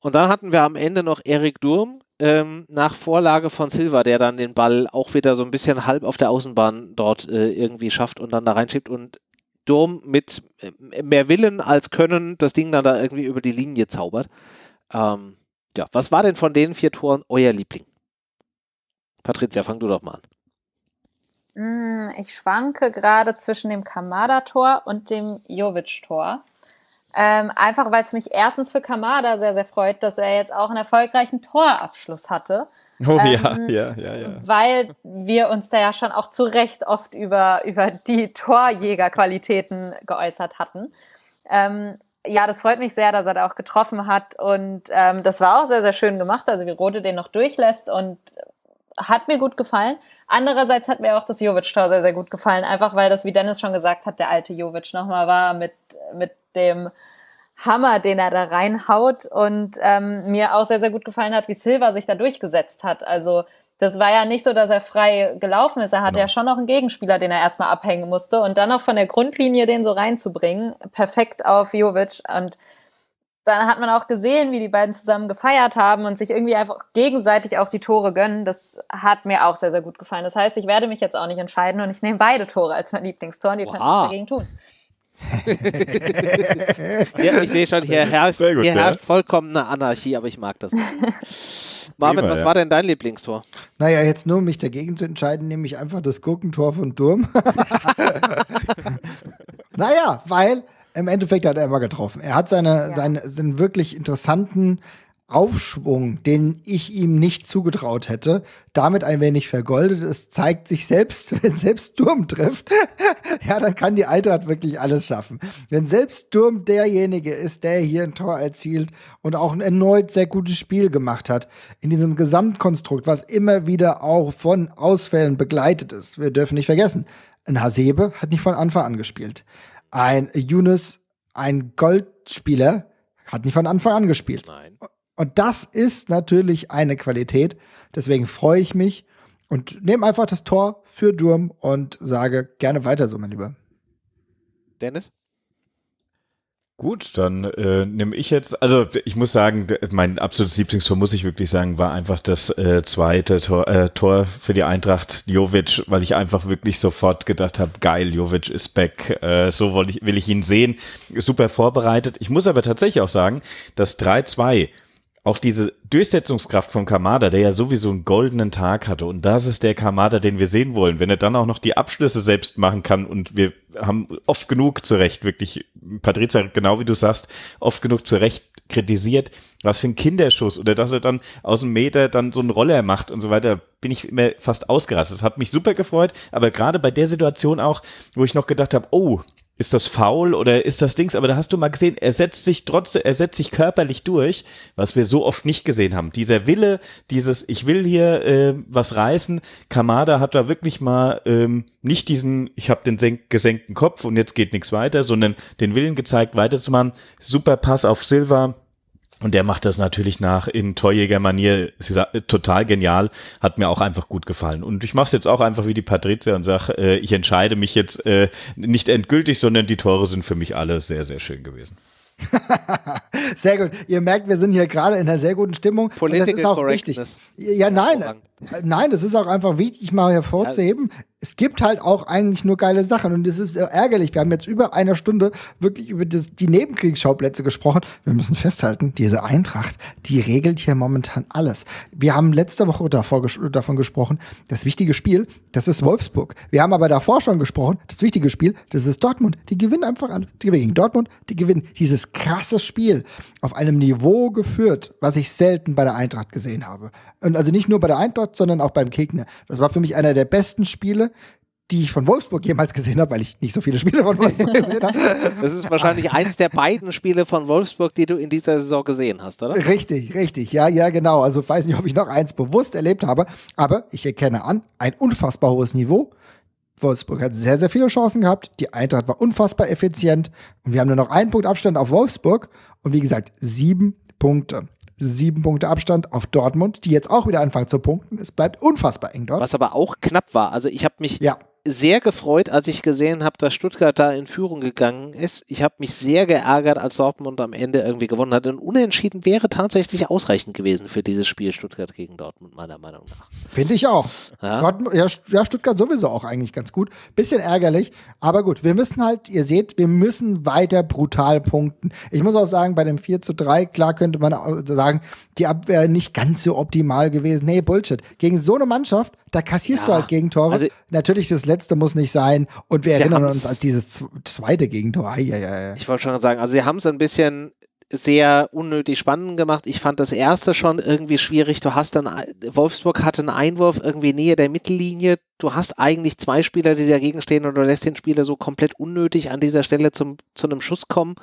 Und dann hatten wir am Ende noch Erik Durm ähm, nach Vorlage von Silva, der dann den Ball auch wieder so ein bisschen halb auf der Außenbahn dort äh, irgendwie schafft und dann da reinschiebt und Durm mit äh, mehr Willen als Können das Ding dann da irgendwie über die Linie zaubert. Ähm, ja, was war denn von den vier Toren euer Liebling? Patricia, fang du doch mal an. Mm, ich schwanke gerade zwischen dem Kamada-Tor und dem Jovic-Tor. Ähm, einfach weil es mich erstens für Kamada sehr, sehr freut, dass er jetzt auch einen erfolgreichen Torabschluss hatte. Oh ähm, ja, ja, ja, ja. Weil wir uns da ja schon auch zu Recht oft über, über die Torjägerqualitäten geäußert hatten. Ähm, ja, das freut mich sehr, dass er da auch getroffen hat. Und ähm, das war auch sehr, sehr schön gemacht. Also wie Rode den noch durchlässt und hat mir gut gefallen. Andererseits hat mir auch das Jovic-Tor sehr, sehr gut gefallen. Einfach weil das, wie Dennis schon gesagt hat, der alte Jovic nochmal war mit, mit dem Hammer, den er da reinhaut. Und ähm, mir auch sehr, sehr gut gefallen hat, wie Silva sich da durchgesetzt hat. Also das war ja nicht so, dass er frei gelaufen ist. Er hatte genau. ja schon noch einen Gegenspieler, den er erstmal abhängen musste. Und dann noch von der Grundlinie den so reinzubringen, perfekt auf Jovic. Und dann hat man auch gesehen, wie die beiden zusammen gefeiert haben und sich irgendwie einfach gegenseitig auch die Tore gönnen. Das hat mir auch sehr, sehr gut gefallen. Das heißt, ich werde mich jetzt auch nicht entscheiden und ich nehme beide Tore als mein Lieblingstor und ihr könnt nichts dagegen tun. ja, ich sehe schon, hier herrscht, gut, hier herrscht ja. vollkommene Anarchie, aber ich mag das. Marvin, was war denn dein Lieblingstor? Naja, jetzt nur um mich dagegen zu entscheiden, nehme ich einfach das Gurkentor von Durm. naja, weil im Endeffekt hat er immer getroffen. Er hat seine, ja. seine, seinen wirklich interessanten Aufschwung, den ich ihm nicht zugetraut hätte, damit ein wenig vergoldet. Es zeigt sich selbst, wenn selbst Durm trifft, ja, dann kann die Eintracht halt wirklich alles schaffen. Wenn selbst Durm derjenige ist, der hier ein Tor erzielt und auch ein erneut sehr gutes Spiel gemacht hat, in diesem Gesamtkonstrukt, was immer wieder auch von Ausfällen begleitet ist. Wir dürfen nicht vergessen, ein Hasebe hat nicht von Anfang an gespielt. Ein Yunus, ein Goldspieler, hat nicht von Anfang an gespielt. Nein. Und das ist natürlich eine Qualität. Deswegen freue ich mich und nehme einfach das Tor für Durm und sage gerne weiter so, mein Lieber. Dennis? Gut, dann äh, nehme ich jetzt, also ich muss sagen, mein absolutes Lieblingstor, muss ich wirklich sagen, war einfach das äh, zweite Tor, äh, Tor für die Eintracht, Jovic, weil ich einfach wirklich sofort gedacht habe, geil, Jovic ist back, äh, so will ich, will ich ihn sehen, super vorbereitet. Ich muss aber tatsächlich auch sagen, dass 3-2 auch diese Durchsetzungskraft von Kamada, der ja sowieso einen goldenen Tag hatte. Und das ist der Kamada, den wir sehen wollen. Wenn er dann auch noch die Abschlüsse selbst machen kann. Und wir haben oft genug zurecht, wirklich, Patrizia, genau wie du sagst, oft genug zurecht kritisiert, was für ein Kinderschuss. Oder dass er dann aus dem Meter dann so einen Roller macht und so weiter. Bin ich immer fast ausgerastet. Das hat mich super gefreut. Aber gerade bei der Situation auch, wo ich noch gedacht habe, oh, ist das faul oder ist das Dings? Aber da hast du mal gesehen, er setzt sich trotzdem, er setzt sich körperlich durch, was wir so oft nicht gesehen haben. Dieser Wille, dieses Ich will hier äh, was reißen. Kamada hat da wirklich mal ähm, nicht diesen Ich habe den gesenkten Kopf und jetzt geht nichts weiter, sondern den Willen gezeigt, weiterzumachen. Super Pass auf Silva und der macht das natürlich nach in Torjägermanier total genial, hat mir auch einfach gut gefallen. Und ich mache es jetzt auch einfach wie die Patrizia und sage, äh, ich entscheide mich jetzt äh, nicht endgültig, sondern die Tore sind für mich alle sehr, sehr schön gewesen. sehr gut. Ihr merkt, wir sind hier gerade in einer sehr guten Stimmung. Political und das ist auch richtig. Ja, nein. Äh, nein, das ist auch einfach wichtig, mal hervorzuheben. Ja. Es gibt halt auch eigentlich nur geile Sachen und es ist ärgerlich. Wir haben jetzt über eine Stunde wirklich über das, die Nebenkriegsschauplätze gesprochen. Wir müssen festhalten, diese Eintracht, die regelt hier momentan alles. Wir haben letzte Woche davor, davon gesprochen, das wichtige Spiel, das ist Wolfsburg. Wir haben aber davor schon gesprochen, das wichtige Spiel, das ist Dortmund. Die gewinnen einfach alles. Die gewinnen gegen Dortmund, die gewinnen dieses krasse Spiel auf einem Niveau geführt, was ich selten bei der Eintracht gesehen habe. Und also nicht nur bei der Eintracht, hat, sondern auch beim Gegner. Das war für mich einer der besten Spiele, die ich von Wolfsburg jemals gesehen habe, weil ich nicht so viele Spiele von Wolfsburg gesehen habe. Das ist wahrscheinlich ah. eins der beiden Spiele von Wolfsburg, die du in dieser Saison gesehen hast, oder? Richtig, richtig. Ja, ja, genau. Also weiß nicht, ob ich noch eins bewusst erlebt habe, aber ich erkenne an, ein unfassbar hohes Niveau. Wolfsburg hat sehr, sehr viele Chancen gehabt. Die Eintracht war unfassbar effizient. Und wir haben nur noch einen Punkt Abstand auf Wolfsburg. Und wie gesagt, sieben Punkte sieben Punkte Abstand auf Dortmund, die jetzt auch wieder anfangen zu punkten. Es bleibt unfassbar eng dort. Was aber auch knapp war. Also ich habe mich ja sehr gefreut, als ich gesehen habe, dass Stuttgart da in Führung gegangen ist. Ich habe mich sehr geärgert, als Dortmund am Ende irgendwie gewonnen hat. Und unentschieden wäre tatsächlich ausreichend gewesen für dieses Spiel Stuttgart gegen Dortmund, meiner Meinung nach. Finde ich auch. Ja? ja, Stuttgart sowieso auch eigentlich ganz gut. Bisschen ärgerlich, aber gut. Wir müssen halt, ihr seht, wir müssen weiter brutal punkten. Ich muss auch sagen, bei dem 4 zu 3, klar könnte man sagen, die Abwehr nicht ganz so optimal gewesen. Nee, Bullshit. Gegen so eine Mannschaft da kassierst ja. du halt Gegentore. Also, Natürlich, das letzte muss nicht sein. Und wir erinnern uns an dieses zweite Gegentor. Ai, ai, ai. Ich wollte schon sagen, also sie haben es ein bisschen sehr unnötig spannend gemacht. Ich fand das erste schon irgendwie schwierig. Du hast dann, Wolfsburg hatte einen Einwurf irgendwie näher der Mittellinie. Du hast eigentlich zwei Spieler, die dagegen stehen und du lässt den Spieler so komplett unnötig an dieser Stelle zum, zu einem Schuss kommen.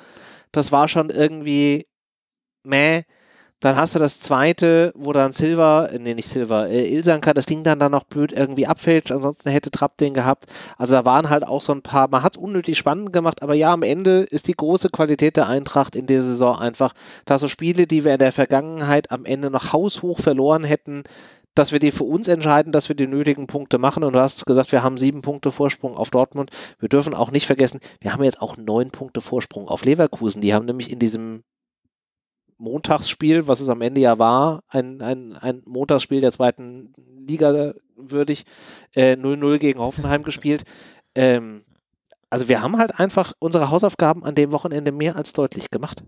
Das war schon irgendwie meh. Dann hast du das zweite, wo dann Silver, nee, nicht Silver, äh, Ilsanka das Ding dann dann noch blöd irgendwie abfälscht. Ansonsten hätte Trapp den gehabt. Also da waren halt auch so ein paar, man hat es unnötig spannend gemacht, aber ja, am Ende ist die große Qualität der Eintracht in der Saison einfach, dass so Spiele, die wir in der Vergangenheit am Ende noch haushoch verloren hätten, dass wir die für uns entscheiden, dass wir die nötigen Punkte machen. Und du hast gesagt, wir haben sieben Punkte Vorsprung auf Dortmund. Wir dürfen auch nicht vergessen, wir haben jetzt auch neun Punkte Vorsprung auf Leverkusen. Die haben nämlich in diesem Montagsspiel, was es am Ende ja war, ein, ein, ein Montagsspiel der zweiten Liga würdig, 0-0 äh, gegen Hoffenheim gespielt. Ähm, also wir haben halt einfach unsere Hausaufgaben an dem Wochenende mehr als deutlich gemacht.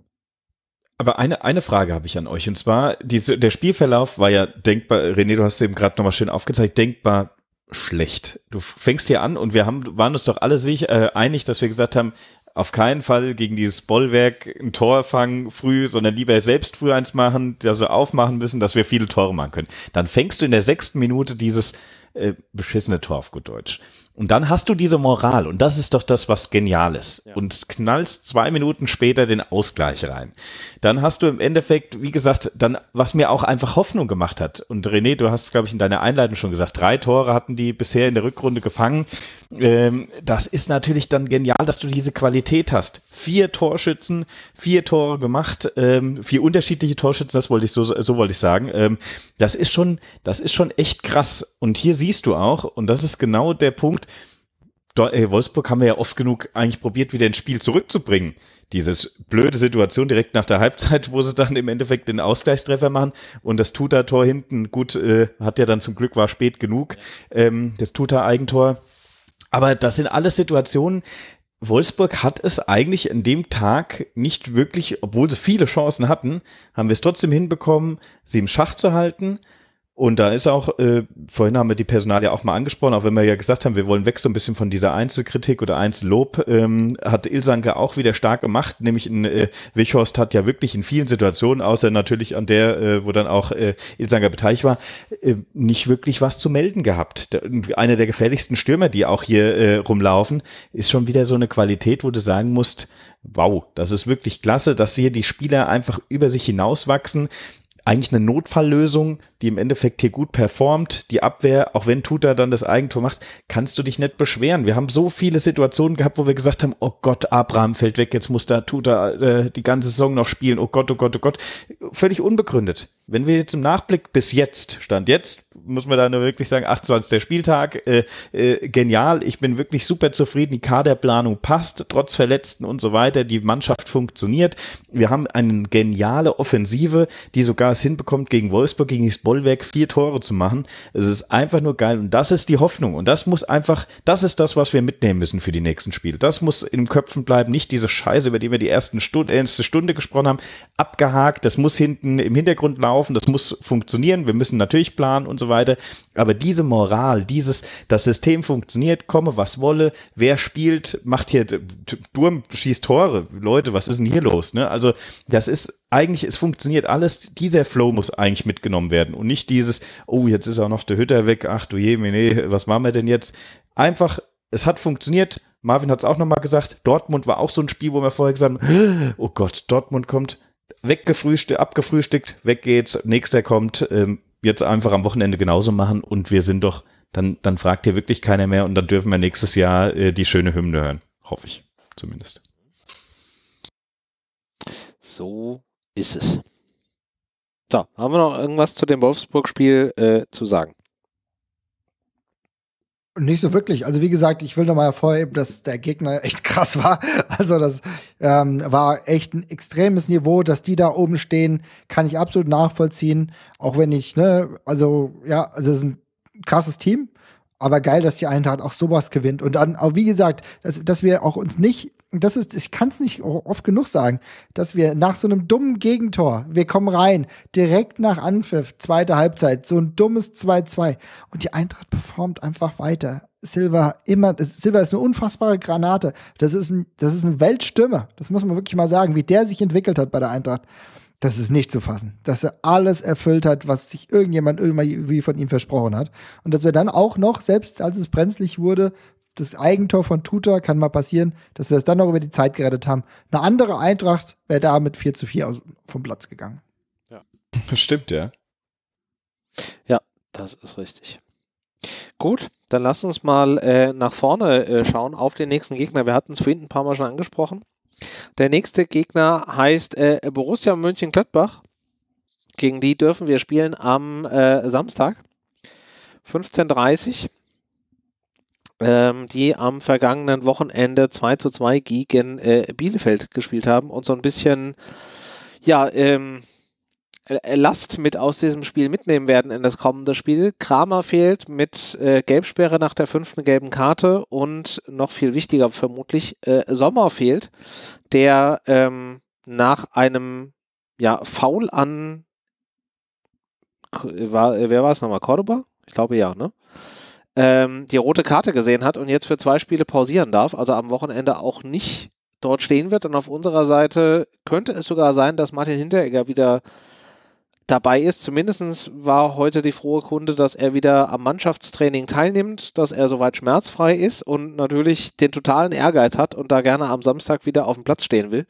Aber eine, eine Frage habe ich an euch. Und zwar, diese, der Spielverlauf war ja denkbar, René, du hast eben gerade nochmal schön aufgezeigt, denkbar schlecht. Du fängst hier an und wir haben, waren uns doch alle sich, äh, einig, dass wir gesagt haben, auf keinen Fall gegen dieses Bollwerk ein Tor fangen früh, sondern lieber selbst früh eins machen, dass sie aufmachen müssen, dass wir viele Tore machen können. Dann fängst du in der sechsten Minute dieses äh, beschissene Tor auf gut Deutsch. Und dann hast du diese Moral und das ist doch das, was genial ist. Ja. Und knallst zwei Minuten später den Ausgleich rein. Dann hast du im Endeffekt, wie gesagt, dann, was mir auch einfach Hoffnung gemacht hat. Und René, du hast es, glaube ich, in deiner Einleitung schon gesagt, drei Tore hatten die bisher in der Rückrunde gefangen. Ähm, das ist natürlich dann genial, dass du diese Qualität hast. Vier Torschützen, vier Tore gemacht, ähm, vier unterschiedliche Torschützen, das wollte ich so, so wollte ich sagen. Ähm, das ist schon, das ist schon echt krass. Und hier siehst du auch, und das ist genau der Punkt, äh, Wolfsburg haben wir ja oft genug eigentlich probiert, wieder ins Spiel zurückzubringen. Dieses blöde Situation direkt nach der Halbzeit, wo sie dann im Endeffekt den Ausgleichstreffer machen und das Tuta-Tor hinten, gut, äh, hat ja dann zum Glück war spät genug, ähm, das Tuta-Eigentor. Aber das sind alles Situationen, Wolfsburg hat es eigentlich an dem Tag nicht wirklich, obwohl sie viele Chancen hatten, haben wir es trotzdem hinbekommen, sie im Schach zu halten. Und da ist auch, äh, vorhin haben wir die Personal ja auch mal angesprochen, auch wenn wir ja gesagt haben, wir wollen weg so ein bisschen von dieser Einzelkritik oder Einzellob, ähm, hat Ilsanke auch wieder stark gemacht, nämlich in, äh, Wichhorst hat ja wirklich in vielen Situationen, außer natürlich an der, äh, wo dann auch äh, Ilsanke beteiligt war, äh, nicht wirklich was zu melden gehabt. Der, einer der gefährlichsten Stürmer, die auch hier äh, rumlaufen, ist schon wieder so eine Qualität, wo du sagen musst, wow, das ist wirklich klasse, dass hier die Spieler einfach über sich hinauswachsen eigentlich eine Notfalllösung, die im Endeffekt hier gut performt. Die Abwehr, auch wenn Tuta dann das Eigentor macht, kannst du dich nicht beschweren. Wir haben so viele Situationen gehabt, wo wir gesagt haben, oh Gott, Abraham fällt weg, jetzt muss da Tuta äh, die ganze Saison noch spielen. Oh Gott, oh Gott, oh Gott. Völlig unbegründet. Wenn wir jetzt im Nachblick bis jetzt, Stand jetzt, muss man da nur wirklich sagen, 28. Der Spieltag, äh, äh, genial. Ich bin wirklich super zufrieden. Die Kaderplanung passt, trotz Verletzten und so weiter. Die Mannschaft funktioniert. Wir haben eine geniale Offensive, die sogar es hinbekommt, gegen Wolfsburg, gegen das Bollwerk vier Tore zu machen. Es ist einfach nur geil. Und das ist die Hoffnung. Und das muss einfach, das ist das, was wir mitnehmen müssen für die nächsten Spiele. Das muss in den Köpfen bleiben. Nicht diese Scheiße, über die wir die ersten Stunde, erste Stunde gesprochen haben. Abgehakt. Das muss hinten im Hintergrund laufen. Das muss funktionieren. Wir müssen natürlich planen und so weiter. Aber diese Moral, dieses, das System funktioniert, komme was wolle, wer spielt, macht hier, Durm schießt Tore. Leute, was ist denn hier los? Ne? Also, das ist eigentlich, es funktioniert alles, dieser Flow muss eigentlich mitgenommen werden und nicht dieses, oh, jetzt ist auch noch der Hütter weg, ach du je, nee, was machen wir denn jetzt? Einfach, es hat funktioniert, Marvin hat es auch nochmal gesagt, Dortmund war auch so ein Spiel, wo wir vorher gesagt haben, oh Gott, Dortmund kommt, weggefrühstückt, abgefrühstückt, weg geht's, nächster kommt, ähm, jetzt einfach am Wochenende genauso machen und wir sind doch, dann, dann fragt hier wirklich keiner mehr und dann dürfen wir nächstes Jahr äh, die schöne Hymne hören, hoffe ich zumindest. So ist es. So, haben wir noch irgendwas zu dem Wolfsburg-Spiel äh, zu sagen? Nicht so wirklich. Also wie gesagt, ich will nochmal hervorheben, dass der Gegner echt krass war. Also das ähm, war echt ein extremes Niveau, dass die da oben stehen, kann ich absolut nachvollziehen. Auch wenn ich, ne, also ja, also es ist ein krasses Team, aber geil, dass die Eintracht auch sowas gewinnt. Und dann, auch wie gesagt, dass, dass wir auch uns nicht, das ist, ich kann es nicht oft genug sagen, dass wir nach so einem dummen Gegentor, wir kommen rein, direkt nach Anpfiff, zweite Halbzeit, so ein dummes 2-2. Und die Eintracht performt einfach weiter. Silva immer, Silva ist eine unfassbare Granate. Das ist ein, das ist ein Weltstürmer. Das muss man wirklich mal sagen, wie der sich entwickelt hat bei der Eintracht. Das ist nicht zu fassen, dass er alles erfüllt hat, was sich irgendjemand irgendwie von ihm versprochen hat. Und dass wir dann auch noch, selbst als es brenzlig wurde, das Eigentor von Tuta kann mal passieren, dass wir es dann noch über die Zeit gerettet haben. Eine andere Eintracht wäre da mit 4 zu 4 vom Platz gegangen. Ja, das stimmt, ja. Ja, das ist richtig. Gut, dann lass uns mal äh, nach vorne äh, schauen auf den nächsten Gegner. Wir hatten es vorhin ein paar Mal schon angesprochen. Der nächste Gegner heißt äh, Borussia Mönchengladbach. Gegen die dürfen wir spielen am äh, Samstag 15.30 Uhr. Ähm, die am vergangenen Wochenende 2 zu 2 gegen äh, Bielefeld gespielt haben und so ein bisschen, ja, ähm, äh, Last mit aus diesem Spiel mitnehmen werden in das kommende Spiel. Kramer fehlt mit äh, Gelbsperre nach der fünften gelben Karte und noch viel wichtiger vermutlich, äh, Sommer fehlt, der ähm, nach einem ja, Foul an war, äh, wer war es nochmal? Cordoba? Ich glaube ja, ne? Ähm, die rote Karte gesehen hat und jetzt für zwei Spiele pausieren darf, also am Wochenende auch nicht dort stehen wird. Und auf unserer Seite könnte es sogar sein, dass Martin Hinteregger wieder dabei ist. Zumindest war heute die frohe Kunde, dass er wieder am Mannschaftstraining teilnimmt, dass er soweit schmerzfrei ist und natürlich den totalen Ehrgeiz hat und da gerne am Samstag wieder auf dem Platz stehen will.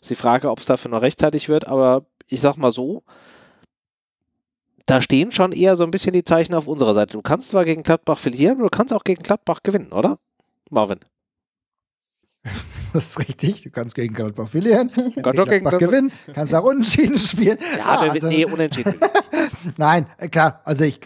Ist die Frage, ob es dafür noch rechtzeitig wird, aber ich sag mal so, da stehen schon eher so ein bisschen die Zeichen auf unserer Seite. Du kannst zwar gegen Gladbach verlieren, du kannst auch gegen Gladbach gewinnen, oder? Marvin. Das ist richtig. Du kannst gegen Gladbach verlieren, kannst auch gegen Gladbach gewinnen, kannst auch unentschieden spielen. Ja, ah, also, nee, eh unentschieden. Nein, äh, klar. Also ich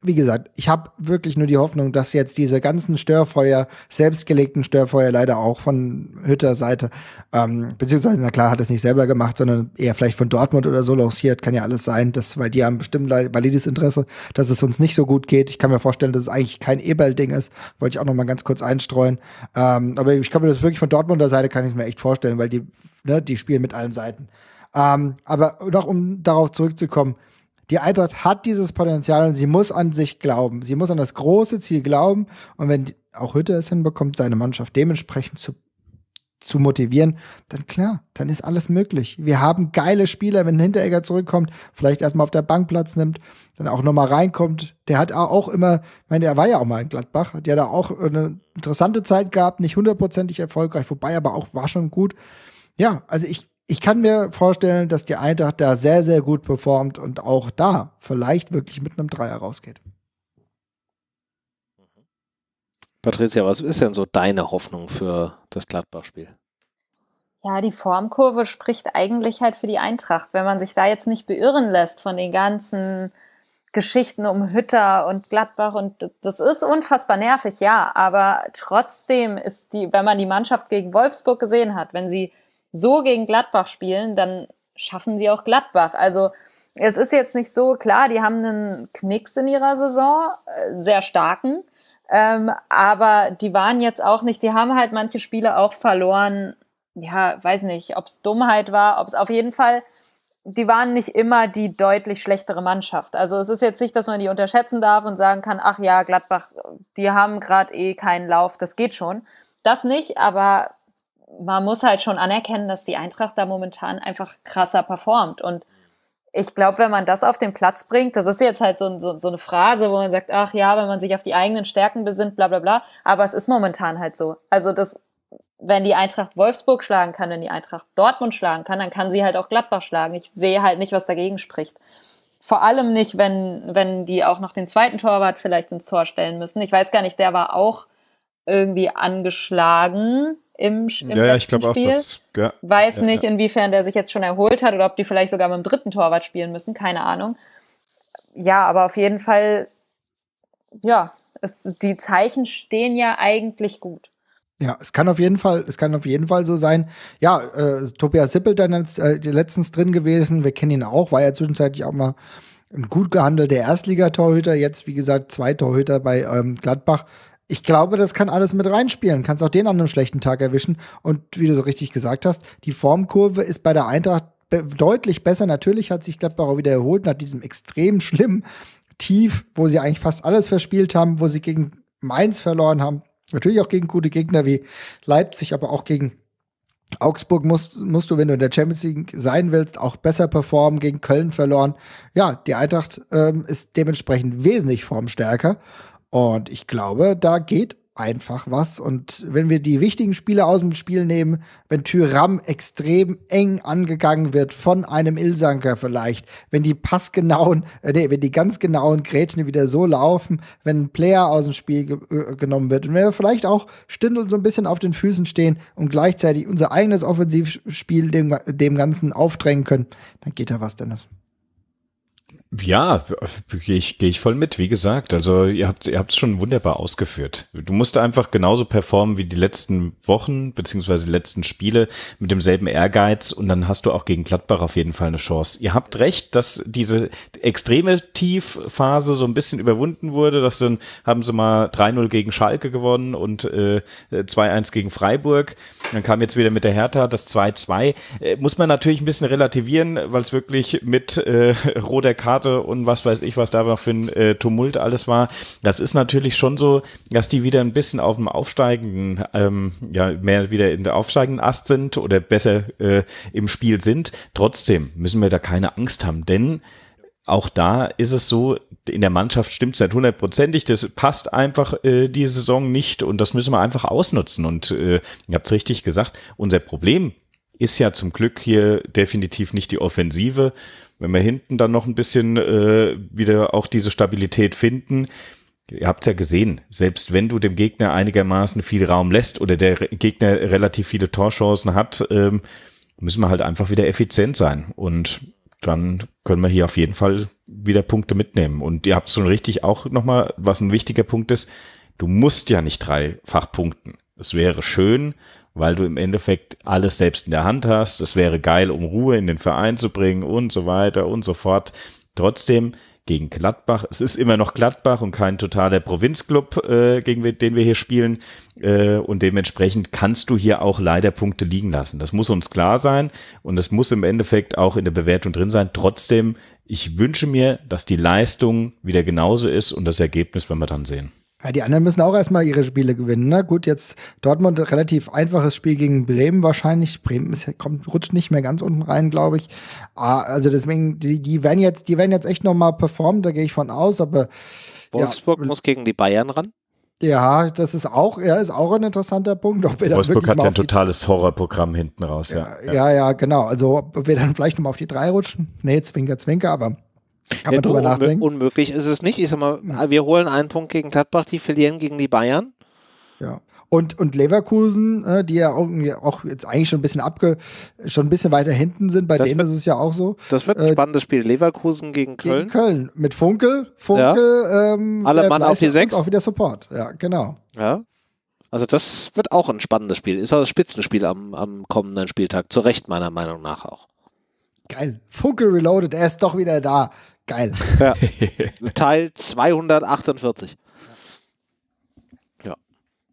wie gesagt, ich habe wirklich nur die Hoffnung, dass jetzt diese ganzen Störfeuer, selbstgelegten Störfeuer leider auch von Hütter Seite, ähm, beziehungsweise, na klar, hat es nicht selber gemacht, sondern eher vielleicht von Dortmund oder so lanciert, kann ja alles sein, dass, weil die haben bestimmt valides Interesse, dass es uns nicht so gut geht. Ich kann mir vorstellen, dass es eigentlich kein Eberl-Ding ist, wollte ich auch noch mal ganz kurz einstreuen. Ähm, aber ich kann mir das wirklich von Dortmunder Seite, kann ich es mir echt vorstellen, weil die, ne, die spielen mit allen Seiten. Ähm, aber noch, um darauf zurückzukommen, die Eintracht hat dieses Potenzial und sie muss an sich glauben. Sie muss an das große Ziel glauben. Und wenn auch Hütte es hinbekommt, seine Mannschaft dementsprechend zu, zu motivieren, dann klar, dann ist alles möglich. Wir haben geile Spieler, wenn Hinteregger zurückkommt, vielleicht erstmal auf der Bank Platz nimmt, dann auch nochmal reinkommt. Der hat auch immer, ich meine, er war ja auch mal in Gladbach, der hat da auch eine interessante Zeit gehabt, nicht hundertprozentig erfolgreich, wobei aber auch war schon gut. Ja, also ich ich kann mir vorstellen, dass die Eintracht da sehr, sehr gut performt und auch da vielleicht wirklich mit einem Dreier rausgeht. Mhm. Patricia, was ist denn so deine Hoffnung für das Gladbach-Spiel? Ja, die Formkurve spricht eigentlich halt für die Eintracht. Wenn man sich da jetzt nicht beirren lässt von den ganzen Geschichten um Hütter und Gladbach und das ist unfassbar nervig, ja, aber trotzdem ist die, wenn man die Mannschaft gegen Wolfsburg gesehen hat, wenn sie so gegen Gladbach spielen, dann schaffen sie auch Gladbach. Also es ist jetzt nicht so klar, die haben einen Knicks in ihrer Saison, äh, sehr starken. Ähm, aber die waren jetzt auch nicht, die haben halt manche Spiele auch verloren. Ja, weiß nicht, ob es Dummheit war, ob es auf jeden Fall, die waren nicht immer die deutlich schlechtere Mannschaft. Also es ist jetzt nicht, dass man die unterschätzen darf und sagen kann, ach ja, Gladbach, die haben gerade eh keinen Lauf, das geht schon. Das nicht, aber man muss halt schon anerkennen, dass die Eintracht da momentan einfach krasser performt. Und ich glaube, wenn man das auf den Platz bringt, das ist jetzt halt so, so, so, eine Phrase, wo man sagt, ach ja, wenn man sich auf die eigenen Stärken besinnt, bla bla bla. Aber es ist momentan halt so. Also das, wenn die Eintracht Wolfsburg schlagen kann, wenn die Eintracht Dortmund schlagen kann, dann kann sie halt auch Gladbach schlagen. Ich sehe halt nicht, was dagegen spricht. Vor allem nicht, wenn, wenn die auch noch den zweiten Torwart vielleicht ins Tor stellen müssen. Ich weiß gar nicht, der war auch irgendwie angeschlagen im, im ja, ja, ich glaube auch, das, ja, Weiß ja, nicht, ja. inwiefern der sich jetzt schon erholt hat oder ob die vielleicht sogar mit dem dritten Torwart spielen müssen, keine Ahnung. Ja, aber auf jeden Fall, ja, es, die Zeichen stehen ja eigentlich gut. Ja, es kann auf jeden Fall, es kann auf jeden Fall so sein. Ja, äh, Tobias Sippel dann ist, äh, letztens drin gewesen. Wir kennen ihn auch, war ja zwischenzeitlich auch mal ein gut gehandelter Erstligatorhüter. Jetzt, wie gesagt, zwei Torhüter bei ähm, Gladbach ich glaube, das kann alles mit reinspielen. Kannst auch den an einem schlechten Tag erwischen. Und wie du so richtig gesagt hast, die Formkurve ist bei der Eintracht be deutlich besser. Natürlich hat sich Gladbach auch wieder erholt nach diesem extrem schlimmen Tief, wo sie eigentlich fast alles verspielt haben, wo sie gegen Mainz verloren haben. Natürlich auch gegen gute Gegner wie Leipzig, aber auch gegen Augsburg musst, musst du, wenn du in der Champions League sein willst, auch besser performen, gegen Köln verloren. Ja, die Eintracht ähm, ist dementsprechend wesentlich formstärker. Und ich glaube, da geht einfach was. Und wenn wir die wichtigen Spiele aus dem Spiel nehmen, wenn Tyram extrem eng angegangen wird von einem Ilsanker vielleicht, wenn die passgenauen, äh, nee, wenn die ganz genauen Grätchen wieder so laufen, wenn ein Player aus dem Spiel ge äh, genommen wird und wenn wir vielleicht auch Stündel so ein bisschen auf den Füßen stehen und gleichzeitig unser eigenes Offensivspiel dem, dem Ganzen aufdrängen können, dann geht da was, Dennis. Ja, gehe ich, geh ich voll mit. Wie gesagt, also ihr habt ihr habt schon wunderbar ausgeführt. Du musst einfach genauso performen wie die letzten Wochen beziehungsweise die letzten Spiele mit demselben Ehrgeiz und dann hast du auch gegen Gladbach auf jeden Fall eine Chance. Ihr habt recht, dass diese extreme Tiefphase so ein bisschen überwunden wurde. Das dann haben sie mal 3-0 gegen Schalke gewonnen und äh, 2-1 gegen Freiburg. Dann kam jetzt wieder mit der Hertha das 2-2. Äh, muss man natürlich ein bisschen relativieren, weil es wirklich mit äh, roter Karte Konzerte und was weiß ich, was da noch für ein äh, Tumult alles war. Das ist natürlich schon so, dass die wieder ein bisschen auf dem aufsteigenden, ähm, ja, mehr wieder in der aufsteigenden Ast sind oder besser äh, im Spiel sind. Trotzdem müssen wir da keine Angst haben, denn auch da ist es so, in der Mannschaft stimmt es nicht hundertprozentig, das passt einfach äh, die Saison nicht und das müssen wir einfach ausnutzen. Und äh, ihr habt es richtig gesagt, unser Problem ist ja zum Glück hier definitiv nicht die Offensive, wenn wir hinten dann noch ein bisschen äh, wieder auch diese Stabilität finden, ihr habt es ja gesehen, selbst wenn du dem Gegner einigermaßen viel Raum lässt oder der Gegner relativ viele Torchancen hat, ähm, müssen wir halt einfach wieder effizient sein. Und dann können wir hier auf jeden Fall wieder Punkte mitnehmen. Und ihr habt schon richtig auch nochmal, was ein wichtiger Punkt ist, du musst ja nicht dreifach punkten. Es wäre schön, weil du im Endeffekt alles selbst in der Hand hast. Es wäre geil, um Ruhe in den Verein zu bringen und so weiter und so fort. Trotzdem gegen Gladbach. Es ist immer noch Gladbach und kein totaler Provinzclub, äh, gegen den wir hier spielen. Äh, und dementsprechend kannst du hier auch leider Punkte liegen lassen. Das muss uns klar sein und das muss im Endeffekt auch in der Bewertung drin sein. Trotzdem, ich wünsche mir, dass die Leistung wieder genauso ist und das Ergebnis, wenn wir dann sehen. Ja, die anderen müssen auch erstmal ihre Spiele gewinnen. Ne? Gut, jetzt Dortmund relativ einfaches Spiel gegen Bremen wahrscheinlich. Bremen ist, kommt, rutscht nicht mehr ganz unten rein, glaube ich. Ah, also deswegen, die, die, werden jetzt, die werden jetzt echt nochmal performen, da gehe ich von aus. Aber Wolfsburg ja, muss gegen die Bayern ran. Ja, das ist auch, ja, ist auch ein interessanter Punkt. Ob wir Wolfsburg dann wirklich hat ja ein totales Horrorprogramm hinten raus, ja, ja. Ja, ja, genau. Also ob wir dann vielleicht nochmal auf die drei rutschen. Nee, Zwinker, Zwinker, aber kann ja, man drüber nachdenken? Unmöglich ist es nicht. Ich sag mal, wir holen einen Punkt gegen Gladbach, die verlieren gegen die Bayern. Ja. Und, und Leverkusen, äh, die ja auch, auch, jetzt eigentlich schon ein bisschen abge, schon ein bisschen weiter hinten sind, bei das denen wird, ist es ja auch so. Das wird ein äh, spannendes Spiel. Leverkusen gegen Köln. Gegen Köln. Mit Funkel, Funkel, ja. ähm, alle Mann auf die sechs. Auch wieder Support, ja, genau. Ja. Also das wird auch ein spannendes Spiel. Ist auch das Spitzenspiel am, am kommenden Spieltag. Zu Recht meiner Meinung nach auch. Geil. Funkel Reloaded, er ist doch wieder da. Geil. Ja. Teil 248. Ja.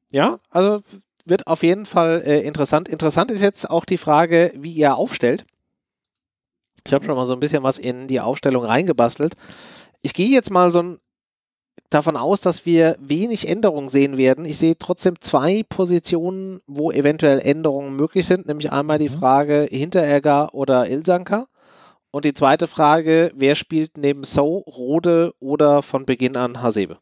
Ja, also wird auf jeden Fall äh, interessant. Interessant ist jetzt auch die Frage, wie ihr aufstellt. Ich habe schon mal so ein bisschen was in die Aufstellung reingebastelt. Ich gehe jetzt mal so ein, davon aus, dass wir wenig Änderungen sehen werden. Ich sehe trotzdem zwei Positionen, wo eventuell Änderungen möglich sind, nämlich einmal die mhm. Frage Hinteregger oder Ilsanka. Und die zweite Frage, wer spielt neben So, Rode oder von Beginn an Hasebe?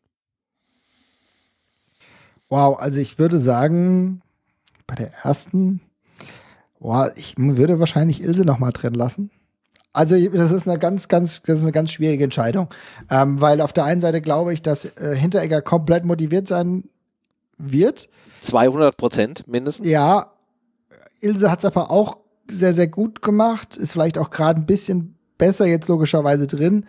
Wow, also ich würde sagen, bei der ersten, wow, ich würde wahrscheinlich Ilse nochmal drin lassen. Also das ist eine ganz, ganz, das ist eine ganz schwierige Entscheidung, ähm, weil auf der einen Seite glaube ich, dass äh, Hinteregger komplett motiviert sein wird. 200 Prozent mindestens. Ja, Ilse hat es aber auch sehr, sehr gut gemacht. Ist vielleicht auch gerade ein bisschen besser jetzt logischerweise drin.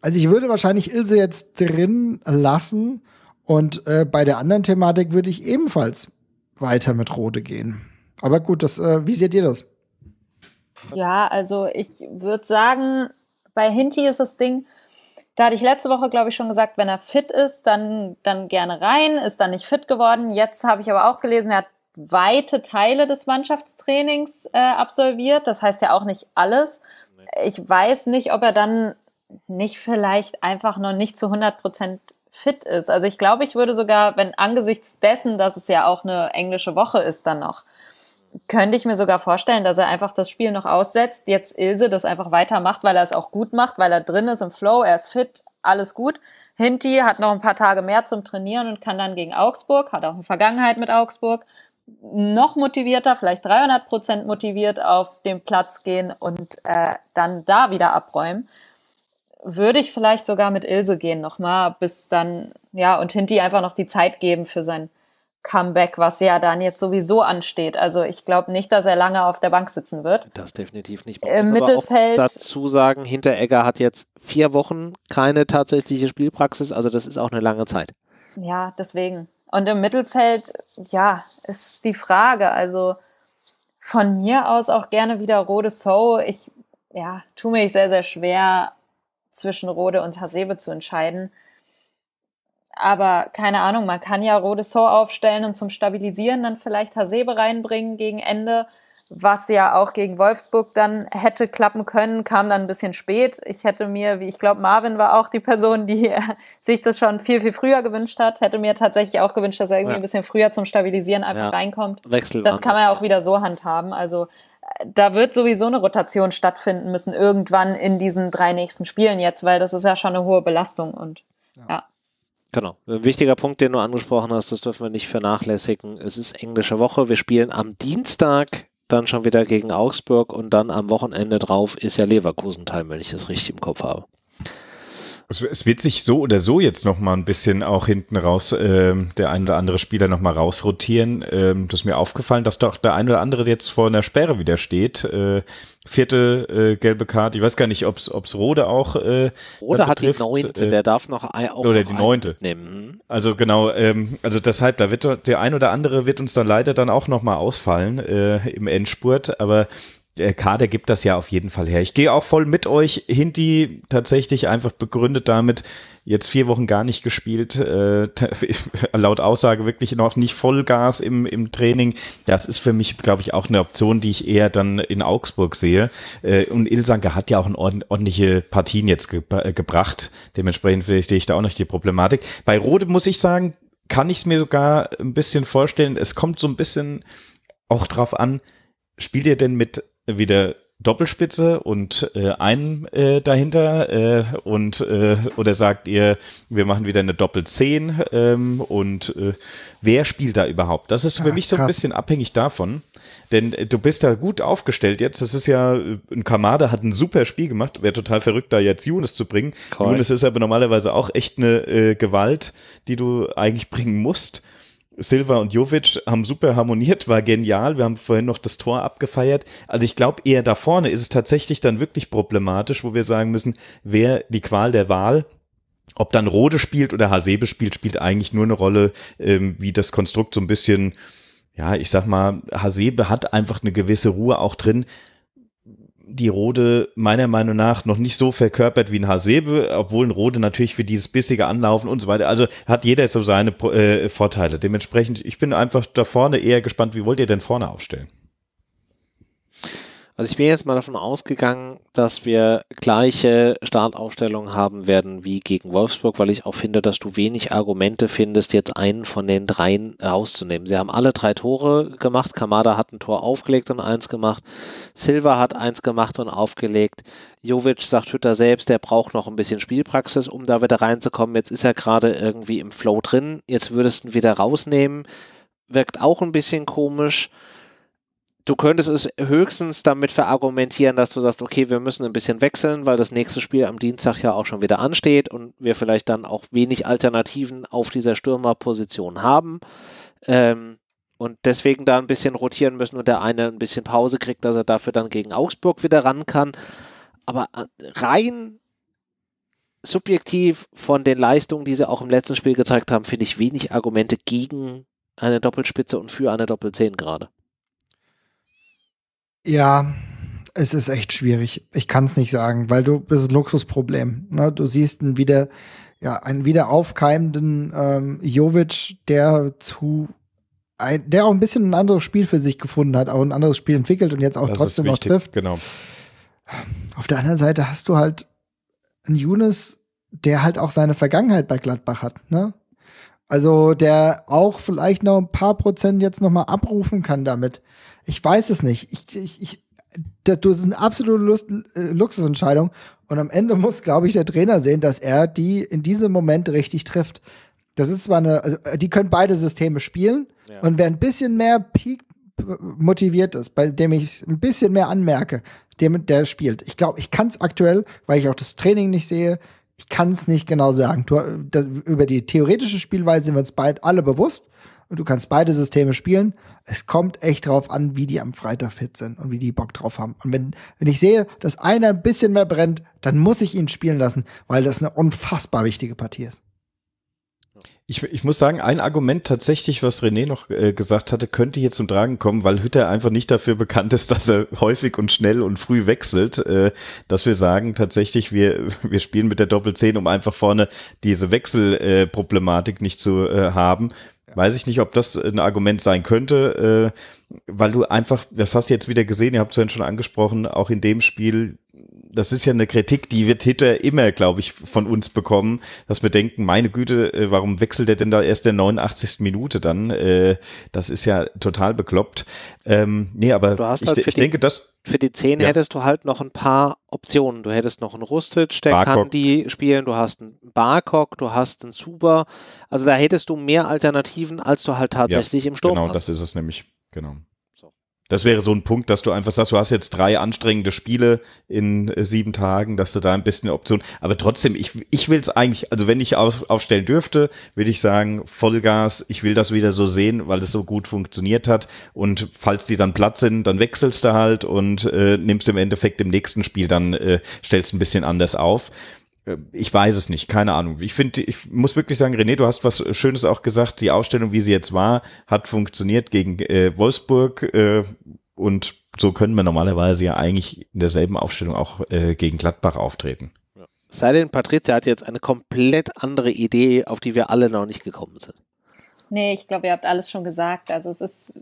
Also ich würde wahrscheinlich Ilse jetzt drin lassen. Und äh, bei der anderen Thematik würde ich ebenfalls weiter mit Rode gehen. Aber gut, das, äh, wie seht ihr das? Ja, also ich würde sagen, bei Hinti ist das Ding, da hatte ich letzte Woche, glaube ich, schon gesagt, wenn er fit ist, dann, dann gerne rein, ist dann nicht fit geworden. Jetzt habe ich aber auch gelesen, er hat weite Teile des Mannschaftstrainings äh, absolviert. Das heißt ja auch nicht alles. Nee. Ich weiß nicht, ob er dann nicht vielleicht einfach noch nicht zu 100 Prozent fit ist. Also ich glaube, ich würde sogar, wenn angesichts dessen, dass es ja auch eine englische Woche ist dann noch, könnte ich mir sogar vorstellen, dass er einfach das Spiel noch aussetzt, jetzt Ilse das einfach weitermacht, weil er es auch gut macht, weil er drin ist im Flow, er ist fit, alles gut. Hinti hat noch ein paar Tage mehr zum Trainieren und kann dann gegen Augsburg, hat auch eine Vergangenheit mit Augsburg, noch motivierter, vielleicht 300 Prozent motiviert auf den Platz gehen und äh, dann da wieder abräumen, würde ich vielleicht sogar mit Ilse gehen nochmal, bis dann, ja, und Hinti einfach noch die Zeit geben für sein Comeback, was ja dann jetzt sowieso ansteht. Also ich glaube nicht, dass er lange auf der Bank sitzen wird. Das definitiv nicht. Man Im Mittelfeld. dazu sagen, Hinteregger hat jetzt vier Wochen keine tatsächliche Spielpraxis, also das ist auch eine lange Zeit. Ja, deswegen. Und im Mittelfeld, ja, ist die Frage. Also von mir aus auch gerne wieder Rode So. Ich ja, tue mich sehr, sehr schwer, zwischen Rode und Hasebe zu entscheiden. Aber keine Ahnung, man kann ja Rode So aufstellen und zum Stabilisieren dann vielleicht Hasebe reinbringen gegen Ende was ja auch gegen Wolfsburg dann hätte klappen können, kam dann ein bisschen spät. Ich hätte mir, wie ich glaube, Marvin war auch die Person, die sich das schon viel, viel früher gewünscht hat, hätte mir tatsächlich auch gewünscht, dass er irgendwie ja. ein bisschen früher zum Stabilisieren einfach ja. reinkommt. Wechsel das also. kann man ja auch wieder so handhaben. Also äh, da wird sowieso eine Rotation stattfinden müssen, irgendwann in diesen drei nächsten Spielen jetzt, weil das ist ja schon eine hohe Belastung und ja. ja. Genau. Ein wichtiger Punkt, den du angesprochen hast, das dürfen wir nicht vernachlässigen. Es ist englische Woche. Wir spielen am Dienstag dann schon wieder gegen Augsburg und dann am Wochenende drauf ist ja Leverkusen teil, wenn ich das richtig im Kopf habe es wird sich so oder so jetzt noch mal ein bisschen auch hinten raus, äh, der ein oder andere Spieler noch mal rausrotieren. Ähm, das ist mir aufgefallen, dass doch der ein oder andere jetzt vor einer Sperre wieder steht. Äh, vierte äh, gelbe Karte. Ich weiß gar nicht, ob es Rode auch. Äh, Rode hat betrifft. die äh, neunte, der darf noch ein, auch oder noch die neunte. Nehmen. Also genau, ähm, also deshalb, da wird der ein oder andere wird uns dann leider dann auch noch mal ausfallen äh, im Endspurt. Aber der äh, Kader gibt das ja auf jeden Fall her. Ich gehe auch voll mit euch. Hinti tatsächlich einfach begründet damit, jetzt vier Wochen gar nicht gespielt, äh, laut Aussage wirklich noch nicht Vollgas im, im Training. Das ist für mich, glaube ich, auch eine Option, die ich eher dann in Augsburg sehe. Äh, und Ilsanke hat ja auch eine ordentliche Partien jetzt ge äh, gebracht. Dementsprechend sehe ich da auch nicht die Problematik. Bei Rode muss ich sagen, kann ich es mir sogar ein bisschen vorstellen. Es kommt so ein bisschen auch drauf an, spielt ihr denn mit wieder Doppelspitze und äh, einen äh, dahinter äh, und äh, oder sagt ihr, wir machen wieder eine Doppelzehn ähm, und äh, wer spielt da überhaupt? Das ist für Ach, mich so ein bisschen abhängig davon, denn äh, du bist da gut aufgestellt jetzt. Das ist ja, äh, ein Kamada hat ein super Spiel gemacht. Wäre total verrückt, da jetzt Younes zu bringen. Cool. Younes ist aber normalerweise auch echt eine äh, Gewalt, die du eigentlich bringen musst. Silva und Jovic haben super harmoniert, war genial. Wir haben vorhin noch das Tor abgefeiert. Also ich glaube, eher da vorne ist es tatsächlich dann wirklich problematisch, wo wir sagen müssen, wer die Qual der Wahl, ob dann Rode spielt oder Hasebe spielt, spielt eigentlich nur eine Rolle, ähm, wie das Konstrukt so ein bisschen, ja, ich sag mal, Hasebe hat einfach eine gewisse Ruhe auch drin, die Rode meiner Meinung nach noch nicht so verkörpert wie ein Hasebe, obwohl ein Rode natürlich für dieses bissige Anlaufen und so weiter, also hat jeder so seine äh, Vorteile. Dementsprechend, ich bin einfach da vorne eher gespannt, wie wollt ihr denn vorne aufstellen? Also ich bin jetzt mal davon ausgegangen, dass wir gleiche Startaufstellung haben werden wie gegen Wolfsburg, weil ich auch finde, dass du wenig Argumente findest, jetzt einen von den dreien rauszunehmen. Sie haben alle drei Tore gemacht. Kamada hat ein Tor aufgelegt und eins gemacht. Silva hat eins gemacht und aufgelegt. Jovic sagt Hütter selbst, der braucht noch ein bisschen Spielpraxis, um da wieder reinzukommen. Jetzt ist er gerade irgendwie im Flow drin. Jetzt würdest du ihn wieder rausnehmen. Wirkt auch ein bisschen komisch du könntest es höchstens damit verargumentieren, dass du sagst, okay, wir müssen ein bisschen wechseln, weil das nächste Spiel am Dienstag ja auch schon wieder ansteht und wir vielleicht dann auch wenig Alternativen auf dieser Stürmerposition haben. Ähm, und deswegen da ein bisschen rotieren müssen und der eine ein bisschen Pause kriegt, dass er dafür dann gegen Augsburg wieder ran kann. Aber äh, rein subjektiv von den Leistungen, die sie auch im letzten Spiel gezeigt haben, finde ich wenig Argumente gegen eine Doppelspitze und für eine Doppelzehn gerade. Ja, es ist echt schwierig. Ich kann es nicht sagen, weil du bist ein Luxusproblem. Ne? Du siehst einen wieder, ja, einen wieder aufkeimenden ähm, Jovic, der zu ein, der auch ein bisschen ein anderes Spiel für sich gefunden hat, auch ein anderes Spiel entwickelt und jetzt auch das trotzdem noch trifft. Genau. Auf der anderen Seite hast du halt einen Younes, der halt auch seine Vergangenheit bei Gladbach hat, ne? Also der auch vielleicht noch ein paar Prozent jetzt nochmal abrufen kann damit. Ich weiß es nicht. Ich, ich, ich, das, ist eine absolute Lust, äh, Luxusentscheidung. Und am Ende muss, glaube ich, der Trainer sehen, dass er die in diesem Moment richtig trifft. Das ist zwar eine, also äh, die können beide Systeme spielen. Ja. Und wer ein bisschen mehr Peak motiviert ist, bei dem ich ein bisschen mehr anmerke, dem, der spielt. Ich glaube, ich kann es aktuell, weil ich auch das Training nicht sehe, ich kann es nicht genau sagen. Du, äh, da, über die theoretische Spielweise sind wir uns beide alle bewusst du kannst beide Systeme spielen. Es kommt echt drauf an, wie die am Freitag fit sind und wie die Bock drauf haben. Und wenn, wenn ich sehe, dass einer ein bisschen mehr brennt, dann muss ich ihn spielen lassen, weil das eine unfassbar wichtige Partie ist. Ich, ich muss sagen, ein Argument tatsächlich, was René noch äh, gesagt hatte, könnte hier zum Tragen kommen, weil Hütter einfach nicht dafür bekannt ist, dass er häufig und schnell und früh wechselt, äh, dass wir sagen, tatsächlich, wir, wir spielen mit der Doppel-10, um einfach vorne diese Wechselproblematik äh, nicht zu äh, haben. Weiß ich nicht, ob das ein Argument sein könnte, äh, weil du einfach, das hast du jetzt wieder gesehen, ihr habt es ja schon angesprochen, auch in dem Spiel das ist ja eine Kritik, die wird Hitter immer, glaube ich, von uns bekommen, dass wir denken, meine Güte, äh, warum wechselt er denn da erst der 89. Minute dann? Äh, das ist ja total bekloppt. Ähm, nee, aber halt ich, ich die, denke, dass... Für die 10 ja. hättest du halt noch ein paar Optionen. Du hättest noch einen Rustic, der Barcock. kann die spielen, du hast einen Barcock, du hast einen Super. Also da hättest du mehr Alternativen, als du halt tatsächlich ja, im Sturm genau, hast. Genau, das ist es nämlich. Genau das wäre so ein Punkt, dass du einfach sagst, du hast jetzt drei anstrengende Spiele in äh, sieben Tagen, dass du da ein bisschen Option. Aber trotzdem, ich, ich will es eigentlich, also wenn ich auf, aufstellen dürfte, würde ich sagen, Vollgas, ich will das wieder so sehen, weil es so gut funktioniert hat. Und falls die dann platt sind, dann wechselst du halt und äh, nimmst im Endeffekt im nächsten Spiel dann, äh, stellst ein bisschen anders auf. Ähm, ich weiß es nicht, keine Ahnung. Ich finde, ich muss wirklich sagen, René, du hast was äh, Schönes auch gesagt. Die Ausstellung, wie sie jetzt war, hat funktioniert gegen äh, Wolfsburg äh, und so können wir normalerweise ja eigentlich in derselben Aufstellung auch äh, gegen Gladbach auftreten. Ja. Sei denn, Patrizia hat jetzt eine komplett andere Idee, auf die wir alle noch nicht gekommen sind. Nee, ich glaube, ihr habt alles schon gesagt. Also es ist,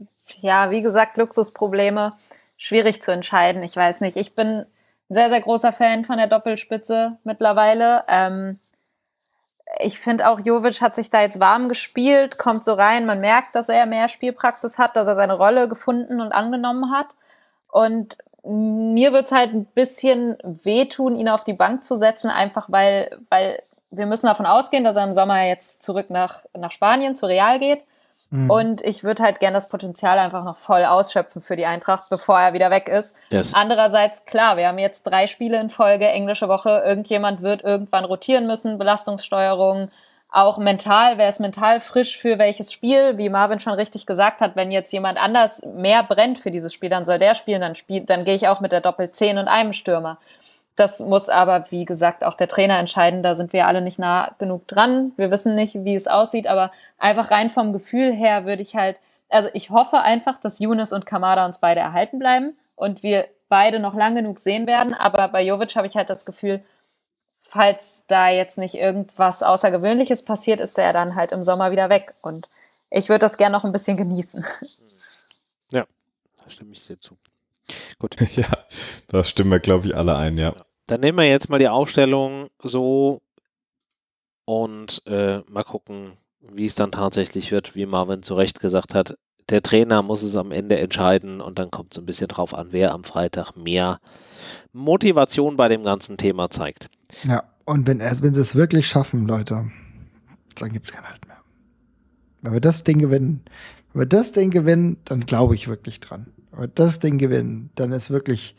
ja, wie gesagt, Luxusprobleme, schwierig zu entscheiden. Ich weiß nicht. Ich bin sehr, sehr großer Fan von der Doppelspitze mittlerweile. Ähm, ich finde auch, Jovic hat sich da jetzt warm gespielt, kommt so rein. Man merkt, dass er mehr Spielpraxis hat, dass er seine Rolle gefunden und angenommen hat. Und mir wird es halt ein bisschen wehtun, ihn auf die Bank zu setzen, einfach weil, weil wir müssen davon ausgehen, dass er im Sommer jetzt zurück nach, nach Spanien, zu Real geht. Mhm. Und ich würde halt gerne das Potenzial einfach noch voll ausschöpfen für die Eintracht, bevor er wieder weg ist. Yes. Andererseits, klar, wir haben jetzt drei Spiele in Folge, englische Woche. Irgendjemand wird irgendwann rotieren müssen, Belastungssteuerung, auch mental, wer ist mental frisch für welches Spiel, wie Marvin schon richtig gesagt hat, wenn jetzt jemand anders mehr brennt für dieses Spiel, dann soll der spielen, dann spielt, dann gehe ich auch mit der Doppel 10 und einem Stürmer. Das muss aber, wie gesagt, auch der Trainer entscheiden. Da sind wir alle nicht nah genug dran. Wir wissen nicht, wie es aussieht, aber einfach rein vom Gefühl her würde ich halt, also ich hoffe einfach, dass Younes und Kamada uns beide erhalten bleiben und wir beide noch lang genug sehen werden. Aber bei Jovic habe ich halt das Gefühl, falls da jetzt nicht irgendwas Außergewöhnliches passiert, ist er dann halt im Sommer wieder weg. Und ich würde das gerne noch ein bisschen genießen. Ja, da stimme ich sehr zu. Gut. Ja, da stimmen wir, glaube ich, alle ein, ja. Dann nehmen wir jetzt mal die Aufstellung so und äh, mal gucken, wie es dann tatsächlich wird, wie Marvin zu Recht gesagt hat. Der Trainer muss es am Ende entscheiden und dann kommt es ein bisschen drauf an, wer am Freitag mehr Motivation bei dem ganzen Thema zeigt. Ja, und wenn, er, wenn sie es wirklich schaffen, Leute, dann gibt es keinen Halt mehr. Wenn wir das Ding gewinnen, wenn wir das Ding gewinnen, dann glaube ich wirklich dran und das Ding gewinnen, dann ist wirklich,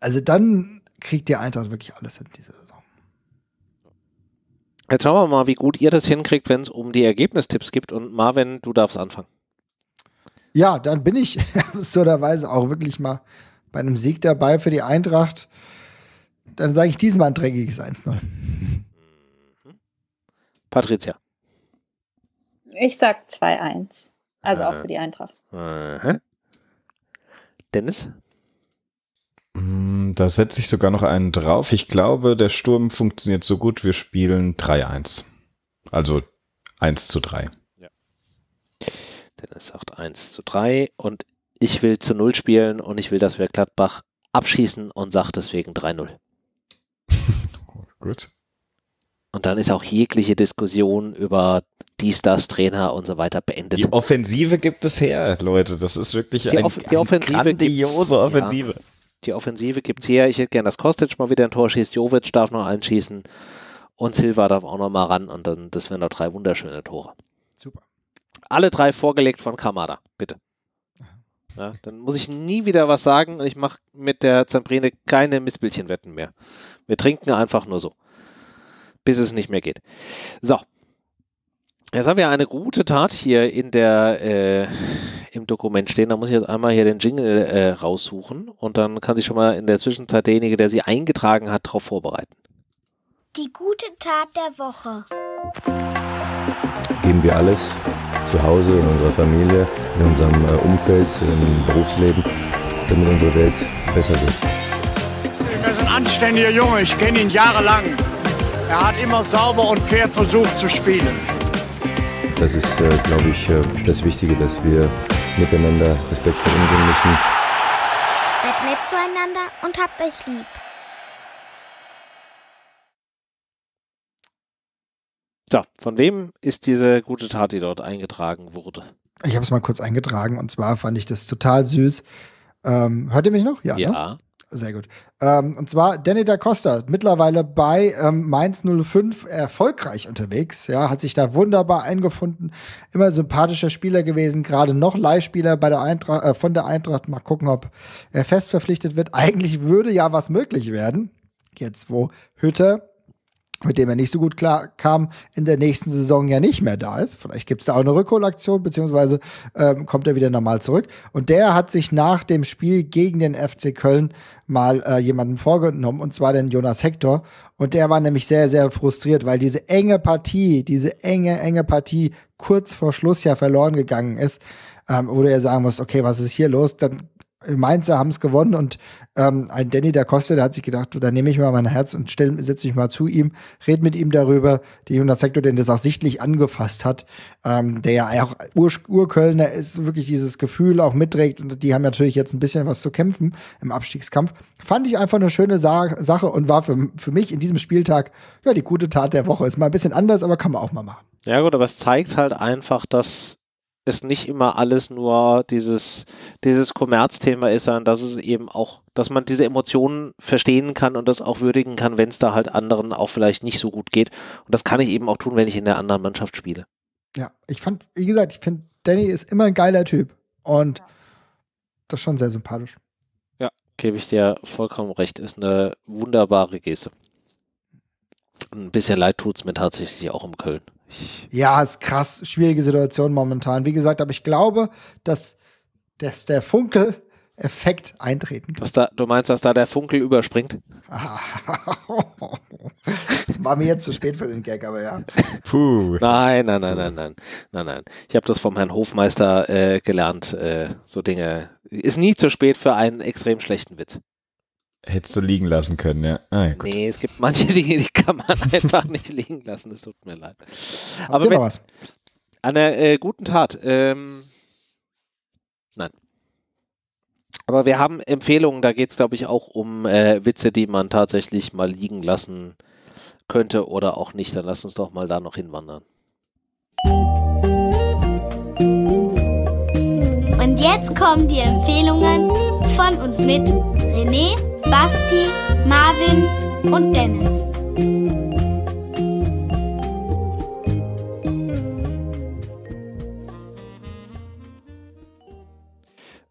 also dann kriegt die Eintracht wirklich alles in dieser Saison. Jetzt schauen wir mal, wie gut ihr das hinkriegt, wenn es um die Ergebnistipps gibt. Und Marvin, du darfst anfangen. Ja, dann bin ich absurderweise auch wirklich mal bei einem Sieg dabei für die Eintracht. Dann sage ich diesmal ein dreckiges 1-0. Mhm. Patricia. Ich sag 2-1. Also Aha. auch äh, für die Eintracht. Aha. Äh, Dennis? Mm, da setze ich sogar noch einen drauf. Ich glaube, der Sturm funktioniert so gut, wir spielen 3-1. Also 1 zu 3. Ja. Dennis sagt 1 zu 3 und ich will zu 0 spielen und ich will, dass wir Gladbach abschießen und sagt deswegen 3-0. gut. Und dann ist auch jegliche Diskussion über dies, das, Trainer und so weiter beendet. Die Offensive gibt es her, Leute. Das ist wirklich die, ein, Off die Offensive eine grandiose Offensive. Ja, die Offensive gibt es her. Ich hätte gerne, dass Kostic mal wieder ein Tor schießt. Jovic darf noch einschießen. Und Silva darf auch noch mal ran. Und dann, das wären noch drei wunderschöne Tore. Super. Alle drei vorgelegt von Kamada, bitte. Ja, dann muss ich nie wieder was sagen und ich mache mit der Zambrine keine Missbildchenwetten mehr. Wir trinken einfach nur so, bis es nicht mehr geht. So, Jetzt haben wir eine gute Tat hier in der, äh, im Dokument stehen. Da muss ich jetzt einmal hier den Jingle äh, raussuchen und dann kann sich schon mal in der Zwischenzeit derjenige, der sie eingetragen hat, darauf vorbereiten. Die gute Tat der Woche. Geben wir alles zu Hause, in unserer Familie, in unserem äh, Umfeld, im Berufsleben, damit unsere Welt besser wird. Er ist ein anständiger Junge, ich kenne ihn jahrelang. Er hat immer sauber und fair versucht zu spielen. Das ist, äh, glaube ich, äh, das Wichtige, dass wir miteinander respektvoll umgehen müssen. Seid nett zueinander und habt euch lieb. So, von wem ist diese gute Tat, die dort eingetragen wurde? Ich habe es mal kurz eingetragen und zwar fand ich das total süß. Ähm, hört ihr mich noch? Ja. Ne? ja. Ne? Sehr gut. Ähm, und zwar Danny da Costa, mittlerweile bei ähm, Mainz 05 erfolgreich unterwegs. Ja, hat sich da wunderbar eingefunden. Immer sympathischer Spieler gewesen, gerade noch Leihspieler bei der Eintracht, äh, von der Eintracht. Mal gucken, ob er fest verpflichtet wird. Eigentlich würde ja was möglich werden. Jetzt, wo Hütte mit dem er nicht so gut klar kam, in der nächsten Saison ja nicht mehr da ist. Vielleicht gibt es da auch eine Rückholaktion, beziehungsweise ähm, kommt er wieder normal zurück. Und der hat sich nach dem Spiel gegen den FC Köln mal äh, jemanden vorgenommen, und zwar den Jonas Hector. Und der war nämlich sehr, sehr frustriert, weil diese enge Partie, diese enge, enge Partie kurz vor Schluss ja verloren gegangen ist, ähm, wo du ja sagen musst, okay, was ist hier los? Dann Mainzer haben es gewonnen und ähm, ein Danny da Costa, der hat sich gedacht, da nehme ich mal mein Herz und setze mich mal zu ihm, red mit ihm darüber. die Jonas Hector, den das auch sichtlich angefasst hat, ähm, der ja auch Ur Urkölner ist, wirklich dieses Gefühl auch mitträgt. Und die haben natürlich jetzt ein bisschen was zu kämpfen im Abstiegskampf. Fand ich einfach eine schöne Sa Sache und war für, für mich in diesem Spieltag ja die gute Tat der Woche. Ist mal ein bisschen anders, aber kann man auch mal machen. Ja gut, aber es zeigt halt einfach, dass es nicht immer alles nur dieses, dieses Kommerzthema ist, sondern dass es eben auch, dass man diese Emotionen verstehen kann und das auch würdigen kann, wenn es da halt anderen auch vielleicht nicht so gut geht. Und das kann ich eben auch tun, wenn ich in der anderen Mannschaft spiele. Ja, ich fand, wie gesagt, ich finde, Danny ist immer ein geiler Typ und das ist schon sehr sympathisch. Ja, gebe ich dir vollkommen recht. Ist eine wunderbare Geste. Ein bisschen leid tut es mir tatsächlich auch im Köln. Ja, ist krass, schwierige Situation momentan. Wie gesagt, aber ich glaube, dass, dass der Funke Effekt eintreten kann. Da, du meinst, dass da der Funkel überspringt? das war mir jetzt zu spät für den Gag, aber ja. Puh. Nein, nein, nein, nein, nein, nein, nein. Ich habe das vom Herrn Hofmeister äh, gelernt, äh, so Dinge. Ist nie zu spät für einen extrem schlechten Witz. Hättest du liegen lassen können, ja. Ah, ja nee, es gibt manche Dinge, die kann man einfach nicht liegen lassen. Es tut mir leid. Aber wenn, was? An einer äh, guten Tat. Ähm, nein. Aber wir haben Empfehlungen, da geht es, glaube ich, auch um äh, Witze, die man tatsächlich mal liegen lassen könnte oder auch nicht. Dann lass uns doch mal da noch hinwandern. Und jetzt kommen die Empfehlungen von und mit René Basti, Marvin und Dennis.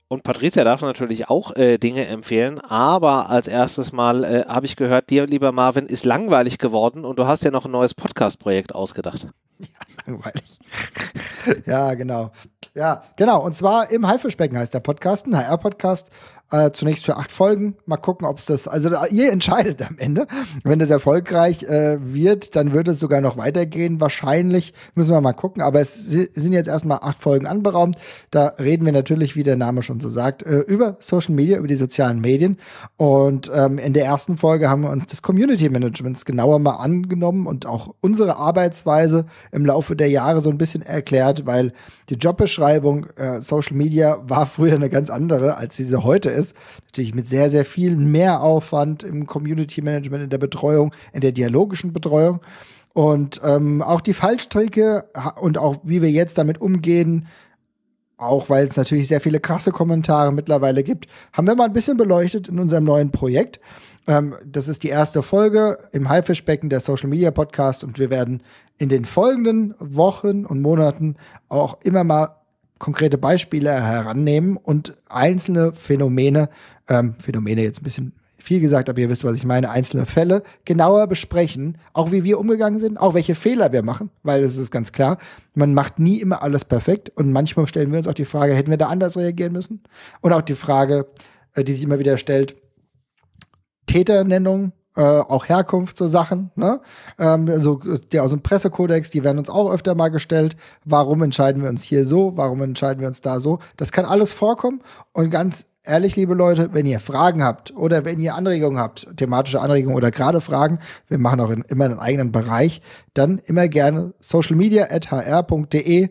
Und Patricia darf natürlich auch äh, Dinge empfehlen, aber als erstes Mal äh, habe ich gehört, dir, lieber Marvin, ist langweilig geworden und du hast ja noch ein neues Podcast-Projekt ausgedacht. Ja, langweilig. ja, genau. Ja, genau. Und zwar im Haifischbecken heißt der Podcast, ein HR-Podcast, äh, zunächst für acht Folgen. Mal gucken, ob es das. Also ihr entscheidet am Ende. Wenn das erfolgreich äh, wird, dann wird es sogar noch weitergehen. Wahrscheinlich müssen wir mal gucken. Aber es sind jetzt erstmal acht Folgen anberaumt. Da reden wir natürlich, wie der Name schon so sagt, äh, über Social Media, über die sozialen Medien. Und ähm, in der ersten Folge haben wir uns das Community Managements genauer mal angenommen und auch unsere Arbeitsweise im Laufe der Jahre so ein bisschen erklärt, weil die Jobbeschreibung äh, Social Media war früher eine ganz andere, als diese heute ist ist. Natürlich mit sehr, sehr viel mehr Aufwand im Community Management, in der Betreuung, in der dialogischen Betreuung. Und ähm, auch die Fallstricke und auch wie wir jetzt damit umgehen, auch weil es natürlich sehr viele krasse Kommentare mittlerweile gibt, haben wir mal ein bisschen beleuchtet in unserem neuen Projekt. Ähm, das ist die erste Folge im Haifischbecken der Social Media Podcast und wir werden in den folgenden Wochen und Monaten auch immer mal konkrete Beispiele herannehmen und einzelne Phänomene, ähm, Phänomene jetzt ein bisschen viel gesagt, aber ihr wisst, was ich meine, einzelne Fälle genauer besprechen, auch wie wir umgegangen sind, auch welche Fehler wir machen, weil es ist ganz klar, man macht nie immer alles perfekt und manchmal stellen wir uns auch die Frage, hätten wir da anders reagieren müssen? Und auch die Frage, äh, die sich immer wieder stellt, Täternennung äh, auch Herkunft so Sachen, ne? Ähm, also äh, die aus dem Pressekodex, die werden uns auch öfter mal gestellt. Warum entscheiden wir uns hier so? Warum entscheiden wir uns da so? Das kann alles vorkommen und ganz ehrlich, liebe Leute, wenn ihr Fragen habt oder wenn ihr Anregungen habt, thematische Anregungen oder gerade Fragen, wir machen auch in, immer einen eigenen Bereich, dann immer gerne socialmedia.hr.de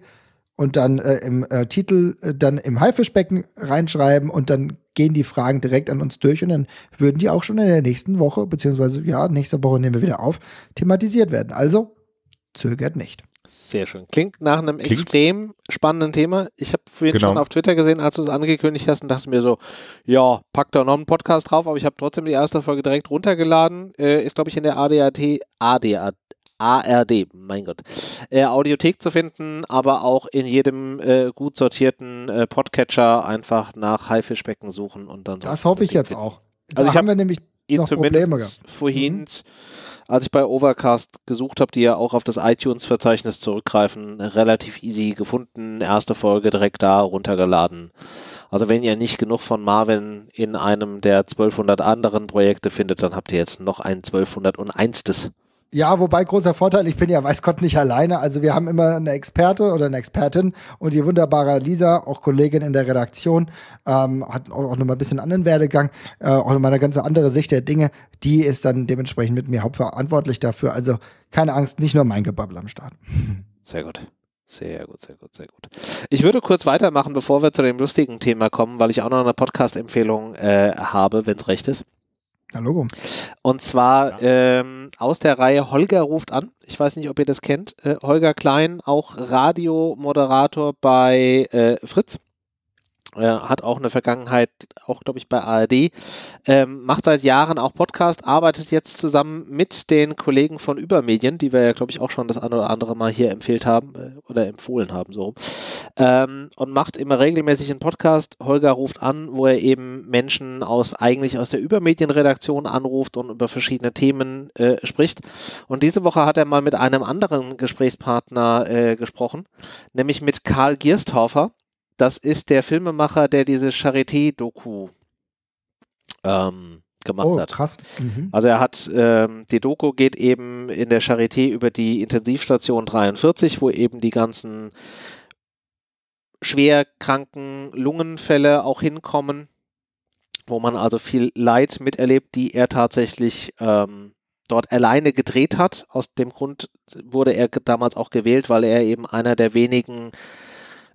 und dann äh, im äh, Titel äh, dann im Haifischbecken reinschreiben und dann gehen die Fragen direkt an uns durch und dann würden die auch schon in der nächsten Woche, beziehungsweise ja, nächste Woche nehmen wir wieder auf, thematisiert werden. Also zögert nicht. Sehr schön. Klingt nach einem Klingt's? extrem spannenden Thema. Ich habe vorhin genau. schon auf Twitter gesehen, als du es angekündigt hast und dachte mir so, ja, pack da noch einen Podcast drauf, aber ich habe trotzdem die erste Folge direkt runtergeladen. Äh, ist, glaube ich, in der ADAT, ADAT, ARD, mein Gott, äh, Audiothek zu finden, aber auch in jedem äh, gut sortierten äh, Podcatcher einfach nach Haifischbecken suchen und dann. Das hoffe ich jetzt finden. auch. Da also haben wir nämlich noch Probleme gehabt. Vorhin, mhm. als ich bei Overcast gesucht habe, die ja auch auf das iTunes-Verzeichnis zurückgreifen, relativ easy gefunden. Erste Folge direkt da runtergeladen. Also wenn ihr nicht genug von Marvin in einem der 1200 anderen Projekte findet, dann habt ihr jetzt noch ein 1201. Ja, wobei großer Vorteil, ich bin ja weiß Gott nicht alleine. Also wir haben immer eine Experte oder eine Expertin und die wunderbare Lisa, auch Kollegin in der Redaktion, ähm, hat auch, auch nochmal ein bisschen einen anderen Werdegang, äh, auch nochmal eine ganz andere Sicht der Dinge. Die ist dann dementsprechend mit mir hauptverantwortlich dafür. Also keine Angst, nicht nur mein Gebabbel am Start. Sehr gut. Sehr gut, sehr gut, sehr gut. Ich würde kurz weitermachen, bevor wir zu dem lustigen Thema kommen, weil ich auch noch eine Podcast-Empfehlung äh, habe, wenn es recht ist. Na Logo. Und zwar ja. ähm, aus der Reihe Holger ruft an. Ich weiß nicht, ob ihr das kennt. Äh, Holger Klein, auch Radiomoderator bei äh, Fritz äh, hat auch eine Vergangenheit, auch glaube ich bei ARD, ähm, macht seit Jahren auch Podcast, arbeitet jetzt zusammen mit den Kollegen von Übermedien, die wir ja glaube ich auch schon das eine oder andere Mal hier empfehlt haben äh, oder empfohlen haben so ähm, und macht immer regelmäßig einen Podcast. Holger ruft an, wo er eben Menschen aus eigentlich aus der Übermedienredaktion anruft und über verschiedene Themen äh, spricht. Und diese Woche hat er mal mit einem anderen Gesprächspartner äh, gesprochen, nämlich mit Karl Giersthorfer das ist der Filmemacher, der diese Charité-Doku ähm, gemacht oh, hat. Krass. Mhm. Also er hat, ähm, die Doku geht eben in der Charité über die Intensivstation 43, wo eben die ganzen schwer kranken Lungenfälle auch hinkommen, wo man also viel Leid miterlebt, die er tatsächlich ähm, dort alleine gedreht hat. Aus dem Grund wurde er damals auch gewählt, weil er eben einer der wenigen äh,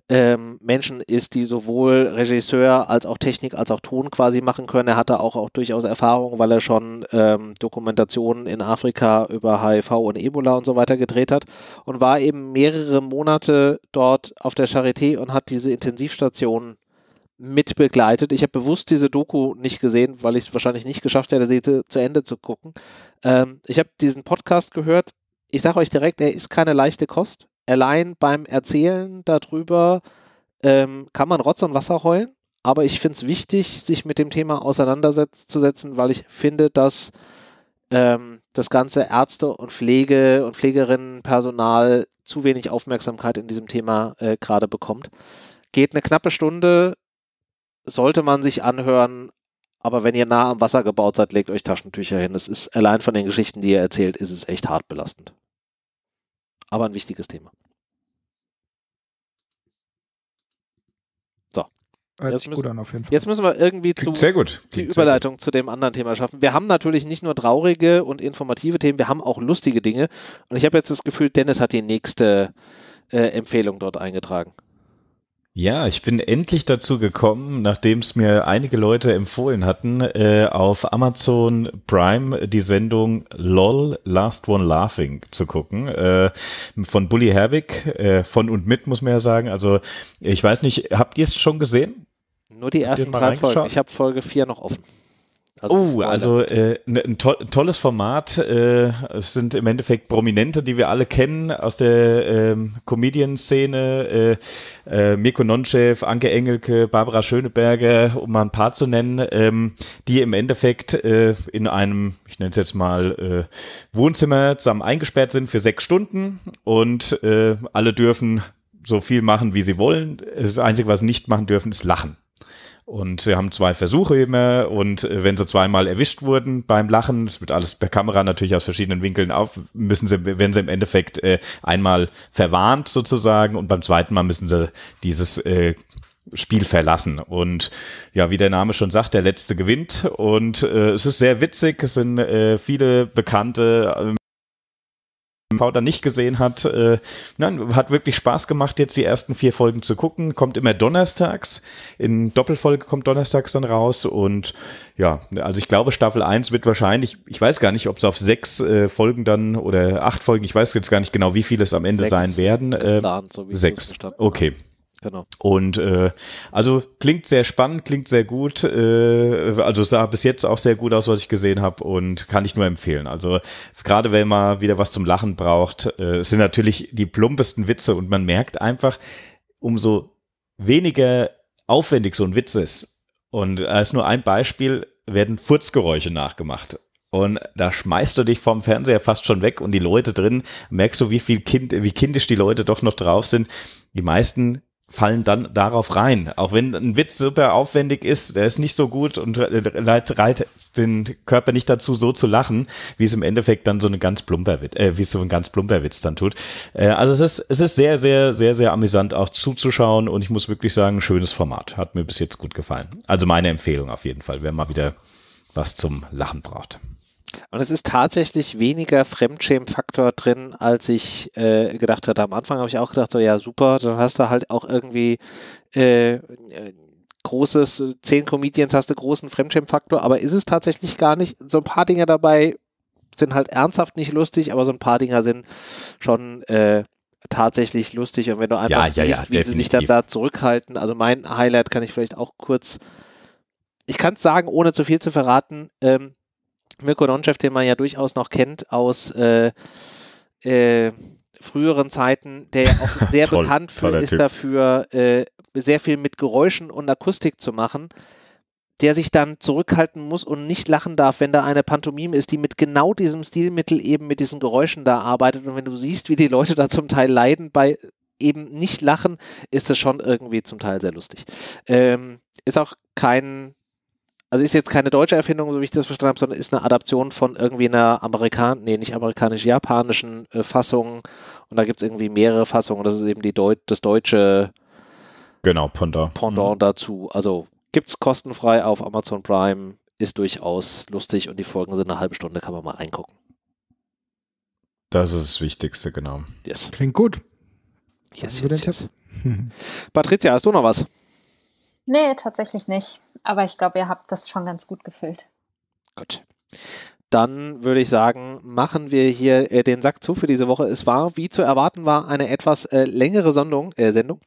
ähm, Menschen ist, die sowohl Regisseur als auch Technik als auch Ton quasi machen können. Er hatte auch, auch durchaus Erfahrung, weil er schon ähm, Dokumentationen in Afrika über HIV und Ebola und so weiter gedreht hat und war eben mehrere Monate dort auf der Charité und hat diese Intensivstation mitbegleitet. Ich habe bewusst diese Doku nicht gesehen, weil ich es wahrscheinlich nicht geschafft hätte, sie zu, zu Ende zu gucken. Ähm, ich habe diesen Podcast gehört. Ich sage euch direkt, er ist keine leichte Kost allein beim Erzählen darüber ähm, kann man Rotz und Wasser heulen, aber ich finde es wichtig, sich mit dem Thema auseinanderzusetzen, weil ich finde, dass ähm, das ganze Ärzte und Pflege und Pflegerinnenpersonal zu wenig Aufmerksamkeit in diesem Thema äh, gerade bekommt. Geht eine knappe Stunde, sollte man sich anhören, aber wenn ihr nah am Wasser gebaut seid, legt euch Taschentücher hin. Es ist allein von den Geschichten, die ihr erzählt, ist es echt hart belastend aber ein wichtiges Thema. So. Jetzt müssen, an, auf jeden Fall. jetzt müssen, wir irgendwie zu, sehr gut. die Überleitung zu dem anderen Thema schaffen. Wir haben natürlich nicht nur traurige und informative Themen, wir haben auch lustige Dinge. Und ich habe jetzt das Gefühl, Dennis hat die nächste äh, Empfehlung dort eingetragen. Ja, ich bin endlich dazu gekommen, nachdem es mir einige Leute empfohlen hatten, äh, auf Amazon Prime die Sendung LOL Last One Laughing zu gucken. Äh, von Bully Herbig, äh, von und mit, muss man ja sagen. Also, ich weiß nicht, habt ihr es schon gesehen? Nur die ersten drei Folgen. Ich habe Folge vier noch offen. Also oh, also äh, ne, ein, to tolles Format. Äh, es sind im Endeffekt Prominente, die wir alle kennen aus der ähm, Comedian-Szene. Äh, äh, Mirko Nonchev, Anke Engelke, Barbara Schöneberger, um mal ein paar zu nennen, ähm, die im Endeffekt äh, in einem, ich nenne es jetzt mal, äh, Wohnzimmer zusammen eingesperrt sind für sechs Stunden und äh, alle dürfen so viel machen, wie sie wollen. Das Einzige, was sie nicht machen dürfen, ist lachen. Und sie haben zwei Versuche immer äh, und äh, wenn sie zweimal erwischt wurden beim Lachen, das wird alles per Kamera natürlich aus verschiedenen Winkeln auf, müssen sie, werden sie im Endeffekt äh, einmal verwarnt sozusagen und beim zweiten Mal müssen sie dieses äh, Spiel verlassen. Und ja, wie der Name schon sagt, der letzte gewinnt. Und äh, es ist sehr witzig. Es sind äh, viele bekannte ähm, Powder nicht gesehen hat, äh, nein, hat wirklich Spaß gemacht, jetzt die ersten vier Folgen zu gucken. Kommt immer donnerstags. In Doppelfolge kommt donnerstags dann raus. Und ja, also ich glaube, Staffel 1 wird wahrscheinlich, ich weiß gar nicht, ob es auf sechs äh, Folgen dann oder acht Folgen, ich weiß jetzt gar nicht genau, wie viele es am Ende sechs sein werden. Äh, geplant, so sechs. Okay. Genau. Und äh, also klingt sehr spannend, klingt sehr gut. Äh, also sah bis jetzt auch sehr gut aus, was ich gesehen habe und kann ich nur empfehlen. Also gerade wenn man wieder was zum Lachen braucht, äh, sind natürlich die plumpesten Witze und man merkt einfach, umso weniger aufwendig so ein Witz ist. Und als nur ein Beispiel werden Furzgeräusche nachgemacht. Und da schmeißt du dich vom Fernseher fast schon weg und die Leute drin, merkst du, wie viel kind, wie kindisch die Leute doch noch drauf sind. Die meisten fallen dann darauf rein. Auch wenn ein Witz super aufwendig ist, der ist nicht so gut und äh, reitet den Körper nicht dazu, so zu lachen, wie es im Endeffekt dann so ein ganz plumper Witz, äh, wie es so ein ganz plumper Witz dann tut. Äh, also es ist, es ist sehr, sehr, sehr, sehr amüsant auch zuzuschauen und ich muss wirklich sagen, schönes Format. Hat mir bis jetzt gut gefallen. Also meine Empfehlung auf jeden Fall, wer mal wieder was zum Lachen braucht. Und es ist tatsächlich weniger Fremdschämfaktor drin, als ich äh, gedacht hatte. Am Anfang habe ich auch gedacht, so ja, super, dann hast du halt auch irgendwie äh, großes, zehn Comedians hast du großen Fremdschämfaktor, aber ist es tatsächlich gar nicht. So ein paar Dinge dabei sind halt ernsthaft nicht lustig, aber so ein paar Dinger sind schon äh, tatsächlich lustig. Und wenn du einfach ja, siehst, ja, ja, wie definitiv. sie sich dann da zurückhalten, also mein Highlight kann ich vielleicht auch kurz, ich kann es sagen, ohne zu viel zu verraten, ähm, Mirko Donchev, den man ja durchaus noch kennt aus äh, äh, früheren Zeiten, der ja auch sehr Toll, bekannt für, ist typ. dafür, äh, sehr viel mit Geräuschen und Akustik zu machen, der sich dann zurückhalten muss und nicht lachen darf, wenn da eine Pantomime ist, die mit genau diesem Stilmittel eben mit diesen Geräuschen da arbeitet. Und wenn du siehst, wie die Leute da zum Teil leiden bei eben nicht lachen, ist das schon irgendwie zum Teil sehr lustig. Ähm, ist auch kein also ist jetzt keine deutsche Erfindung, so wie ich das verstanden habe, sondern ist eine Adaption von irgendwie einer amerikanischen, nee, nicht amerikanisch-japanischen äh, Fassung. Und da gibt es irgendwie mehrere Fassungen. Das ist eben die Deut das deutsche genau, Pendant, Pendant mhm. dazu. Also gibt es kostenfrei auf Amazon Prime, ist durchaus lustig und die Folgen sind eine halbe Stunde, kann man mal reingucken. Das ist das Wichtigste, genau. Yes. Klingt gut. Yes, yes, yes. Patricia, hast du noch was? Nee, tatsächlich nicht. Aber ich glaube, ihr habt das schon ganz gut gefüllt. Gut. Dann würde ich sagen, machen wir hier äh, den Sack zu für diese Woche. Es war, wie zu erwarten war, eine etwas äh, längere Sondung, äh, Sendung.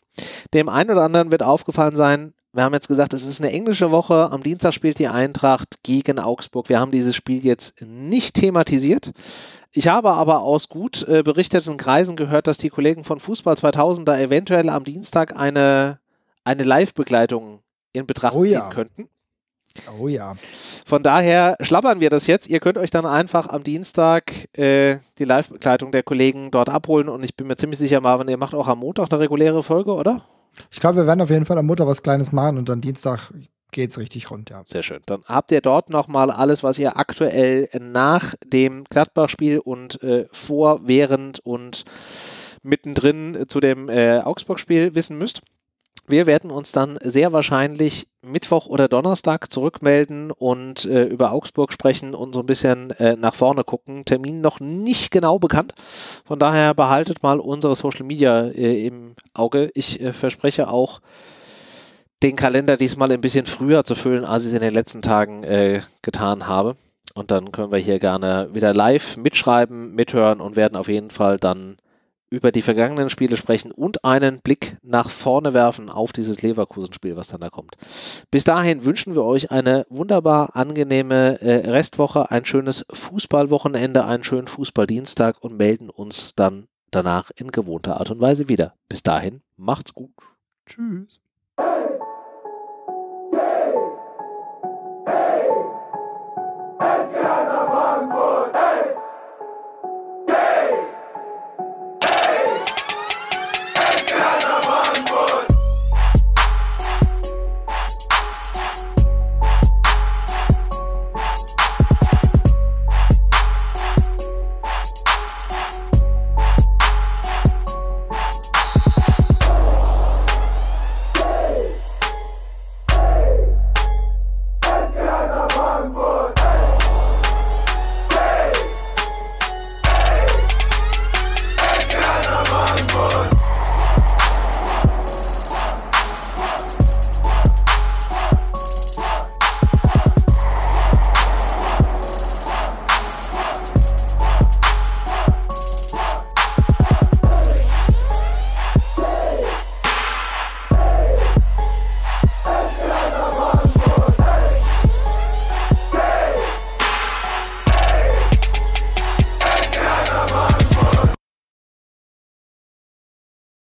Dem einen oder anderen wird aufgefallen sein, wir haben jetzt gesagt, es ist eine englische Woche. Am Dienstag spielt die Eintracht gegen Augsburg. Wir haben dieses Spiel jetzt nicht thematisiert. Ich habe aber aus gut äh, berichteten Kreisen gehört, dass die Kollegen von Fußball 2000 da eventuell am Dienstag eine, eine Live-Begleitung in Betracht oh, ziehen ja. könnten. Oh ja. Von daher schlappern wir das jetzt. Ihr könnt euch dann einfach am Dienstag äh, die Live-Begleitung der Kollegen dort abholen und ich bin mir ziemlich sicher, Marvin, ihr macht auch am Montag eine reguläre Folge, oder? Ich glaube, wir werden auf jeden Fall am Montag was Kleines machen und dann Dienstag geht's richtig rund, ja. Sehr schön. Dann habt ihr dort nochmal alles, was ihr aktuell nach dem Gladbach-Spiel und äh, vor, während und mittendrin zu dem äh, Augsburg-Spiel wissen müsst. Wir werden uns dann sehr wahrscheinlich Mittwoch oder Donnerstag zurückmelden und äh, über Augsburg sprechen und so ein bisschen äh, nach vorne gucken. Termin noch nicht genau bekannt. Von daher behaltet mal unsere Social Media äh, im Auge. Ich äh, verspreche auch, den Kalender diesmal ein bisschen früher zu füllen, als ich es in den letzten Tagen äh, getan habe. Und dann können wir hier gerne wieder live mitschreiben, mithören und werden auf jeden Fall dann über die vergangenen Spiele sprechen und einen Blick nach vorne werfen auf dieses Leverkusen-Spiel, was dann da kommt. Bis dahin wünschen wir euch eine wunderbar angenehme äh, Restwoche, ein schönes Fußballwochenende, einen schönen Fußballdienstag und melden uns dann danach in gewohnter Art und Weise wieder. Bis dahin, macht's gut. Tschüss. Hey! Hey! Hey!